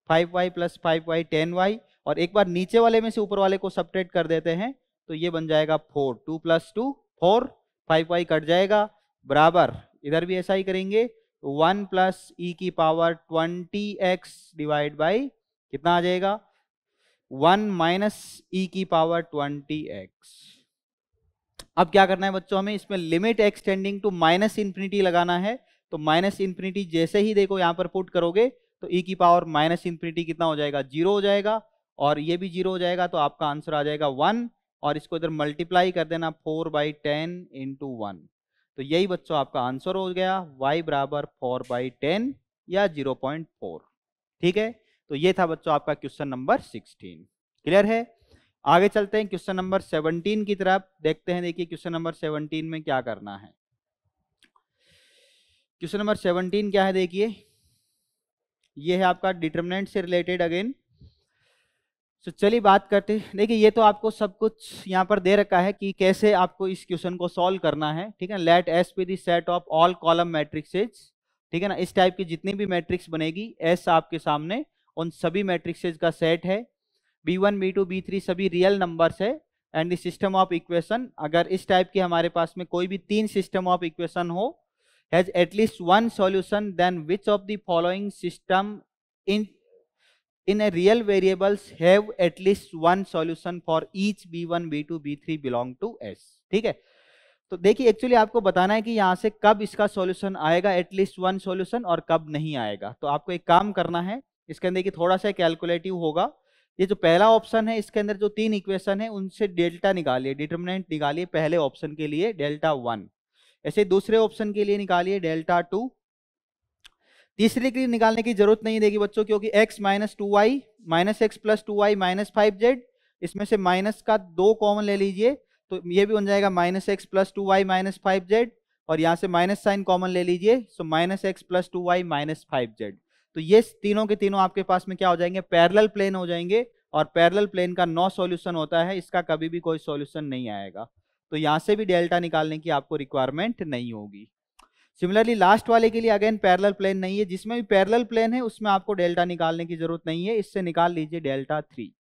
five y plus five y ten y और एक बार नीचे वाले में से ऊपर वाले को सपरेट कर देते हैं तो ये बन जाएगा four two plus two four five y cut जाएगा बराबर इधर भी ऐसा ही करेंगे तो वन प्लस ई की power twenty x divide by कितना आ जाएगा वन माइनस ई की पावर ट्वेंटी एक्स अब क्या करना है बच्चों हमें इसमें limit extending to minus infinity लगाना है तो माइनस इंफिनिटी जैसे ही देखो यहां पर पुट करोगे तो ई की पावर माइनस इन्फिनिटी कितना हो जाएगा जीरो हो जाएगा और ये भी जीरो हो जाएगा तो आपका आंसर आ जाएगा वन और इसको इधर मल्टीप्लाई कर देना four by ten into one तो यही बच्चों आपका आंसर हो गया y बराबर फोर बाई टेन या जीरो पॉइंट फोर ठीक है तो ये था बच्चों आपका क्वेश्चन नंबर सिक्सटीन क्लियर है आगे चलते हैं क्वेश्चन नंबर सेवनटीन की तरफ देखते हैं देखिए क्वेश्चन नंबर सेवनटीन में क्या करना है क्वेश्चन नंबर सेवनटीन क्या है देखिए ये है आपका डिटर्मिनेंट से रिलेटेड अगेन तो चलिए बात करते हैं देखिए ये तो आपको सब कुछ यहाँ पर दे रखा है कि कैसे आपको इस क्वेश्चन को सॉल्व करना है ठीक है let S be the set of all column matrix ठीक है ना इस टाइप की जितनी भी मैट्रिक्स बनेगी एस आपके सामने उन सभी मैट्रिक्सेज का सेट है B one B two B three सभी रियल नंबर्स है and the system of equation अगर इस टाइप की हमारे पास में कोई भी तीन सिस्टम ऑफ इक्वेशन हो has at least one solution then which of the following system in real variables have at least one solution for each B one B two B three belong to S ठीक है तो देखिए actually आपको बताना है कि यहाँ से कब इसका सॉल्यूशन आएगा एटलीस्ट वन सॉल्यूशन और कब नहीं आएगा तो आपको एक काम करना है इसके अंदर कि थोड़ा सा कैलकुलेटिव होगा ये जो पहला ऑप्शन है इसके अंदर जो तीन इक्वेशन है उनसे डेल्टा निकालिए डिटर्मिनेंट निकालिए पहले ऑप्शन के लिए डेल्टा वन ऐसे दूसरे ऑप्शन के लिए निकालिए डेल्टा टू तीसरे के लिए निकालने की जरूरत नहीं देगी बच्चों क्योंकि x minus two Y minus x plus two Y minus five Z इसमें से माइनस का दो कॉमन ले लीजिए तो ये भी बन जाएगा minus x plus two Y minus five Z और यहाँ से माइनस साइन कॉमन ले लीजिए so minus x plus two Y minus five Z तो ये तीनों के तीनों आपके पास में क्या हो जाएंगे पैरेलल प्लेन हो जाएंगे और पैरेलल प्लेन का नो सॉल्यूशन होता है इसका कभी भी कोई सॉल्यूशन नहीं आएगा तो यहाँ से भी डेल्टा निकालने की आपको रिक्वायरमेंट नहीं होगी सिमिलरली लास्ट वाले के लिए अगेन पैरेलल प्लेन नहीं है जिसमें भी पैरेलल प्लेन है उसमें आपको डेल्टा निकालने की जरूरत नहीं है इससे निकाल लीजिए डेल्टा थ्री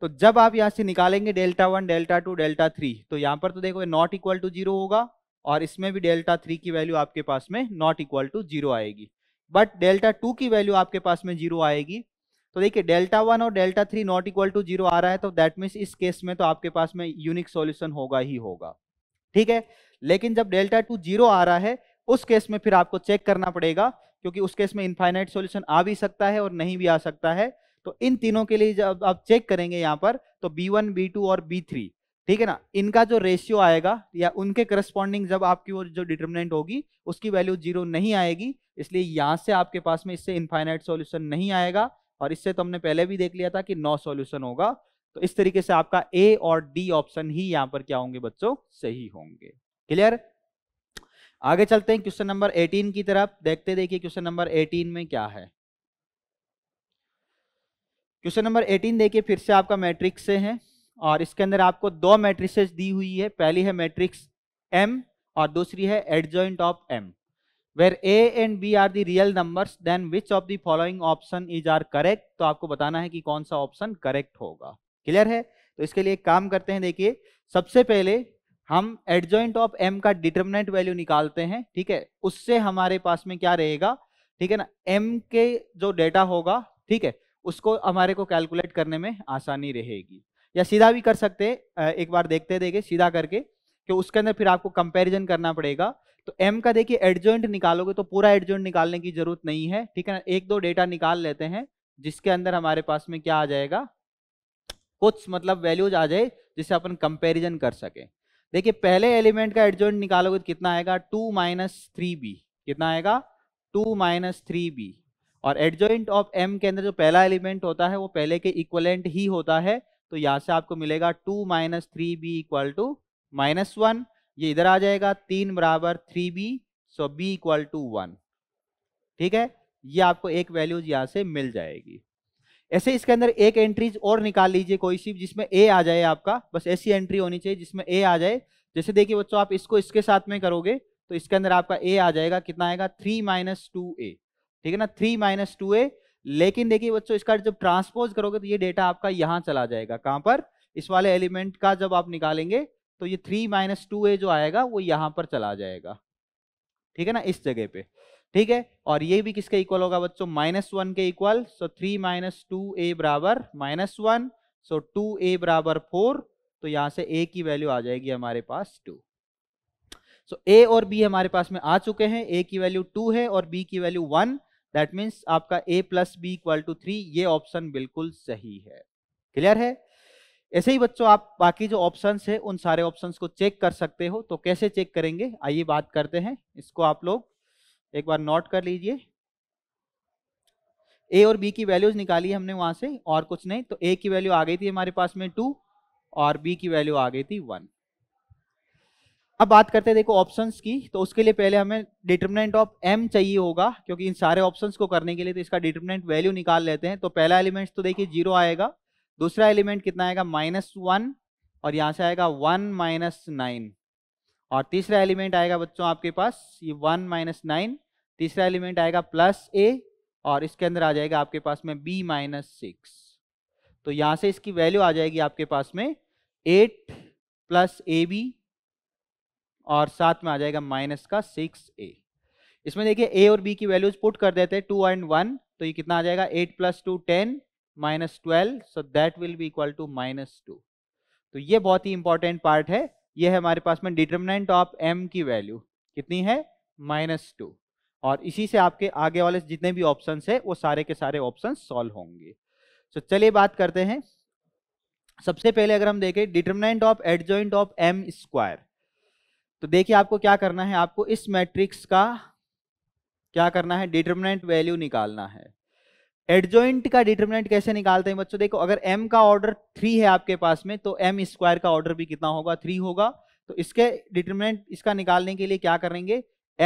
तो जब आप यहाँ से निकालेंगे delta one delta two delta three तो यहाँ पर तो देखो नॉट इक्वल टू जीरो होगा और इसमें भी डेल्टा थ्री की वैल्यू आपके पास में नॉट इक्वल टू जीरो आएगी बट डेल्टा टू की वैल्यू आपके पास में जीरो आएगी तो देखिए डेल्टा वन और delta three not equal to zero आ रहा है तो दैट मीन्स इस केस में तो आपके पास में यूनिक सॉल्यूशन होगा ही होगा ठीक है लेकिन जब डेल्टा टू जीरो आ रहा है उस केस में फिर आपको चेक करना पड़ेगा क्योंकि उस केस में इनफाइनाइट सॉल्यूशन आ भी सकता है और नहीं भी आ सकता है तो इन तीनों के लिए जब आप चेक करेंगे यहाँ पर तो बी टू और थ्री ठीक है ना इनका जो रेशियो आएगा या उनके करस्पॉन्डिंग जब आपकी वो जो डिटर्मिनेंट होगी उसकी वैल्यू जीरो नहीं आएगी इसलिए यहाँ से आपके पास में इससे इनफाइनाइट सॉल्यूशन नहीं आएगा और इससे तो हमने पहले भी देख लिया था कि नौ सॉल्यूशन होगा तो इस तरीके से आपका ए और डी ऑप्शन ही यहाँ पर क्या होंगे बच्चों सही होंगे क्लियर आगे चलते हैं क्वेश्चन नंबर एटीन की तरफ देखते देखिए क्वेश्चन नंबर एटीन में क्या है क्वेश्चन नंबर 18 देखिए फिर से आपका मैट्रिक्स से है और इसके अंदर आपको दो मैट्रिसेस दी हुई है पहली है मैट्रिक्स एम और दूसरी है adjoint of M where A and B are the real numbers then which of the following option is are correct तो आपको बताना है कि कौन सा ऑप्शन करेक्ट होगा क्लियर है तो इसके लिए काम करते हैं देखिए सबसे पहले हम एडजॉइंट ऑफ एम का डिटर्मिनेंट वैल्यू निकालते हैं ठीक है उससे हमारे पास में क्या रहेगा ठीक है ना एम के जो डेटा होगा ठीक है उसको हमारे को कैलकुलेट करने में आसानी रहेगी या सीधा भी कर सकते हैं एक बार देखते देखे सीधा करके कि उसके अंदर फिर आपको कंपेरिजन करना पड़ेगा तो एम का देखिए एडजॉइंट निकालोगे तो पूरा एडजॉइंट निकालने की जरूरत नहीं है ठीक है ना एक दो डेटा निकाल लेते हैं जिसके अंदर हमारे पास में क्या आ जाएगा कुछ मतलब वैल्यूज आ जाए जिसे अपन कंपेरिजन कर सके देखिए पहले एलिमेंट का एडजॉइंट निकालोगे तो कितना आएगा टू माइनस थ्री बी कितना आएगा टू माइनस थ्री बी और एडजॉइंट ऑफ एम के अंदर जो पहला एलिमेंट होता है वो पहले के इक्वलेंट ही होता है तो यहाँ से आपको मिलेगा two minus three B equal to minus one ये इधर आ जाएगा तीन बराबर three B so B equal to one ठीक है ये आपको एक वैल्यूज यहाँ से मिल जाएगी ऐसे इसके अंदर एक एंट्रीज और निकाल लीजिए कोई सी जिसमें ए आ जाए आपका बस ऐसी एंट्री होनी चाहिए जिसमें ए आ जाए जैसे देखिए बच्चों आप इसको इसके साथ में करोगे तो इसके अंदर आपका ए आ जाएगा कितना आएगा थ्री माइनस टू ए ठीक है ना थ्री माइनस टू ए लेकिन देखिए बच्चों इसका जब ट्रांसपोज करोगे तो ये डेटा आपका यहाँ चला जाएगा कहाँ पर इस वाले एलिमेंट का जब आप निकालेंगे तो ये थ्री माइनस टू ए जो आएगा वो यहाँ पर चला जाएगा ठीक है ना इस जगह पे ठीक है और ये भी किसके इक्वल होगा बच्चों माइनस वन के equal so three minus two A बराबर minus one so two A बराबर फोर तो यहाँ से ए की वैल्यू आ जाएगी हमारे पास टू सो ए और बी हमारे पास में आ चुके हैं ए की वैल्यू टू है और बी की वैल्यू वन दैट मीन्स आपका A plus B equal to three ये ऑप्शन बिल्कुल सही है क्लियर है ऐसे ही बच्चों आप बाकी जो ऑप्शन है उन सारे ऑप्शन को चेक कर सकते हो तो कैसे चेक करेंगे आइए बात करते हैं इसको आप लोग एक बार नोट कर लीजिए ए और बी की वैल्यूज निकाली हमने वहां से और कुछ नहीं तो ए की वैल्यू आ गई थी हमारे पास में टू और बी की वैल्यू आ गई थी वन अब बात करते हैं देखो ऑप्शंस की तो उसके लिए पहले हमें डिटर्मिनेंट ऑफ एम चाहिए होगा क्योंकि इन सारे ऑप्शंस को करने के लिए तो इसका डिटर्मिनेंट वैल्यू निकाल लेते हैं तो पहला एलिमेंट तो देखिए जीरो आएगा दूसरा एलिमेंट कितना आएगा माइनस वन और यहाँ से आएगा वन माइनस नाइन और तीसरा एलिमेंट आएगा बच्चों आपके पास ये वन माइनस नाइन तीसरा एलिमेंट आएगा प्लस ए और इसके अंदर आ जाएगा आपके पास में बी माइनस सिक्स तो यहाँ से इसकी वैल्यू आ जाएगी आपके पास में एट प्लस ए बी और साथ में आ जाएगा माइनस का सिक्स ए इसमें देखिए ए और बी की वैल्यूज पुट कर देते हैं टू एंड वन तो ये कितना आ जाएगा eight plus two ten minus twelve so that will be equal to minus two तो ये बहुत ही इंपॉर्टेंट पार्ट है ये है हमारे पास में डिटर्मिनेंट ऑफ एम की वैल्यू कितनी है माइनस टू और इसी से आपके आगे वाले जितने भी ऑप्शन है वो सारे के सारे ऑप्शन सॉल्व होंगे तो चलिए बात करते हैं सबसे पहले अगर हम देखें determinant of adjoint of M square तो देखिए आपको क्या करना है आपको इस मैट्रिक्स का क्या करना है डिटर्मिनेंट वैल्यू निकालना है एडजॉइंट का डिटर्मिनेंट कैसे निकालते हैं बच्चों देखो अगर m का ऑर्डर थ्री है आपके पास में तो m स्क्वायर का ऑर्डर भी कितना होगा थ्री होगा तो इसके डिटर्मिनेंट इसका निकालने के लिए क्या करेंगे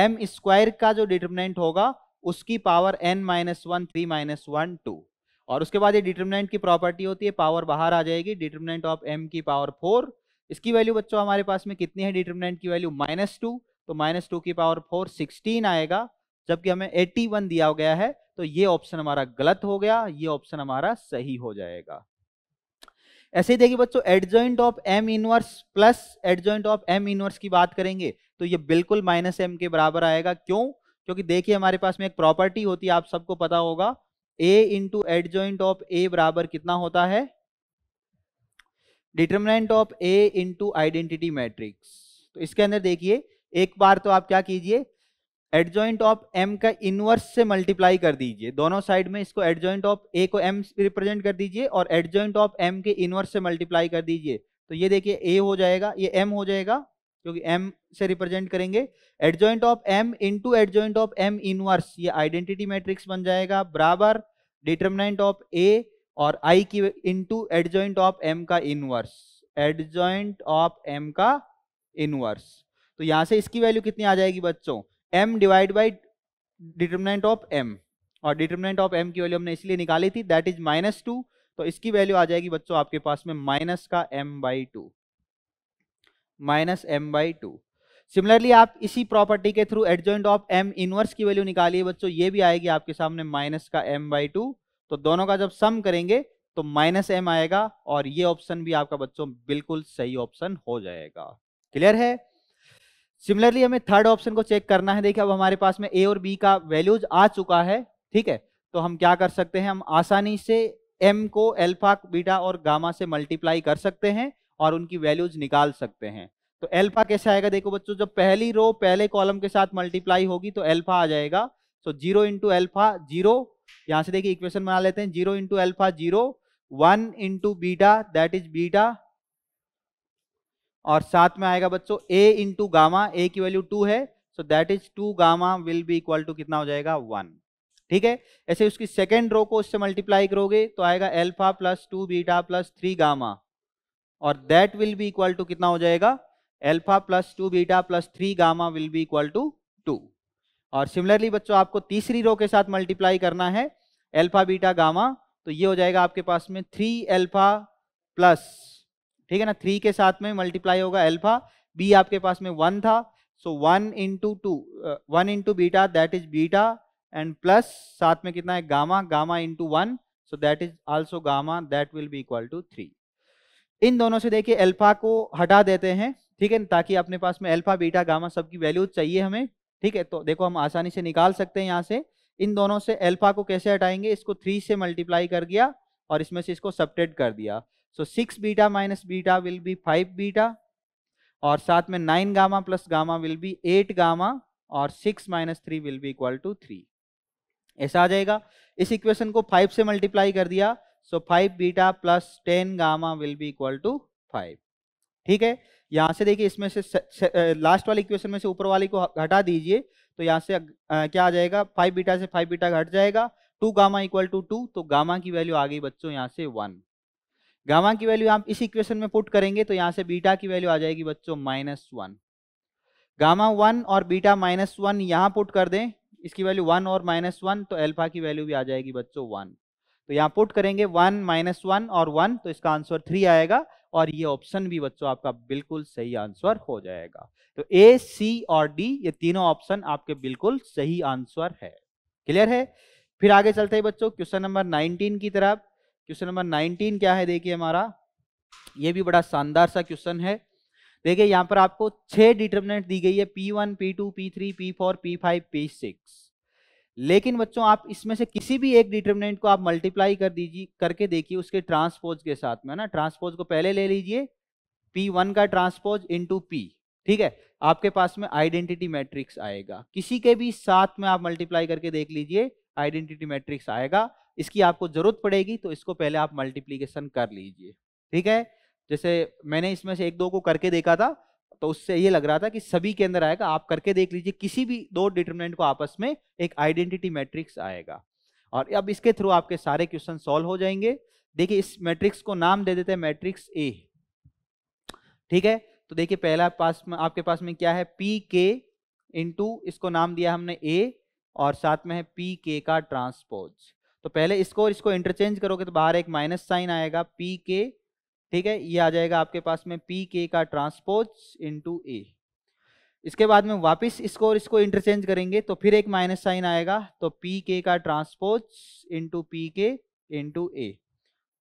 m स्क्वायर का जो डिटर्मिनेंट होगा उसकी power n minus one three minus one two और उसके बाद ये डिटर्मिनेंट की प्रॉपर्टी होती है पावर बाहर आ जाएगी डिटर्मिनेंट ऑफ m की पावर फोर इसकी वैल्यू बच्चों हमारे पास में कितनी है डिटर्मिनेंट की वैल्यू माइनस टू तो माइनस टू की पावर फोर सिक्सटीन आएगा जबकि हमें एट्टी वन दिया गया है तो ये ऑप्शन हमारा गलत हो गया ये ऑप्शन हमारा सही हो जाएगा ऐसे ही देखिए बच्चों adjoint of M inverse plus adjoint of M inverse की बात करेंगे तो ये बिल्कुल माइनस एम के बराबर आएगा क्यों क्योंकि देखिए हमारे पास में एक प्रॉपर्टी होती है आप सबको पता होगा A into adjoint of A बराबर कितना होता है determinant of A into identity matrix तो इसके अंदर देखिए एक बार तो आप क्या कीजिए एडजॉइंट ऑफ एम का इनवर्स से मल्टीप्लाई कर दीजिए दोनों साइड में इसको एडजॉइंट ऑफ ए को एम रिप्रेजेंट कर दीजिए और एडजॉइंट ऑफ एम के इनवर्स से मल्टीप्लाई कर दीजिए तो ये देखिए ए हो जाएगा ये एम हो जाएगा क्योंकि एम से रिप्रेजेंट करेंगे adjoint of M into adjoint of M inverse ये आइडेंटिटी मैट्रिक्स बन जाएगा बराबर डिटर्मिनेंट ऑफ ए और आई की इंटू एडजॉइंट ऑफ एम का इनवर्स एडजॉइंट ऑफ एम का इनवर्स तो यहां से इसकी वैल्यू कितनी आ जाएगी बच्चों M divide by determinant of M और डिटर्मिनेंट ऑफ एम की वैल्यू हमने इसलिए निकाली थी दैट इज माइनस टू तो इसकी वैल्यू आ जाएगी बच्चों आपके पास में माइनस का M by two minus M by two similarly आप इसी प्रॉपर्टी के through adjoint of M inverse की वैल्यू निकालिए बच्चों ये भी आएगी आपके सामने माइनस का एम बाई टू तो दोनों का जब सम करेंगे तो माइनस एम आएगा और ये ऑप्शन भी आपका बच्चों बिल्कुल सही ऑप्शन हो जाएगा क्लियर है सिमिलरली हमें थर्ड ऑप्शन को चेक करना है देखिए अब हमारे पास में ए और बी का वैल्यूज आ चुका है ठीक है तो हम क्या कर सकते हैं हम आसानी से एम को एल्फा बीटा और गामा से मल्टीप्लाई कर सकते हैं और उनकी वैल्यूज निकाल सकते हैं तो एल्फा कैसे आएगा देखो बच्चों जब पहली रो पहले कॉलम के साथ मल्टीप्लाई होगी तो एल्फा आ जाएगा so zero into alpha zero यहां से देखिए इक्वेशन बना लेते हैं zero into alpha zero one into beta that is beta और साथ में आएगा बच्चों ए इंटू गामा ए की वैल्यू टू है so that is two gamma will be equal to कितना हो जाएगा वन ठीक है ऐसे उसकी सेकेंड रो को उससे मल्टीप्लाई करोगे तो आएगा alpha plus two beta plus three gamma और that will be equal to कितना हो जाएगा alpha plus two beta plus three gamma will be equal to two और सिमिलरली बच्चों आपको तीसरी रो के साथ मल्टीप्लाई करना है एल्फा बीटा गामा तो ये हो जाएगा आपके पास में थ्री एल्फा प्लस ठीक है ना थ्री के साथ में मल्टीप्लाई होगा एल्फा बी आपके पास में वन था so one into two one into beta that is beta and plus साथ में कितना है gamma gamma into one so that is also gamma that will be equal to three इन दोनों से देखिए एल्फा को हटा देते हैं ठीक है ताकि अपने पास में एल्फा बीटा गामा सबकी वैल्यू चाहिए हमें ठीक है तो देखो हम आसानी से निकाल सकते हैं यहाँ से इन दोनों से एल्फा को कैसे हटाएंगे इसको थ्री से मल्टीप्लाई कर दिया और इसमें से इसको सपरेट कर दिया so six beta minus beta will be five beta और साथ में nine gamma plus gamma will be eight gamma और six minus three will be equal to three ऐसा आ जाएगा इस इक्वेशन को फाइव से मल्टीप्लाई कर दिया so five beta plus ten gamma will be equal to five ठीक है यहाँ से देखिए इसमें से, लास्ट वाली इक्वेशन में से ऊपर वाली को हटा दीजिए तो यहाँ से आ, क्या आ जाएगा फाइव बीटा से फाइव बीटा घट जाएगा two gamma equal to two तो गामा की वैल्यू आ गई बच्चों यहाँ से वन गामा की वैल्यू आप इस इक्वेशन में पुट करेंगे तो यहाँ से बीटा की वैल्यू आ जाएगी बच्चों माइनस वन गामा वन और बीटा माइनस वन यहाँ पुट कर दें इसकी वैल्यू वन और माइनस वन तो एल्फा की वैल्यू भी आ जाएगी बच्चों वन तो यहाँ पुट करेंगे वन माइनस वन और वन तो इसका आंसर थ्री आएगा और ये ऑप्शन भी बच्चों आपका बिल्कुल सही आंसर हो जाएगा तो ए सी और डी ये तीनों ऑप्शन आपके बिल्कुल सही आंसर है क्लियर है फिर आगे चलते हैं बच्चों क्वेश्चन नंबर 19 की तरफ क्वेश्चन नंबर 19 क्या है देखिए हमारा ये भी बड़ा शानदार सा क्वेश्चन है देखिए यहाँ पर आपको छह डिटर्मिनेंट दी गई है P P P one two three P four P five P six लेकिन बच्चों आप इसमें से किसी भी एक डिटर्मिनेंट को आप मल्टीप्लाई कर दीजिए करके देखिए उसके ट्रांसपोज के साथ में है ना ट्रांसपोज को पहले ले लीजिए पी वन का ट्रांसपोज इंटू पी ठीक है आपके पास में आइडेंटिटी मैट्रिक्स आएगा किसी के भी साथ में आप मल्टीप्लाई करके देख लीजिए आइडेंटिटी मैट्रिक्स आएगा इसकी आपको जरूरत पड़ेगी तो इसको पहले आप मल्टीप्लीकेशन कर लीजिए ठीक है जैसे मैंने इसमें से एक दो को करके देखा था तो उससे ये लग रहा था कि सभी के अंदर आएगा आप करके देख लीजिए किसी भी दो डिटर्मिनेंट को आपस में एक आइडेंटिटी मैट्रिक्स आएगा और अब इसके थ्रू आपके सारे क्वेश्चन सॉल्व हो जाएंगे देखिए इस मैट्रिक्स को नाम दे देते हैं मैट्रिक्स ए ठीक है तो देखिए पहला पास में आपके पास में क्या है पी के इंटू इसको नाम दिया हमने ए और साथ में है पी के का ट्रांसपोज तो पहले इसको और इसको इंटरचेंज करोगे तो बाहर एक माइनस साइन आएगा पी के ठीक है ये आ जाएगा आपके पास में पी के का ट्रांसपोज इंटू ए इसके बाद में वापस इसको और इसको इंटरचेंज करेंगे तो फिर एक माइनस साइन आएगा तो पी के का ट्रांसपोज इंटू पी के इंटू ए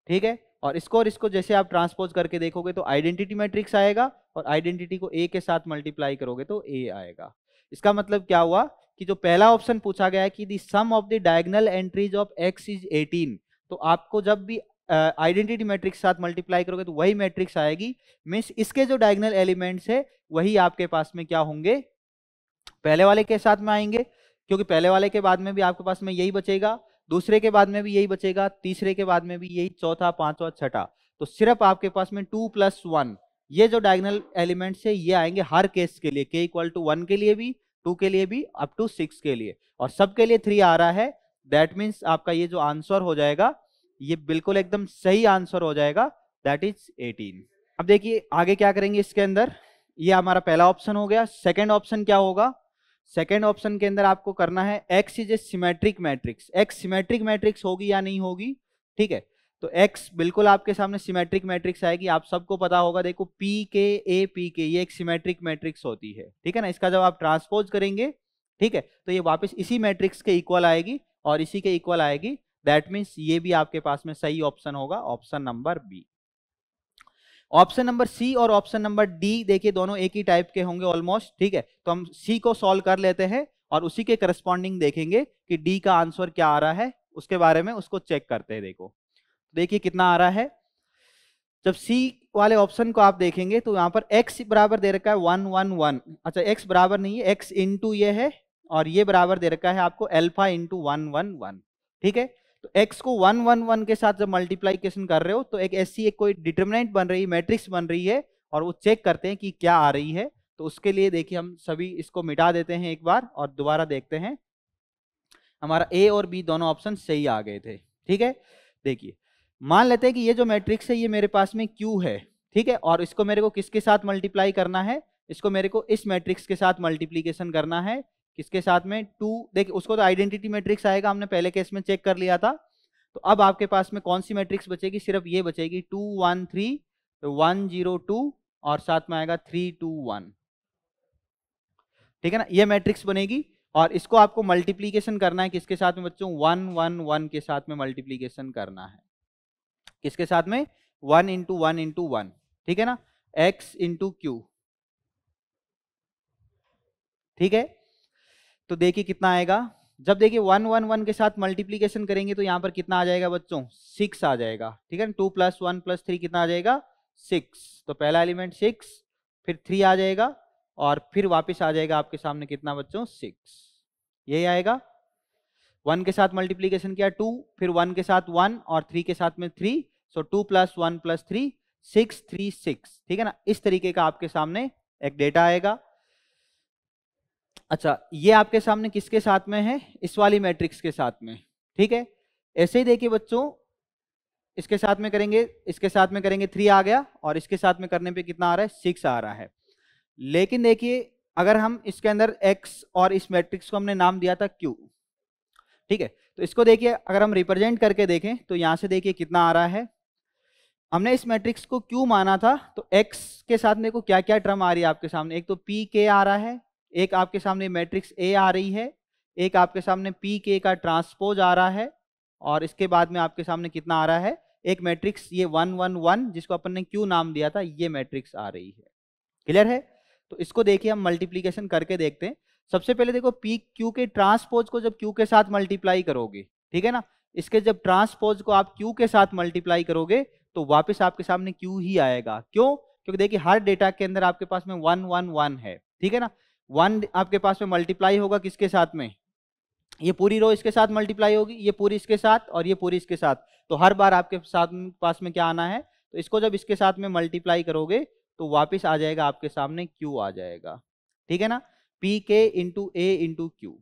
ठीक है और इसको और इसको जैसे आप ट्रांसपोज करके देखोगे तो आइडेंटिटी मैट्रिक्स आएगा और आइडेंटिटी को ए के साथ मल्टीप्लाई करोगे तो ए आएगा इसका मतलब क्या हुआ कि जो पहला ऑप्शन पूछा गया है कि the sum of the diagonal entries of X is 18 तो आपको जब भी आइडेंटिटी मैट्रिक्स साथ मल्टीप्लाई करोगे तो वही मैट्रिक्स आएगी मीन्स इसके जो डायगनल एलिमेंट्स है वही आपके पास में क्या होंगे पहले वाले के साथ में आएंगे क्योंकि पहले वाले के बाद में भी आपके पास में यही बचेगा दूसरे के बाद में भी यही बचेगा तीसरे के बाद में भी यही चौथा पांचवा छठा तो सिर्फ आपके पास में टू प्लस वन ये जो डायगनल एलिमेंट्स है ये आएंगे हर केस के लिए के इक्वल टू वन के लिए भी टू के लिए भी अप टू सिक्स के लिए और सबके लिए थ्री आ रहा है दैट मीन्स आपका ये जो आंसर हो जाएगा ये बिल्कुल एकदम सही आंसर हो जाएगा दैट इज 18 अब देखिए आगे क्या करेंगे इसके अंदर ये हमारा पहला ऑप्शन हो गया सेकंड ऑप्शन क्या होगा सेकंड ऑप्शन के अंदर आपको करना है X is a symmetric matrix X symmetric matrix होगी या नहीं होगी ठीक है तो एक्स बिल्कुल आपके सामने सिमेट्रिक मैट्रिक्स आएगी आप सबको पता होगा देखो पी के ए पी के ये एक सिमेट्रिक मैट्रिक्स होती है ठीक है ना इसका जब आप ट्रांसपोज करेंगे ठीक है तो ये वापस इसी मैट्रिक्स के इक्वल आएगी और इसी के इक्वल आएगी दैट मीन्स ये भी आपके पास में सही ऑप्शन होगा option number B option number C और ऑप्शन नंबर डी देखिए दोनों एक ही टाइप के होंगे ऑलमोस्ट ठीक है तो हम सी को सॉल्व कर लेते हैं और उसी के करस्पॉन्डिंग देखेंगे कि डी का आंसर क्या आ रहा है उसके बारे में उसको चेक करते हैं देखो देखिए कितना आ रहा है जब सी वाले ऑप्शन को आप देखेंगे तो यहाँ पर एक्स बराबर दे रखा है वन वन वन अच्छा एक्स बराबर नहीं है एक्स इंटू ये है और ये बराबर दे रखा है आपको alpha into one one one ठीक है तो x को वन वन वन के साथ जब मल्टीप्लाईकेशन कर रहे हो तो एक ऐसी एक कोई डिटर्मिनेंट बन रही मैट्रिक्स बन रही है और वो चेक करते हैं कि क्या आ रही है तो उसके लिए देखिए हम सभी इसको मिटा देते हैं एक बार और दोबारा देखते हैं हमारा ए और बी दोनों ऑप्शन सही आ गए थे ठीक है देखिए मान लेते हैं कि ये जो मैट्रिक्स है ये मेरे पास में क्यू है ठीक है और इसको मेरे को किसके साथ मल्टीप्लाई करना है इसको मेरे को इस मैट्रिक्स के साथ मल्टीप्लीकेशन करना है किसके साथ में टू देखिए उसको तो आइडेंटिटी मैट्रिक्स आएगा हमने पहले केस में चेक कर लिया था तो अब आपके पास में कौन सी मैट्रिक्स बचेगी सिर्फ ये बचेगी two one three one zero two और साथ में आएगा थ्री टू वन ठीक है ना ये मैट्रिक्स बनेगी और इसको आपको मल्टीप्लीकेशन करना है किसके साथ में बच्चों वन वन वन के साथ में मल्टीप्लीकेशन करना है किसके साथ में one into one into one ठीक है ना एक्स इंटू क्यू ठीक है तो देखिए कितना आएगा जब देखिए वन वन वन के साथ मल्टीप्लीकेशन करेंगे तो यहाँ पर कितना आ जाएगा बच्चों सिक्स आ जाएगा ठीक है ना two plus one plus three कितना आ जाएगा सिक्स तो पहला एलिमेंट सिक्स फिर थ्री आ जाएगा और फिर वापस आ जाएगा आपके सामने कितना बच्चों सिक्स यही आएगा वन के साथ मल्टीप्लीकेशन किया टू फिर वन के साथ वन और थ्री के साथ में three so two plus one plus three six three six ठीक है ना इस तरीके का आपके सामने एक डेटा आएगा अच्छा ये आपके सामने किसके साथ में है इस वाली मैट्रिक्स के साथ में ठीक है ऐसे ही देखिए बच्चों इसके साथ में करेंगे इसके साथ में करेंगे थ्री आ गया और इसके साथ में करने पे कितना आ रहा है सिक्स आ रहा है लेकिन देखिए अगर हम इसके अंदर एक्स और इस मैट्रिक्स को हमने नाम दिया था क्यू ठीक है तो इसको देखिए अगर हम रिप्रेजेंट करके देखें तो यहाँ से देखिए कितना आ रहा है हमने इस मैट्रिक्स को क्यू माना था तो एक्स के साथ मेरे को क्या क्या टर्म आ रही है आपके सामने एक तो पी के आ रहा है एक आपके सामने मैट्रिक्स ए आ रही है एक आपके सामने पी के का ट्रांसपोज आ रहा है और इसके बाद में आपके सामने कितना आ रहा है एक मैट्रिक्स ये वन वन वन जिसको अपन ने क्यू नाम दिया था ये मैट्रिक्स आ रही है क्लियर है तो इसको देखिए हम मल्टीप्लीकेशन करके देखते हैं सबसे पहले देखो पी क्यू के ट्रांसपोज को जब क्यू के साथ मल्टीप्लाई करोगे ठीक है ना इसके जब ट्रांसपोज को आप क्यू के साथ मल्टीप्लाई करोगे तो वापस आपके सामने क्यू ही आएगा क्यों क्योंकि देखिए हर डेटा के अंदर आपके पास में वन वन वन है ठीक है ना वन आपके पास में मल्टीप्लाई होगा किसके साथ में ये पूरी रो इसके साथ मल्टीप्लाई होगी ये पूरी इसके साथ और ये पूरी इसके साथ तो हर बार आपके साथ पास में क्या आना है तो इसको जब इसके साथ में मल्टीप्लाई करोगे तो वापिस आ जाएगा आपके सामने क्यू आ जाएगा ठीक है ना पी के इंटू ए इंटू क्यू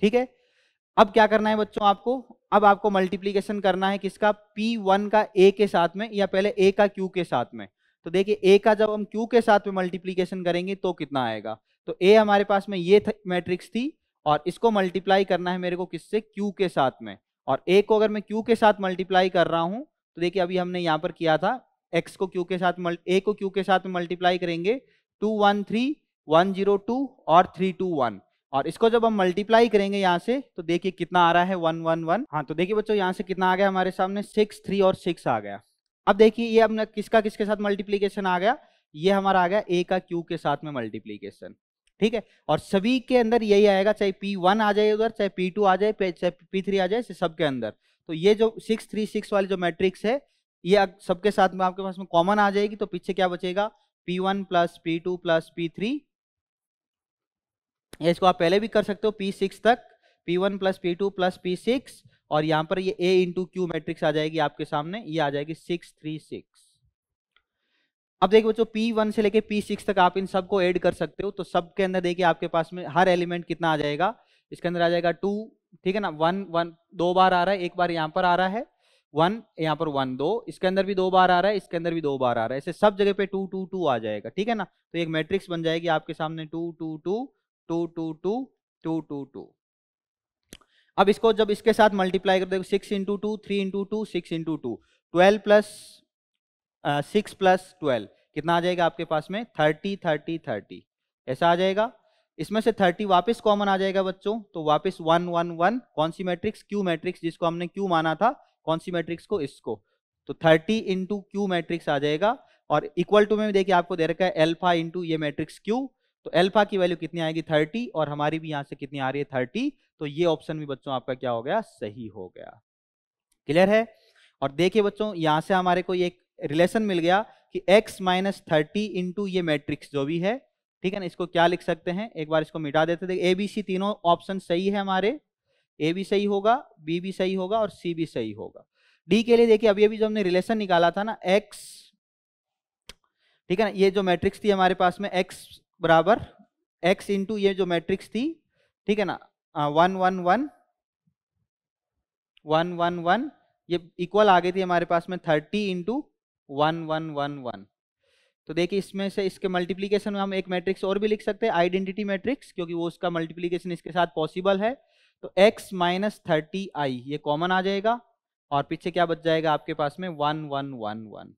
ठीक है अब क्या करना है बच्चों आपको अब आपको मल्टीप्लीकेशन करना है किसका पी वन का ए के साथ में या पहले ए का क्यू के साथ में तो देखिए ए का जब हम क्यू के साथ में मल्टीप्लीकेशन करेंगे तो कितना आएगा तो ए हमारे पास में ये मैट्रिक्स थी और इसको मल्टीप्लाई करना है मेरे को किससे क्यू के साथ में और ए को अगर मैं क्यू के साथ मल्टीप्लाई कर रहा हूँ तो देखिए अभी हमने यहाँ पर किया था एक्स को क्यू के साथ ए को क्यू के साथ मल्टीप्लाई करेंगे two one three one zero two और थ्री टू वन और इसको जब हम मल्टीप्लाई करेंगे यहाँ से तो देखिए कितना आ रहा है वन वन वन हाँ तो देखिए बच्चों यहाँ से कितना आ गया हमारे सामने सिक्स थ्री और सिक्स आ गया अब देखिए ये हमने किसका किसके साथ मल्टीप्लीकेशन आ गया ये हमारा आ गया ए का क्यू के साथ में मल्टीप्लीकेशन ठीक है और सभी के अंदर यही आएगा चाहे पी वन आ जाए उधर चाहे पी टू आ जाए चाहे पी थ्री आ जाए सबके अंदर तो ये जो सिक्स थ्री सिक्स वाली जो मैट्रिक्स है ये सबके साथ में आपके पास में कॉमन आ जाएगी तो पीछे क्या बचेगा P one plus P two plus P three इसको आप पहले भी कर सकते हो पी सिक्स तक P one plus P two plus P six और यहाँ पर ये ए इंटू क्यू मैट्रिक्स आ जाएगी आपके सामने ये आ जाएगी सिक्स थ्री सिक्स अब देखिए बच्चों P1 से लेके P6 तक आप इन सबको ऐड कर सकते हो तो सब के अंदर देखिए आपके पास में हर एलिमेंट कितना आ जाएगा इसके अंदर आ जाएगा टू ठीक है ना वन वन दो बार आ रहा है एक बार यहाँ पर आ रहा है वन यहाँ पर वन दो इसके अंदर भी दो बार आ रहा है इसके अंदर भी दो बार आ रहा है ऐसे सब जगह पे टू टू टू आ जाएगा ठीक है ना तो एक मैट्रिक्स बन जाएगी आपके सामने two two two two two two two two two अब इसको जब इसके साथ मल्टीप्लाई कर देखो six into two three into two six into two twelve plus six plus twelve कितना आ जाएगा आपके पास में थर्टी थर्टी थर्टी ऐसा आ जाएगा इसमें से थर्टी वापस कॉमन आ जाएगा बच्चों तो वापस वन वन वन कौन सी मैट्रिक्स क्यू मैट्रिक्स जिसको हमने क्यू माना था कौन सी मैट्रिक्स को इसको तो थर्टी इंटू क्यू मैट्रिक्स आ जाएगा और इक्वल टू में देखिए आपको दे रखा है एल्फा इंटू ये मैट्रिक्स क्यू तो एल्फा की वैल्यू कितनी आएगी थर्टी और हमारी भी यहाँ से कितनी आ रही है थर्टी तो ये ऑप्शन भी बच्चों आपका क्या हो गया सही हो गया क्लियर है और देखिए बच्चों यहां से हमारे को एक रिलेशन मिल गया कि x माइनस थर्टी इंटू ये मैट्रिक्स जो भी है ठीक है ना इसको क्या लिख सकते हैं एक बार इसको मिटा देते थे ए बी सी तीनों ऑप्शन सही है हमारे ए भी सही होगा बी भी सही होगा और सी भी सही होगा डी के लिए देखिए अभी अभी जो हमने रिलेशन निकाला था ना एक्स ठीक है ना ये जो मैट्रिक्स थी हमारे पास में एक्स बराबर एक्स इंटू ये जो मैट्रिक्स थी ठीक है ना one one one one one one ये इक्वल आ गई थी हमारे पास में thirty into one one one one तो देखिए इसमें से इसके मल्टीप्लीकेशन में हम एक मैट्रिक्स और भी लिख सकते हैं आइडेंटिटी मैट्रिक्स क्योंकि वो उसका मल्टीप्लीकेशन इसके साथ पॉसिबल है तो x माइनस थर्टी आई ये कॉमन आ जाएगा और पीछे क्या बच जाएगा आपके पास में वन वन वन वन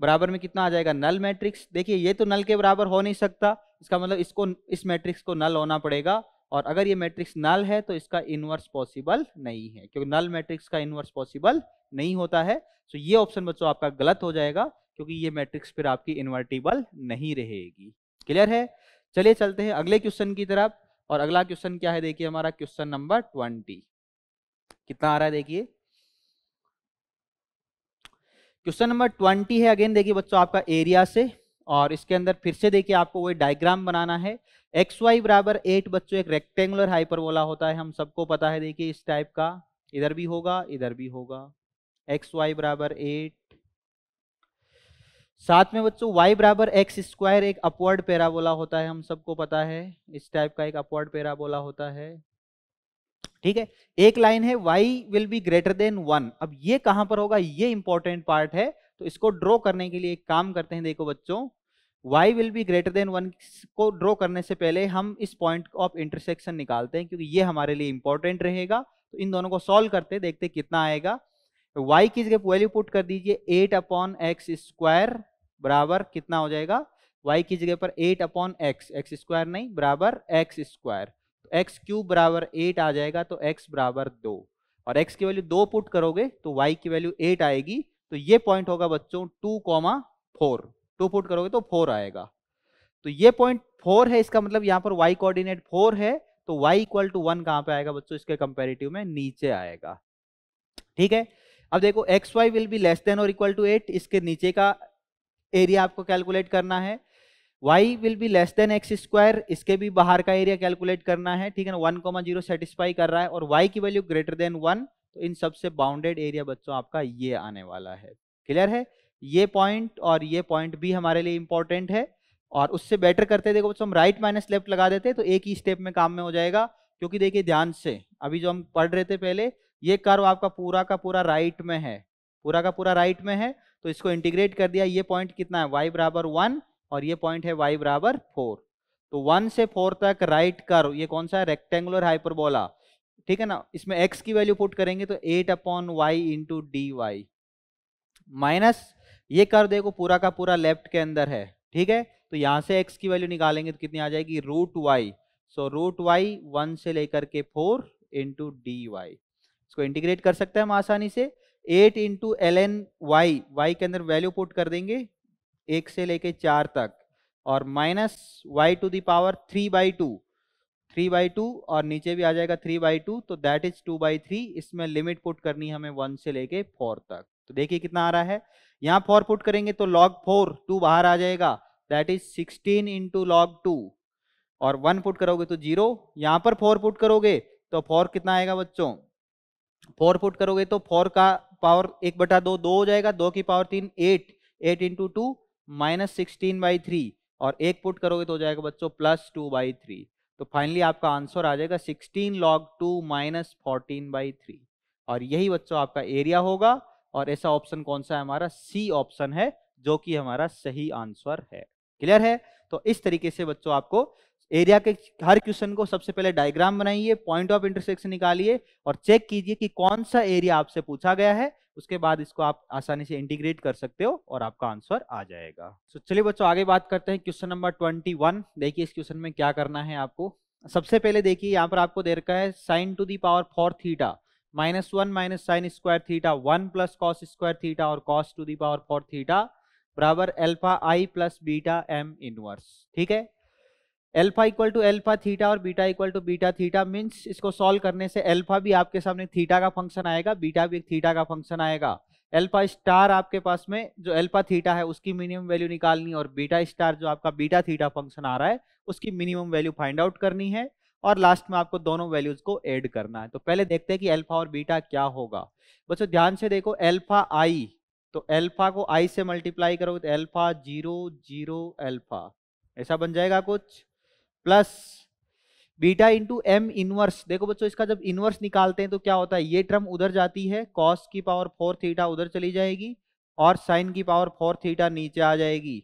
बराबर में कितना आ जाएगा नल मैट्रिक्स देखिए ये तो नल के बराबर हो नहीं सकता इसका मतलब इसको इस मैट्रिक्स को नल होना पड़ेगा और अगर ये मैट्रिक्स नल है तो इसका इनवर्स पॉसिबल नहीं है क्योंकि नल मैट्रिक्स का इनवर्स पॉसिबल नहीं होता है सो ये ऑप्शन बच्चों आपका गलत हो जाएगा क्योंकि ये मैट्रिक्स फिर आपकी इन्वर्टिबल नहीं रहेगी क्लियर है चलिए चलते हैं अगले क्वेश्चन की तरफ और अगला क्वेश्चन क्या है देखिए हमारा क्वेश्चन नंबर ट्वेंटी कितना आ रहा है देखिए क्वेश्चन नंबर ट्वेंटी है अगेन देखिए बच्चों आपका एरिया से और इसके अंदर फिर से देखिए आपको वही डायग्राम बनाना है एक्स वाई बराबर एट बच्चों एक रेक्टेंगुलर हाइपरबोला होता है हम सबको पता है देखिए इस टाइप का इधर भी होगा इधर भी होगा एक्स वाई बराबर एट साथ में बच्चों y बराबर एक्स स्क्वायर एक अपवर्ड बोला होता है हम सबको पता है इस टाइप का एक अपवर्ड बोला होता है ठीक है एक लाइन है y will be greater than one अब ये कहां पर होगा ये इंपॉर्टेंट पार्ट है तो इसको ड्रॉ करने के लिए एक काम करते हैं देखो बच्चों y will be greater than one को ड्रॉ करने से पहले हम इस पॉइंट ऑफ इंटरसेक्शन निकालते हैं क्योंकि ये हमारे लिए इंपॉर्टेंट रहेगा तो इन दोनों को सॉल्व करते देखते कितना आएगा y की जगह वैल्यू पुट कर दीजिए एट अपॉन एक्स स्क्वायर बराबर कितना हो जाएगा y की जगह पर eight upon x x square नहीं बराबर एक्स स्क्वायर तो एक्स क्यूब बराबर एट आ जाएगा तो x बराबर दो और x की वैल्यू दो पुट करोगे तो y की वैल्यू एट आएगी तो ये पॉइंट होगा बच्चों two comma four two put करोगे तो फोर आएगा तो ये पॉइंट फोर है इसका मतलब यहाँ पर वाई कोऑर्डिनेट फोर है तो वाई इक्वल टू वन कहाँ पे आएगा बच्चों इसके कंपेरेटिव में नीचे आएगा ठीक है अब देखो x y will be less than और इक्वल टू एट इसके नीचे का एरिया आपको कैलकुलेट करना है y will be less than x square इसके भी बाहर का एरिया कैलकुलेट करना है ठीक है ना वन कोमा जीरो सेटिस्फाई कर रहा है और y की वैल्यू ग्रेटर देन वन तो इन सबसे बाउंडेड एरिया बच्चों आपका ये आने वाला है क्लियर है ये पॉइंट और ये पॉइंट भी हमारे लिए इंपॉर्टेंट है और उससे बेटर करते देखो बच्चों हम राइट माइनस लेफ्ट लगा देते तो एक ही स्टेप में काम में हो जाएगा क्योंकि देखिए ध्यान से अभी जो हम पढ़ रहे थे पहले ये कर्व आपका पूरा का पूरा राइट में है पूरा का पूरा राइट में है तो इसको इंटीग्रेट कर दिया ये पॉइंट कितना है वाई बराबर वन और ये पॉइंट है वाई बराबर फोर तो वन से फोर तक राइट कर्व ये कौन सा है रेक्टेंगुलर हाइपरबोला ठीक है ना इसमें एक्स की वैल्यू पुट करेंगे तो eight upon y into d y minus ये कर देखो पूरा का पूरा लेफ्ट के अंदर है ठीक है तो यहाँ से एक्स की वैल्यू निकालेंगे तो कितनी आ जाएगी root y so root y one से लेकर के फोर इंटू डी वाई इसको इंटीग्रेट कर सकते हैं हम आसानी से eight into l n y y के अंदर वैल्यू पुट कर देंगे एक से लेके चार तक और minus y to the power three by two three by two और नीचे भी आ जाएगा थ्री बाई टू तो that is two by three इसमें लिमिट पुट करनी है हमें वन से लेके फोर तक तो देखिए कितना आ रहा है यहाँ फोर पुट करेंगे तो लॉग फोर टू बाहर आ जाएगा that is sixteen into log two और वन पुट करोगे तो जीरो यहाँ पर फोर पुट करोगे तो फोर कितना आएगा बच्चों फोर पुट करोगे तो फोर का पावर एक बटा दो दो हो जाएगा दो की पावर तीन eight eight into two minus sixteen by three और एक पुट करोगे तो हो जाएगा बच्चों प्लस टू बाई थ्री तो फाइनली आपका आंसर आ जाएगा sixteen log two minus fourteen by three और यही बच्चों आपका एरिया होगा और ऐसा ऑप्शन कौन सा है हमारा सी ऑप्शन है जो कि हमारा सही आंसर है क्लियर है तो इस तरीके से बच्चों आपको एरिया के हर क्वेश्चन को सबसे पहले डायग्राम बनाइए पॉइंट ऑफ इंटरसेक्शन निकालिए और चेक कीजिए कि कौन सा एरिया आपसे पूछा गया है उसके बाद इसको आप आसानी से इंटीग्रेट कर सकते हो और आपका आंसर आ जाएगा तो चलिए बच्चों आगे बात करते हैं क्वेश्चन नंबर ट्वेंटी वन देखिए इस क्वेश्चन में क्या करना है आपको सबसे पहले देखिए यहाँ पर आपको दे रखा है sine to the power four theta minus one minus sine square theta one plus cos square theta और cos to the power four theta बराबर alpha I plus beta M inverse ठीक है alpha equal to alpha theta और beta equal to beta theta means इसको solve करने से alpha भी आपके सामने थीटा का फंक्शन आएगा बीटा भी थीटा का फंक्शन आएगा एल्फा स्टार आपके पास में जो एल्फा थीटा है उसकी मिनिमम वैल्यू निकालनी और बीटा स्टार जो आपका बीटा थीटा फंक्शन आ रहा है उसकी मिनिमम वैल्यू फाइंड आउट करनी है और लास्ट में आपको दोनों वैल्यूज को ऐड करना है तो पहले देखते हैं कि एल्फा और बीटा क्या होगा बच्चों ध्यान से देखो एल्फा आई तो एल्फा को आई से मल्टीप्लाई करोगे तो एल्फा जीरो जीरो एल्फा ऐसा बन जाएगा कुछ plus beta into M inverse देखो बच्चों इसका जब इनवर्स निकालते हैं तो क्या होता है ये ट्रम उधर जाती है कॉस की पावर फोर थीटा उधर चली जाएगी और साइन की पावर फोर थीटा नीचे आ जाएगी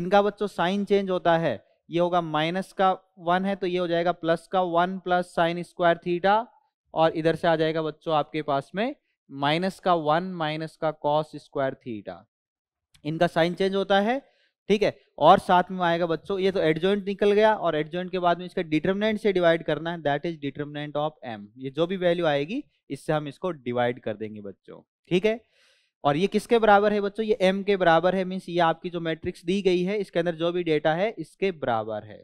इनका बच्चों साइन चेंज होता है ये होगा माइनस का वन है तो ये हो जाएगा प्लस का one plus sine square theta और इधर से आ जाएगा बच्चों आपके पास में माइनस का वन माइनस का कॉस स्क्वायर थीटा इनका साइन चेंज होता है ठीक है और साथ में आएगा बच्चों ये तो एडजॉइंट निकल गया और एडजॉइंट के बाद में इसका डिटर्मिनेंट से डिवाइड करना है that is determinant of M ये जो भी वैल्यू आएगी इससे हम इसको डिवाइड कर देंगे बच्चों ठीक है और ये किसके बराबर है बच्चों ये एम के बराबर है मीन्स ये आपकी जो मैट्रिक्स दी गई है इसके अंदर जो भी डेटा है इसके बराबर है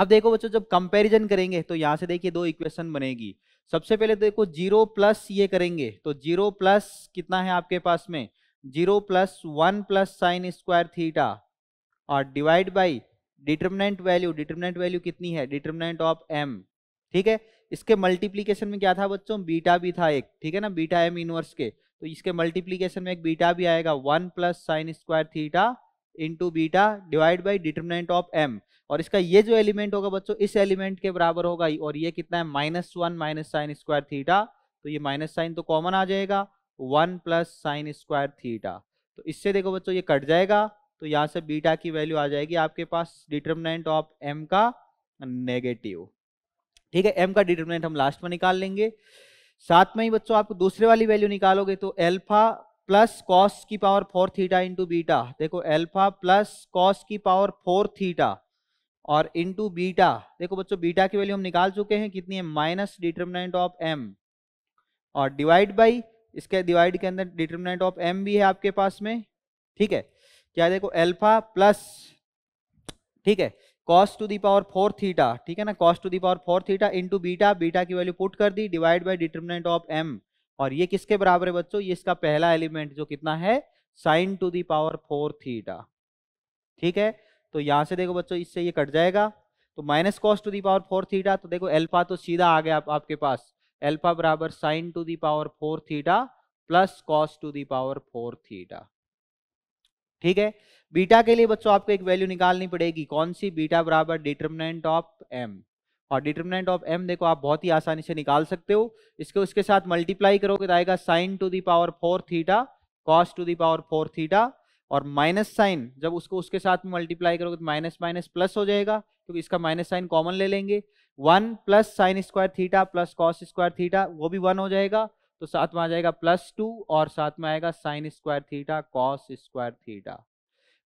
अब देखो बच्चों जब कंपेरिजन करेंगे तो यहाँ से देखिए दो इक्वेशन बनेगी सबसे पहले तो देखो जीरो प्लस ये करेंगे तो जीरो प्लस कितना है आपके पास में zero plus one plus sine square theta और divide by determinant value determinant value कितनी है डिटर्मिनेंट ऑफ एम ठीक है इसके मल्टीप्लीकेशन में क्या था बच्चों बीटा भी था एक ठीक है ना बीटा एम इनवर्स के तो इसके मल्टीप्लीकेशन में एक बीटा भी आएगा one plus sine square theta into beta divide by determinant of M और इसका ये जो एलिमेंट होगा बच्चों इस एलिमेंट के बराबर होगा और ये कितना है minus one minus sine square theta तो ये माइनस साइन तो कॉमन आ जाएगा one plus sine square theta तो इससे देखो बच्चों ये कट जाएगा तो यहाँ से बीटा की वैल्यू आ जाएगी आपके पास डिटर्मिनेंट ऑफ एम का नेगेटिव ठीक है एम का डिटर्मिनेंट हम लास्ट में निकाल लेंगे साथ में ही बच्चों आपको दूसरे वाली वैल्यू निकालोगे तो एल्फा प्लस कॉस की power four theta into beta देखो एल्फा प्लस कॉस की पावर फोर थीटा और इंटू बीटा देखो बच्चों बीटा की वैल्यू हम निकाल चुके हैं कितनी है माइनस डिटर्मिनेंट ऑफ एम और डिवाइड बाई इसके डिवाइड के अंदर डिटर्मिनेंट ऑफ एम भी है आपके पास में ठीक है क्या देखो एल्फा प्लस ठीक है cos to the power four theta ठीक है ना cos to the power four theta into beta beta की वैल्यू पुट कर दी divide by determinant of M और ये किसके बराबर है बच्चों ये इसका पहला एलिमेंट जो कितना है sine to the power four theta ठीक है तो यहाँ से देखो बच्चों इससे ये कट जाएगा तो minus cos to the power four theta तो देखो एल्फा तो सीधा आ गया आप, आपके पास एल्फा बराबर sine to the power four theta plus cos to the power four theta ठीक है बीटा के लिए बच्चों आपको एक वैल्यू निकालनी पड़ेगी कौन सी बीटा बराबर डिटर्मिनेंट ऑफ एम और डिटर्मिनेंट ऑफ एम देखो आप बहुत ही आसानी से निकाल सकते हो इसको उसके साथ मल्टीप्लाई करोगे तो आएगा sine to the power four theta cos to the power four theta और माइनस साइन जब उसको उसके साथ मल्टीप्लाई करोगे तो माइनस माइनस प्लस हो जाएगा क्योंकि तो इसका माइनस साइन कॉमन ले लेंगे one plus sine square theta plus cos square theta वो भी वन हो जाएगा तो साथ में आ जाएगा प्लस टू और साथ में आएगा sine square theta cos square theta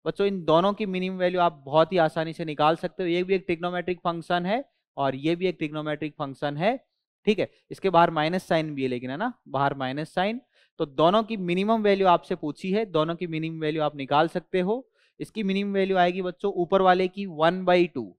बच्चों इन दोनों की मिनिमम वैल्यू आप बहुत ही आसानी से निकाल सकते हो ये भी एक ट्रिग्नोमेट्रिक फंक्शन है और ये भी एक ट्रिग्नोमेट्रिक फंक्शन है ठीक है इसके बाहर माइनस साइन भी है लेकिन है ना बाहर माइनस साइन तो दोनों की मिनिमम वैल्यू आपसे पूछी है दोनों की मिनिमम वैल्यू आप निकाल सकते हो इसकी मिनिमम वैल्यू आएगी बच्चों ऊपर वाले की वन बाई टू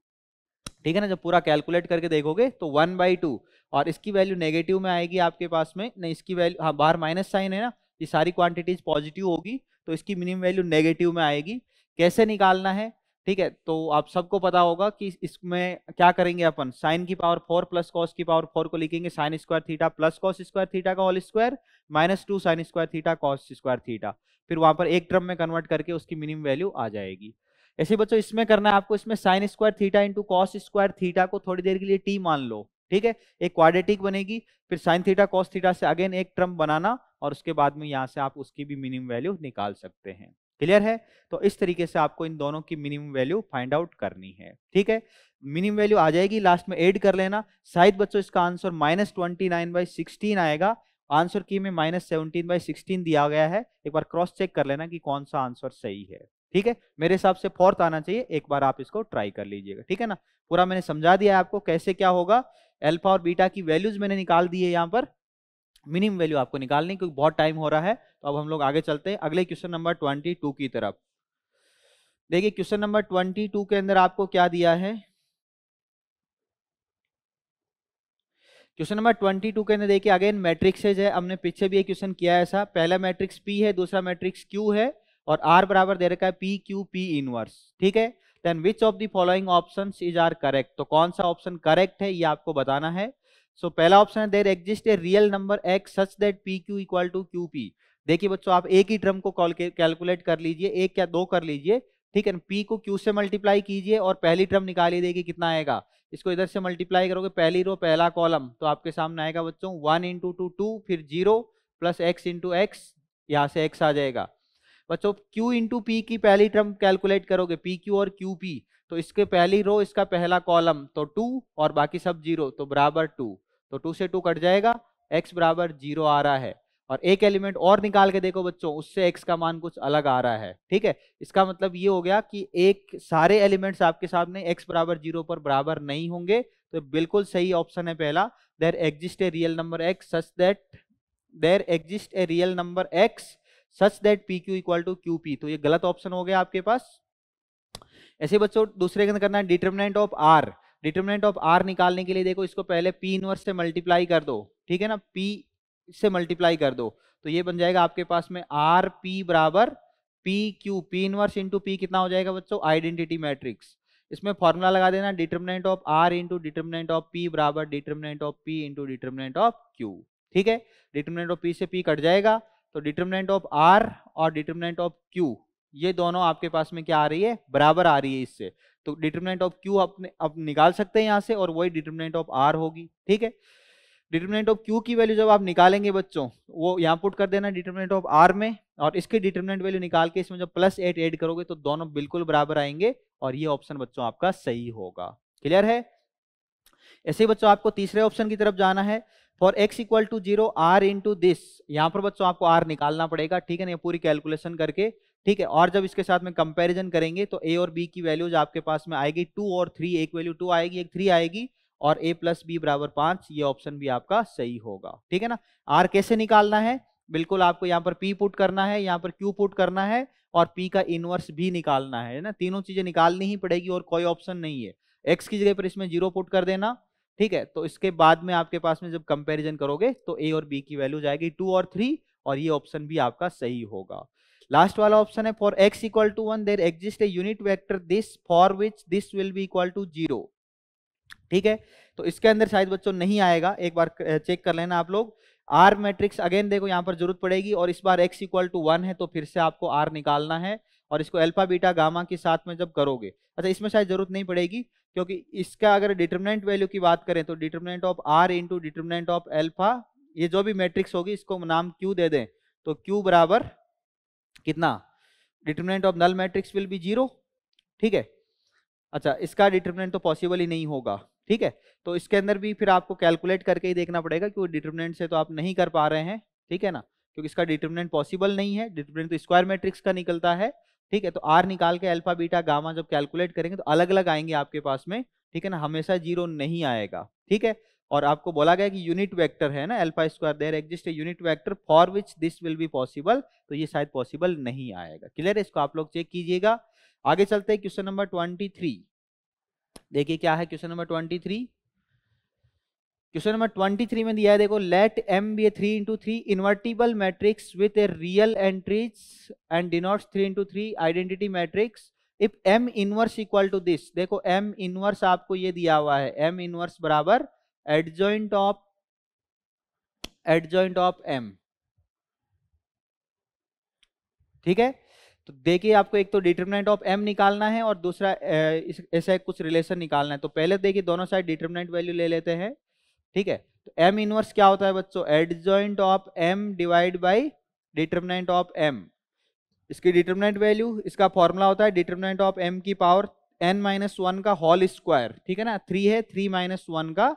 ठीक है ना जब पूरा कैलकुलेट करके देखोगे तो वन बाई टू और इसकी वैल्यू नेगेटिव में आएगी आपके पास में नहीं इसकी वैल्यू हाँ बाहर माइनस साइन है ना ये सारी क्वांटिटीज पॉजिटिव होगी तो इसकी मिनिमम वैल्यू नेगेटिव में आएगी कैसे निकालना है ठीक है तो आप सबको पता होगा कि इसमें क्या करेंगे अपन साइन की पावर फोर प्लस कॉस की पावर फोर को लिखेंगे sine square theta plus cos square theta का whole square minus two sine square theta cos square theta फिर वहां पर एक ड्रम में कन्वर्ट करके उसकी मिनिमम वैल्यू आ जाएगी ऐसे बच्चों इसमें करना है आपको इसमें sine square theta into cos square theta को थोड़ी देर के लिए टी मान लो ठीक है एक क्वाड्रेटिक बनेगी फिर साइन थीटा कॉस थीटा से अगेन एक ट्रम बनाना और उसके बाद में यहाँ से आप उसकी भी मिनिमम वैल्यू निकाल सकते हैं क्लियर है तो इस तरीके से आपको इन दोनों की मिनिमम वैल्यू फाइंड आउट करनी है ठीक है मिनिमम वैल्यू आ जाएगी लास्ट में ऐड कर लेना शायद बच्चों इसका answer minus twenty nine by sixteen आएगा आंसर की में माइनस सेवनटीन बाई सिक्सटीन दिया गया है एक बार क्रॉस चेक कर लेना कि कौन सा आंसर सही है ठीक है मेरे हिसाब से फोर्थ आना चाहिए एक बार आप इसको ट्राई कर लीजिएगा ठीक है ना पूरा मैंने समझा दिया आपको कैसे क्या होगा एल्फा और बीटा की वैल्यूज मैंने निकाल दी है यहाँ पर मिनिमम वैल्यू आपको निकालनी क्योंकि बहुत टाइम हो रहा है तो अब हम लोग आगे चलते हैं अगले क्वेश्चन नंबर ट्वेंटी टू की तरफ देखिए क्वेश्चन नंबर ट्वेंटी टू के अंदर आपको क्या दिया है क्वेश्चन नंबर ट्वेंटी टू के अंदर देखिए अगेन मैट्रिक्स है हमने पीछे भी एक क्वेश्चन किया है ऐसा पहला मैट्रिक्स पी है दूसरा मैट्रिक्स क्यू है और आर बराबर दे रखा है पी क्यू पी इनवर्स ठीक है then which of the following option is are correct तो कौन सा ऑप्शन करेक्ट है ये आपको बताना है सो so, पहला ऑप्शन है there exist a real number x such that P Q equal to Q P देखिए बच्चों आप एक ही ड्रम को कैलकुलेट कर लीजिए एक या दो कर लीजिए ठीक है पी को क्यू से मल्टीप्लाई कीजिए और पहली ड्रम निकाली देगी कितना आएगा इसको इधर से मल्टीप्लाई करोगे पहली रो पहला कॉलम तो आपके सामने आएगा बच्चों वन इंटू टू टू फिर zero plus x into x यहाँ से एक्स आ जाएगा बच्चों Q इंटू पी की पहली टर्म कैलकुलेट करोगे पी क्यू और क्यू पी तो इसके पहली रो इसका पहला कॉलम तो टू और बाकी सब जीरो तो बराबर टू तो टू से टू कट जाएगा एक्स बराबर जीरो आ रहा है और एक एलिमेंट और निकाल के देखो बच्चों उससे एक्स का मान कुछ अलग आ रहा है ठीक है इसका मतलब ये हो गया कि एक सारे एलिमेंट्स आपके सामने एक्स बराबर जीरो पर बराबर नहीं होंगे तो बिल्कुल सही ऑप्शन है पहला there exist a real number x such that there exist a real number x such that P Q equal to Q P तो ये गलत ऑप्शन हो गया आपके पास ऐसे बच्चों दूसरे अंदर करना है determinant of R determinant of R निकालने के लिए देखो इसको पहले पी इनवर्स से मल्टीप्लाई कर दो ठीक है ना पी से मल्टीप्लाई कर दो तो ये बन जाएगा आपके पास में आर पी बराबर P Q P inverse into P कितना हो जाएगा बच्चों आइडेंटिटी मैट्रिक्स इसमें फॉर्मूला लगा देना determinant of R into determinant of P बराबर determinant of P into determinant of Q ठीक है डिटर्मिनेंट ऑफ पी से पी कट जाएगा तो डिटर्मिनेंट ऑफ आर और डिटर्मिनेंट ऑफ क्यू ये दोनों आपके पास में क्या आ रही है बराबर आ रही है इससे तो डिटर्मिनेंट ऑफ क्यू अपने अब निकाल सकते हैं यहाँ से और वही डिटर्मिनेंट ऑफ आर होगी ठीक है डिटर्मिनेंट ऑफ क्यू की वैल्यू जब आप निकालेंगे बच्चों वो यहाँ पुट कर देना डिटर्मिनेंट ऑफ आर में और इसके डिटर्मिनेंट वैल्यू निकाल के इसमें जब प्लस एट एड करोगे तो दोनों बिल्कुल बराबर आएंगे और ये ऑप्शन बच्चों आपका सही होगा क्लियर है ऐसे ही बच्चों आपको तीसरे ऑप्शन की तरफ जाना है for x equal to zero R into this यहाँ पर बच्चों आपको आर निकालना पड़ेगा ठीक है ना पूरी कैलकुलेशन करके ठीक है और जब इसके साथ में कंपेरिजन करेंगे तो ए और बी की वैल्यूज आपके पास में आएगी टू और थ्री एक वैल्यू टू आएगी एक थ्री आएगी और ए प्लस बी बराबर पांच ये ऑप्शन भी आपका सही होगा ठीक है ना आर कैसे निकालना है बिल्कुल आपको यहाँ पर पी पुट करना है यहाँ पर क्यू पुट करना है और पी का इनवर्स भी निकालना है ना तीनों चीजें निकालनी ही पड़ेगी और कोई ऑप्शन नहीं है एक्स की जगह पर इसमें जीरो पुट कर देना ठीक है तो इसके बाद में आपके पास में जब कंपेरिजन करोगे तो ए और बी की वैल्यू जाएगी टू और थ्री और ये ऑप्शन भी आपका सही होगा लास्ट वाला ऑप्शन है for x equal to one there exist a unit this for which this will be equal to zero ठीक है तो इसके अंदर शायद बच्चों नहीं आएगा एक बार चेक कर लेना आप लोग आर मैट्रिक्स अगेन देखो यहाँ पर जरूरत पड़ेगी और इस बार एक्स इक्वल टू वन है तो फिर से आपको आर निकालना है और इसको एल्फा बीटा गामा के साथ में जब करोगे अच्छा इसमें शायद जरूरत नहीं पड़ेगी क्योंकि इसका अगर डिटर्मिनेंट वैल्यू की बात करें तो determinant of R into determinant of alpha ये जो भी मैट्रिक्स होगी इसको नाम क्यू दे दें तो क्यू बराबर कितना determinant of null matrix will be zero ठीक है अच्छा इसका डिटर्मिनेंट तो पॉसिबल ही नहीं होगा ठीक है तो इसके अंदर भी फिर आपको कैलकुलेट करके ही देखना पड़ेगा क्योंकि डिटर्मिनेंट से तो आप नहीं कर पा रहे हैं ठीक है ना क्योंकि इसका डिटर्मिनेंट पॉसिबल नहीं है डिटर्मिनेंट तो स्क्वायर मैट्रिक्स का निकलता है ठीक है तो आर निकाल के अल्फा बीटा गामा जब कैलकुलेट करेंगे तो अलग अलग आएंगे आपके पास में ठीक है ना हमेशा जीरो नहीं आएगा ठीक है और आपको बोला गया कि यूनिट वेक्टर है ना alpha square there exist unit vector for which this will be possible तो ये शायद पॉसिबल नहीं आएगा क्लियर है इसको आप लोग चेक कीजिएगा आगे चलते हैं क्वेश्चन नंबर ट्वेंटी थ्री देखिए क्या है question number twenty three question number twenty three में दिया है देखो let M be a three into three invertible matrix with a real entries and denotes three into three identity matrix if M inverse equal to this देखो M inverse आपको ये दिया हुआ है एम इनवर्स बराबर adjoint of adjoint of M ठीक है तो देखिए आपको एक तो डिटर्मिनेंट ऑफ एम निकालना है और दूसरा ऐसा कुछ रिलेशन निकालना है तो पहले देखिए दोनों साइड डिटर्मिनेंट वैल्यू ले लेते हैं ठीक है तो एम इनवर्स क्या होता है बच्चों adjoint of M divide by determinant of M इसकी डिटर्मिनेंट वैल्यू इसका फॉर्मूला होता है डिटर्मिनेंट ऑफ एम की पावर एन माइनस वन का होल स्क्वायर ठीक है ना थ्री है थ्री माइनस वन का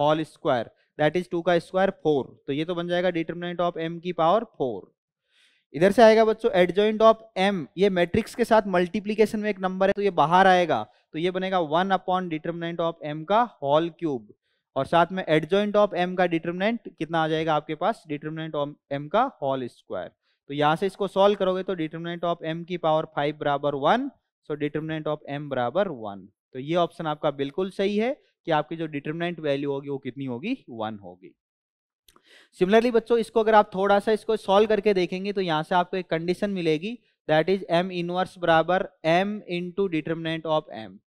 whole square that is two का स्क्वायर फोर तो ये तो बन जाएगा डिटर्मिनेंट ऑफ एम की पावर फोर इधर से आएगा बच्चों एडजॉइंट ऑफ एम ये मैट्रिक्स के साथ मल्टीप्लीकेशन में एक नंबर है तो ये बाहर आएगा तो ये बनेगा one upon determinant of M का होल क्यूब और साथ में एडजॉइंट ऑफ एम का डिटर्मिनेंट कितना आ जाएगा आपके पास डिटर्मिनेंट ऑफ एम का होल स्क्वायर तो यहाँ से इसको सॉल्व करोगे तो डिटर्मिनेंट ऑफ एम की पावर फाइव बराबर one so determinant of M बराबर वन तो ये ऑप्शन आपका बिल्कुल सही है कि आपकी जो डिटर्मिनेंट वैल्यू होगी वो कितनी होगी वन होगी सिमिलरली बच्चों इसको अगर आप थोड़ा सा इसको सॉल्व करके देखेंगे तो यहाँ से आपको एक कंडीशन मिलेगी दैट इज एम इनवर्स बराबर M into determinant of M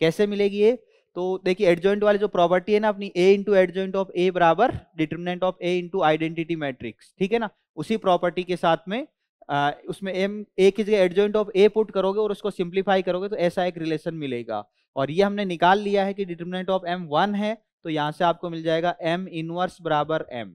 कैसे मिलेगी ये तो देखिए एडजॉइंट वाले जो प्रॉपर्टी है ना अपनी A into adjoint of A बराबर determinant of A into identity matrix ठीक है ना उसी प्रॉपर्टी के साथ में आ, उसमें एम ए की जगह एडजॉइंट ऑफ ए पुट करोगे और उसको सिंप्लीफाई करोगे तो ऐसा एक रिलेशन मिलेगा और ये हमने निकाल लिया है कि डिटर्मिनेंट ऑफ एम वन है तो यहाँ से आपको मिल जाएगा एम इनवर्स बराबर एम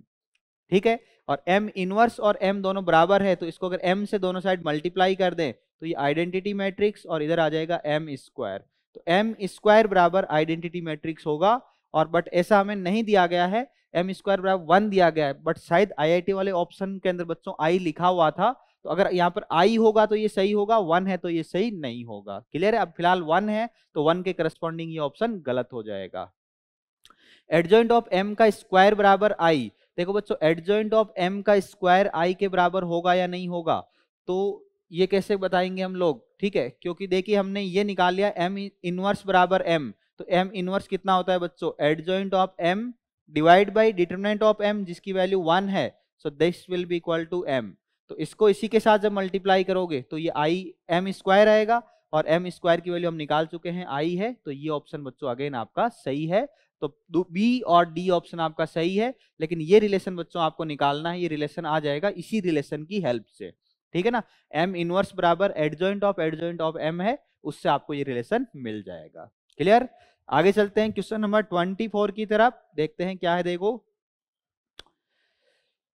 ठीक है और एम इनवर्स और एम दोनों बराबर है तो इसको अगर एम से दोनों साइड मल्टीप्लाई कर दें तो ये आइडेंटिटी मैट्रिक्स और इधर आ जाएगा एम स्क्वायर तो एम स्क्वायर बराबर आइडेंटिटी मैट्रिक्स होगा और बट ऐसा हमें नहीं दिया गया है एम स्क्वायर बराबर वन दिया गया है बट शायद आईआईटी वाले ऑप्शन के अंदर बच्चों आई लिखा हुआ था तो अगर यहाँ पर आई होगा तो ये सही होगा वन है तो ये सही नहीं होगा क्लियर है अब फिलहाल वन है तो वन के करस्पॉन्डिंग ये ऑप्शन गलत हो जाएगा एडजॉइंट ऑफ एम का स्क्वायर बराबर आई देखो बच्चों एडजॉइंट ऑफ एम का स्क्वायर आई के बराबर होगा या नहीं होगा तो ये कैसे बताएंगे हम लोग ठीक है क्योंकि देखिए हमने ये निकाल लिया एम इनवर्स बराबर एम तो एम इनवर्स कितना होता है बच्चों adjoint of M divide by determinant of M जिसकी वैल्यू वन है so this will be equal to M तो इसको इसी के साथ जब मल्टीप्लाई करोगे तो ये आई एम स्क्वायर आएगा और एम स्क्वायर की वैल्यू हम निकाल चुके हैं आई है तो ये ऑप्शन बच्चों अगेन आपका सही है तो बी और डी ऑप्शन आपका सही है लेकिन ये रिलेशन बच्चों आपको निकालना है ये रिलेशन आ जाएगा इसी रिलेशन की हेल्प से ठीक है ना एम इनवर्स बराबर adjoint of adjoint of M है उससे आपको ये रिलेशन मिल जाएगा क्लियर आगे चलते हैं क्वेश्चन नंबर ट्वेंटी फोर की तरफ देखते हैं क्या है देखो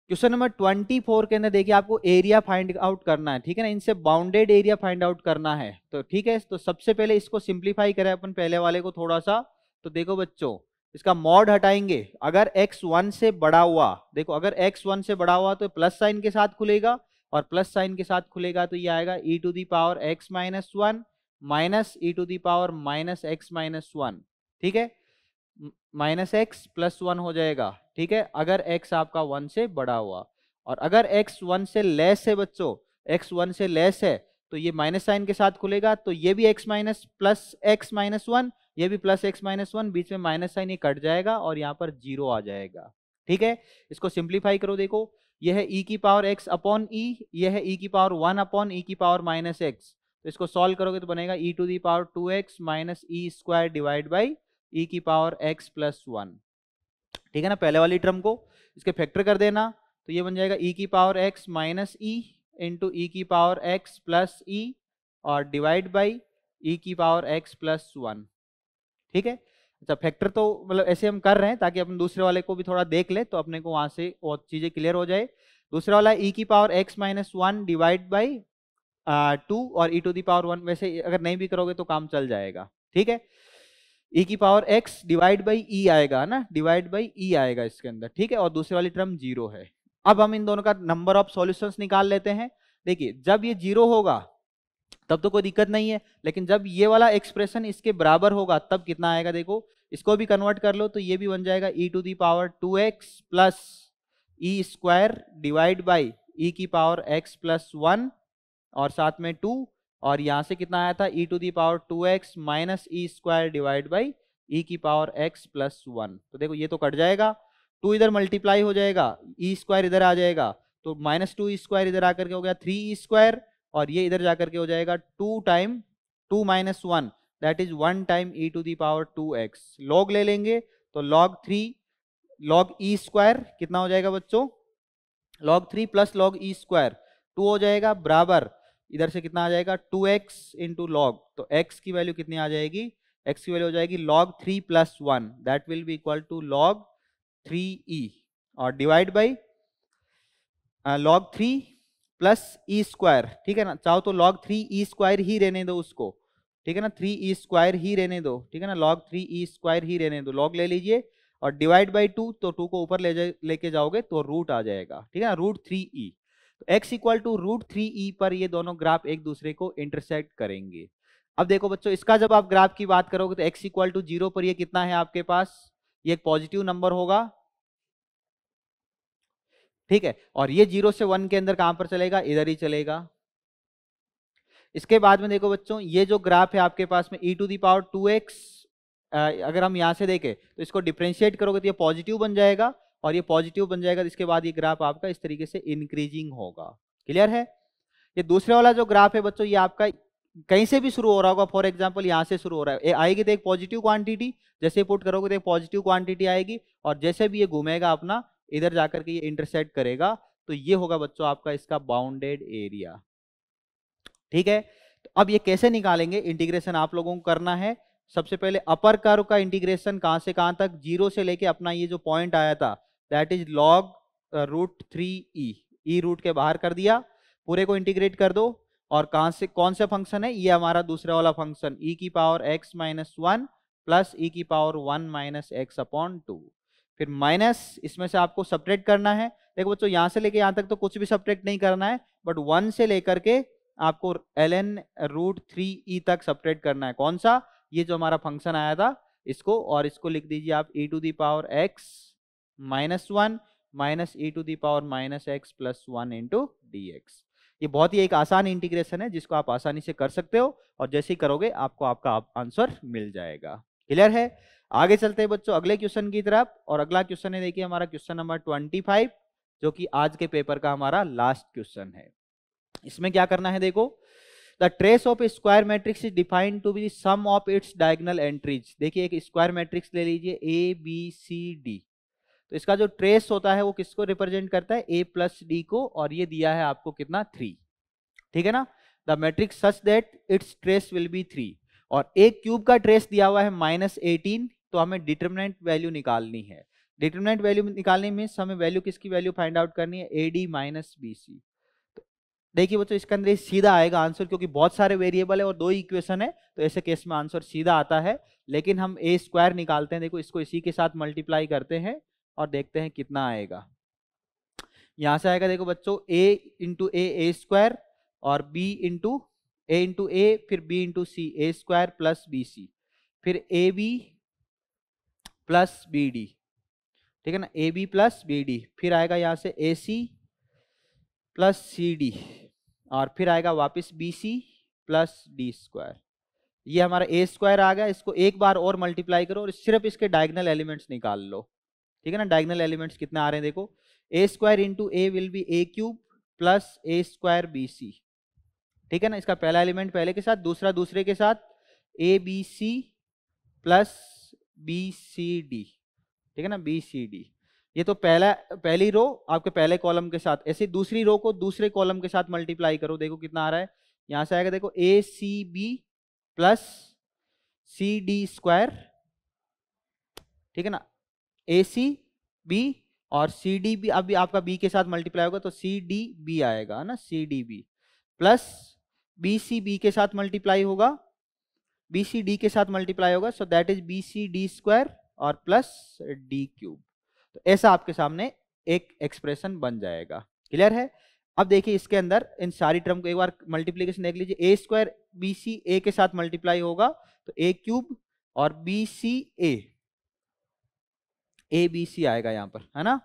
क्वेश्चन नंबर ट्वेंटी फोर के अंदर देखिए आपको एरिया फाइंड आउट करना है ठीक है ना इनसे बाउंडेड एरिया फाइंड आउट करना है तो ठीक है तो सबसे पहले इसको सिंप्लीफाई करें अपन पहले वाले को थोड़ा सा तो देखो बच्चों इसका मॉड हटाएंगे अगर एक्स वन से बड़ा हुआ देखो अगर एक्स वन से बड़ा हुआ तो प्लस साइन के साथ खुलेगा और प्लस साइन के साथ खुलेगा तो ये आएगा e to the power x minus one minus e to the power minus x minus one ठीक है माइनस एक्स प्लस वन हो जाएगा ठीक है अगर एक्स आपका वन से बड़ा हुआ और अगर एक्स वन से लेस है बच्चों एक्स वन से लेस है तो ये माइनस साइन के साथ खुलेगा तो ये भी x minus plus x minus one ये भी प्लस एक्स माइनस वन बीच में माइनस साइन ये कट जाएगा और यहाँ पर जीरो आ जाएगा ठीक है इसको सिंप्लीफाई करो देखो यह है ई e की पावर एक्स अपॉन ई यह है ई e की पावर वन अपॉन ई की पावर माइनस एक्स तो इसको सॉल्व करोगे तो बनेगा e to the power two x minus e square divide by e की पावर एक्स प्लस वन ठीक है ना पहले वाली टर्म को इसके फैक्टर कर देना तो ये बन जाएगा ई e की power x minus e into e की पावर एक्स प्लस ई और डिवाइड बाई ई की पावर एक्स प्लस वन ठीक है अच्छा फैक्टर तो मतलब ऐसे हम कर रहे हैं ताकि अपन दूसरे वाले को भी थोड़ा देख ले तो अपने को वहां से और चीजें क्लियर हो जाए दूसरा वाला ई e की power x minus one divide by two और e to the power one वैसे अगर नहीं भी करोगे तो काम चल जाएगा ठीक है ई e की power x divide by e आएगा है ना डिवाइड बाई ई आएगा इसके अंदर ठीक है और दूसरे वाली टर्म जीरो है अब हम इन दोनों का नंबर ऑफ सॉल्यूशंस निकाल लेते हैं देखिए जब ये जीरो होगा तब तो कोई दिक्कत नहीं है लेकिन जब ये वाला एक्सप्रेशन इसके बराबर होगा तब कितना आएगा देखो इसको भी कन्वर्ट कर लो तो ये भी बन जाएगा e to the power 2x x plus e square divide by e की पावर x प्लस वन और साथ में 2 और यहाँ से कितना आया था e to the power 2x x minus e square divide by e की पावर x प्लस वन तो देखो ये तो कट जाएगा टू इधर मल्टीप्लाई हो जाएगा ई e स्क्वायर इधर आ जाएगा तो माइनस टू स्क्वायर इधर आकर के हो गया थ्री स्क्वायर e और ये इधर जाकर के हो जाएगा two time two minus one that is one time e e to the power two x log ले लेंगे तो log three log e e square कितना हो जाएगा बच्चों log three plus log e e square two हो जाएगा बराबर इधर से कितना आ जाएगा टू एक्स इंटू लॉग तो एक्स की वैल्यू कितनी आ जाएगी एक्स की वैल्यू हो जाएगी log three plus one that will be equal to log three e और divide by log three plus e square ठीक है ना चाहो तो लॉग थ्री ई स्क्वायर ही रहने दो उसको ठीक है ना थ्री ई स्क्वायर ही रहने दो ठीक है ना लॉग थ्री ई स्क्वायर ही रहने दो लॉग ले लीजिए और डिवाइड बाई टू तो टू को ऊपर ले जा लेके जाओगे तो रूट आ जाएगा ठीक है ना रूट थ्री ई तो x equal to root three e पर ये दोनों ग्राफ एक दूसरे को इंटरसेक्ट करेंगे अब देखो बच्चों इसका जब आप ग्राफ की बात करोगे तो एक्स इक्वल टू जीरो पर ये कितना है आपके पास ये एक पॉजिटिव नंबर होगा ठीक है और ये जीरो से वन के अंदर कहां पर चलेगा इधर ही चलेगा इसके बाद में देखो बच्चों ये जो ग्राफ है आपके पास में e to the power two x अगर हम यहां से देखें तो इसको डिफ्रेंशिएट करोगे तो ये पॉजिटिव बन जाएगा और ये पॉजिटिव बन जाएगा तो इसके बाद ये ग्राफ आपका इस तरीके से इंक्रीजिंग होगा क्लियर है ये दूसरे वाला जो ग्राफ है बच्चों ये आपका कहीं से भी शुरू हो रहा होगा फॉर एग्जाम्पल यहाँ से शुरू हो रहा है आएगी तो एक पॉजिटिव क्वांटिटी जैसे पुट करोगे तो एक पॉजिटिव क्वांटिटी आएगी और जैसे भी ये घूमेगा अपना इधर जाकर के ये इंटरसेक्ट करेगा तो ये होगा बच्चों आपका इसका बाउंडेड एरिया ठीक है तो अब ये कैसे निकालेंगे इंटीग्रेशन आप लोगों को करना है सबसे पहले अपर कर्व का इंटीग्रेशन कहां से कहां तक जीरो से लेके अपना ये जो पॉइंट आया था that is log root three e e root के बाहर कर दिया पूरे को इंटीग्रेट कर दो और कहां से कौन सा फंक्शन है ये हमारा दूसरा वाला फंक्शन ई e की power x minus one plus e की power one minus x upon two फिर माइनस इसमें से आपको सपरेट करना है देखो बच्चों यहाँ से लेके यहाँ तक तो कुछ भी सपरेट नहीं करना है बट वन से लेकर के आपको L N root three e तक सपरेट करना है कौन सा ये जो हमारा फंक्शन आया था इसको और इसको लिख दीजिए आप e to the power x minus one minus e to the power minus x plus one into D x ये बहुत ही एक आसान इंटीग्रेशन है जिसको आप आसानी से कर सकते हो और जैसे ही करोगे आपको आपका आंसर मिल जाएगा क्लियर है आगे चलते हैं बच्चों अगले क्वेश्चन की तरफ और अगला क्वेश्चन है देखिए हमारा क्वेश्चन नंबर ट्वेंटी फाइव जो कि आज के पेपर का हमारा लास्ट क्वेश्चन है इसमें क्या करना है देखो the trace of square matrix is defined to be sum of its diagonal entries देखिए एक स्क्वायर मैट्रिक्स ले लीजिए ए बी सी डी तो इसका जो ट्रेस होता है वो किसको रिप्रेजेंट करता है ए प्लस डी को और ये दिया है आपको कितना थ्री ठीक है ना the matrix such that its trace will be three और एक क्यूब का ट्रेस दिया हुआ है माइनस एटीन तो हमें डिटर्मिनेंट वैल्यू निकालनी है डिटर्मिनेंट वैल्यू निकालने में हमें वैल्यू किसकी वैल्यू फाइंड आउट करनी है A D minus B C तो देखिए बच्चों इसके अंदर सीधा आएगा आंसर क्योंकि बहुत सारे वेरिएबल है और दो ही इक्वेशन है तो ऐसे केस में आंसर सीधा आता है लेकिन हम ए स्क्वायर निकालते हैं देखो इसको इसी के साथ मल्टीप्लाई करते हैं और देखते हैं कितना आएगा यहाँ से आएगा देखो बच्चों A into A A square और B into A into A फिर B into C A square plus B C फिर A B plus B D ठीक है ना A B plus B D फिर आएगा यहाँ से ए सी प्लस सी डी और फिर आएगा वापस B C plus D square ये हमारा ए स्क्वायर आ गया इसको एक बार और मल्टीप्लाई करो और सिर्फ इसके डायगनल एलिमेंट्स निकाल लो ठीक है ना डायगनल एलिमेंट्स कितने आ रहे हैं देखो A square into A will be A cube plus A square B C ठीक है ना इसका पहला एलिमेंट पहले के साथ दूसरा दूसरे के साथ A B C plus B C D ठीक है ना बी सी डी ये तो पहला पहली रो आपके पहले कॉलम के साथ ऐसे दूसरी रो को दूसरे कॉलम के साथ मल्टीप्लाई करो देखो कितना आ रहा है यहां से आएगा देखो A C B plus C D square ठीक है ना ए सी बी और सी डी बी अभी आपका बी के साथ मल्टीप्लाई होगा तो सी डी बी आएगा है ना C D B plus B C B के साथ मल्टीप्लाई होगा बी सी डी के साथ मल्टीप्लाई होगा so that is B C D square और प्लस डी क्यूब तो ऐसा आपके सामने एक एक्सप्रेशन बन जाएगा क्लियर है अब देखिए इसके अंदर इन सारी टर्म को एक बार मल्टीप्लीकेशन देख लीजिए ए स्क्वायर बी सी ए के साथ मल्टीप्लाई होगा तो ए क्यूब और B C A A B C आएगा यहाँ पर है ना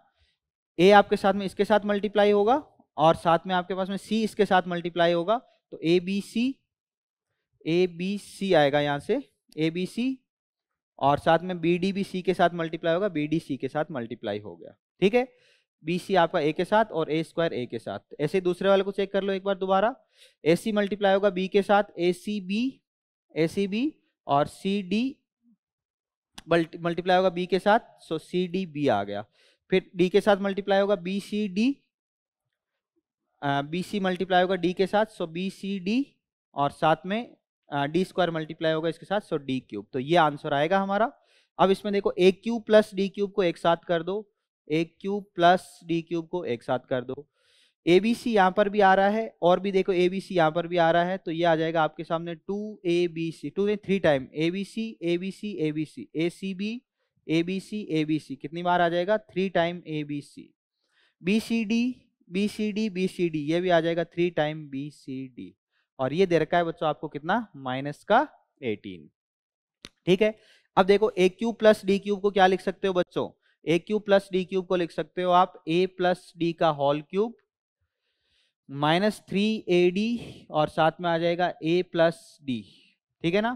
ए आपके साथ में इसके साथ मल्टीप्लाई होगा और साथ में आपके पास में सी इसके साथ मल्टीप्लाई होगा तो A B C A B C आएगा यहाँ से ए बी सी और साथ में बी डी बी सी के साथ मल्टीप्लाई होगा बी डी सी के साथ मल्टीप्लाई हो गया ठीक है बी सी आपका ए के साथ और ए स्क्वायर ए के साथ ऐसे दूसरे वाले को चेक कर लो एक बार दोबारा ए सी मल्टीप्लाई होगा बी के साथ ए सी बी ए सी बी और सी डी मल्टीप्लाई होगा बी के साथ सो सी डी बी आ गया फिर डी के साथ मल्टीप्लाई होगा बी सी डी बी सी मल्टीप्लाई होगा डी के साथ सो बी सी डी और साथ में डी स्क्वायर मल्टीप्लाई होगा इसके साथ सो डी क्यूब तो ये आंसर आएगा हमारा अब इसमें देखो A cube plus D cube को एक साथ कर दो A cube plus D cube को एक साथ कर दो ए बी सी यहाँ पर भी आ रहा है और भी देखो ए बी सी यहाँ पर भी आ रहा है तो ये आ जाएगा आपके सामने two A B C two नहीं three time A B C A B C A B C A C B A B C A B C कितनी बार आ जाएगा three time A B C B C D B C D B C D ये भी आ जाएगा three time B सी D और ये दे रखा है बच्चों आपको कितना माइनस का एटीन ठीक है अब देखो A cube plus D cube को क्या लिख सकते हो बच्चों A cube plus D cube को लिख सकते हो आप ए प्लस डी का whole cube minus three A D और साथ में आ जाएगा ए प्लस डी ठीक है ना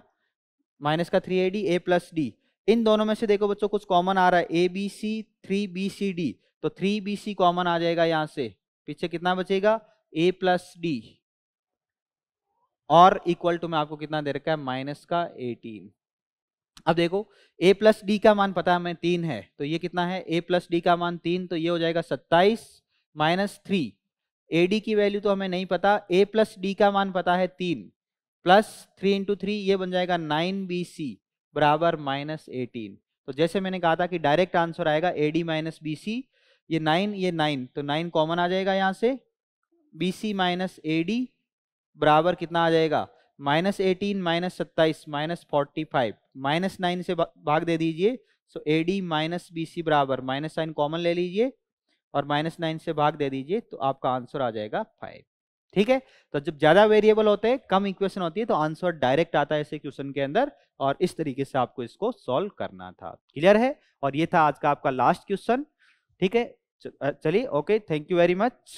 माइनस का three A D A plus D इन दोनों में से देखो बच्चों कुछ कॉमन आ रहा है A B C three B C D तो थ्री बी सी कॉमन आ जाएगा यहाँ से पीछे कितना बचेगा ए प्लस डी और इक्वल टू में आपको कितना दे रखा है माइनस का एटीन अब देखो ए प्लस डी का मान पता है हमें तीन है तो ये कितना है ए प्लस डी का मान तीन तो ये हो जाएगा सत्ताईस माइनस थ्री ए डी की वैल्यू तो हमें नहीं पता ए प्लस डी का मान पता है तीन प्लस थ्री इंटू थ्री ये बन जाएगा नाइन बी सी बराबर माइनस एटीन तो जैसे मैंने कहा था कि डायरेक्ट आंसर आएगा A D minus B C ये नाइन ये नाइन तो नाइन कॉमन आ जाएगा यहाँ से B C minus A D बराबर कितना आ जाएगा माइनस एटीन माइनस सत्ताईस minus forty five minus nine से भाग दे दीजिए so A D minus B C बराबर माइनस साइन कॉमन ले लीजिए और माइनस नाइन से भाग दे दीजिए तो आपका आंसर आ जाएगा फाइव ठीक है तो जब ज्यादा वेरिएबल होते हैं कम इक्वेशन होती है तो आंसर डायरेक्ट आता है ऐसे क्वेश्चन के अंदर और इस तरीके से आपको इसको सॉल्व करना था क्लियर है और ये था आज का आपका लास्ट क्वेश्चन ठीक है चलिए okay thank you very much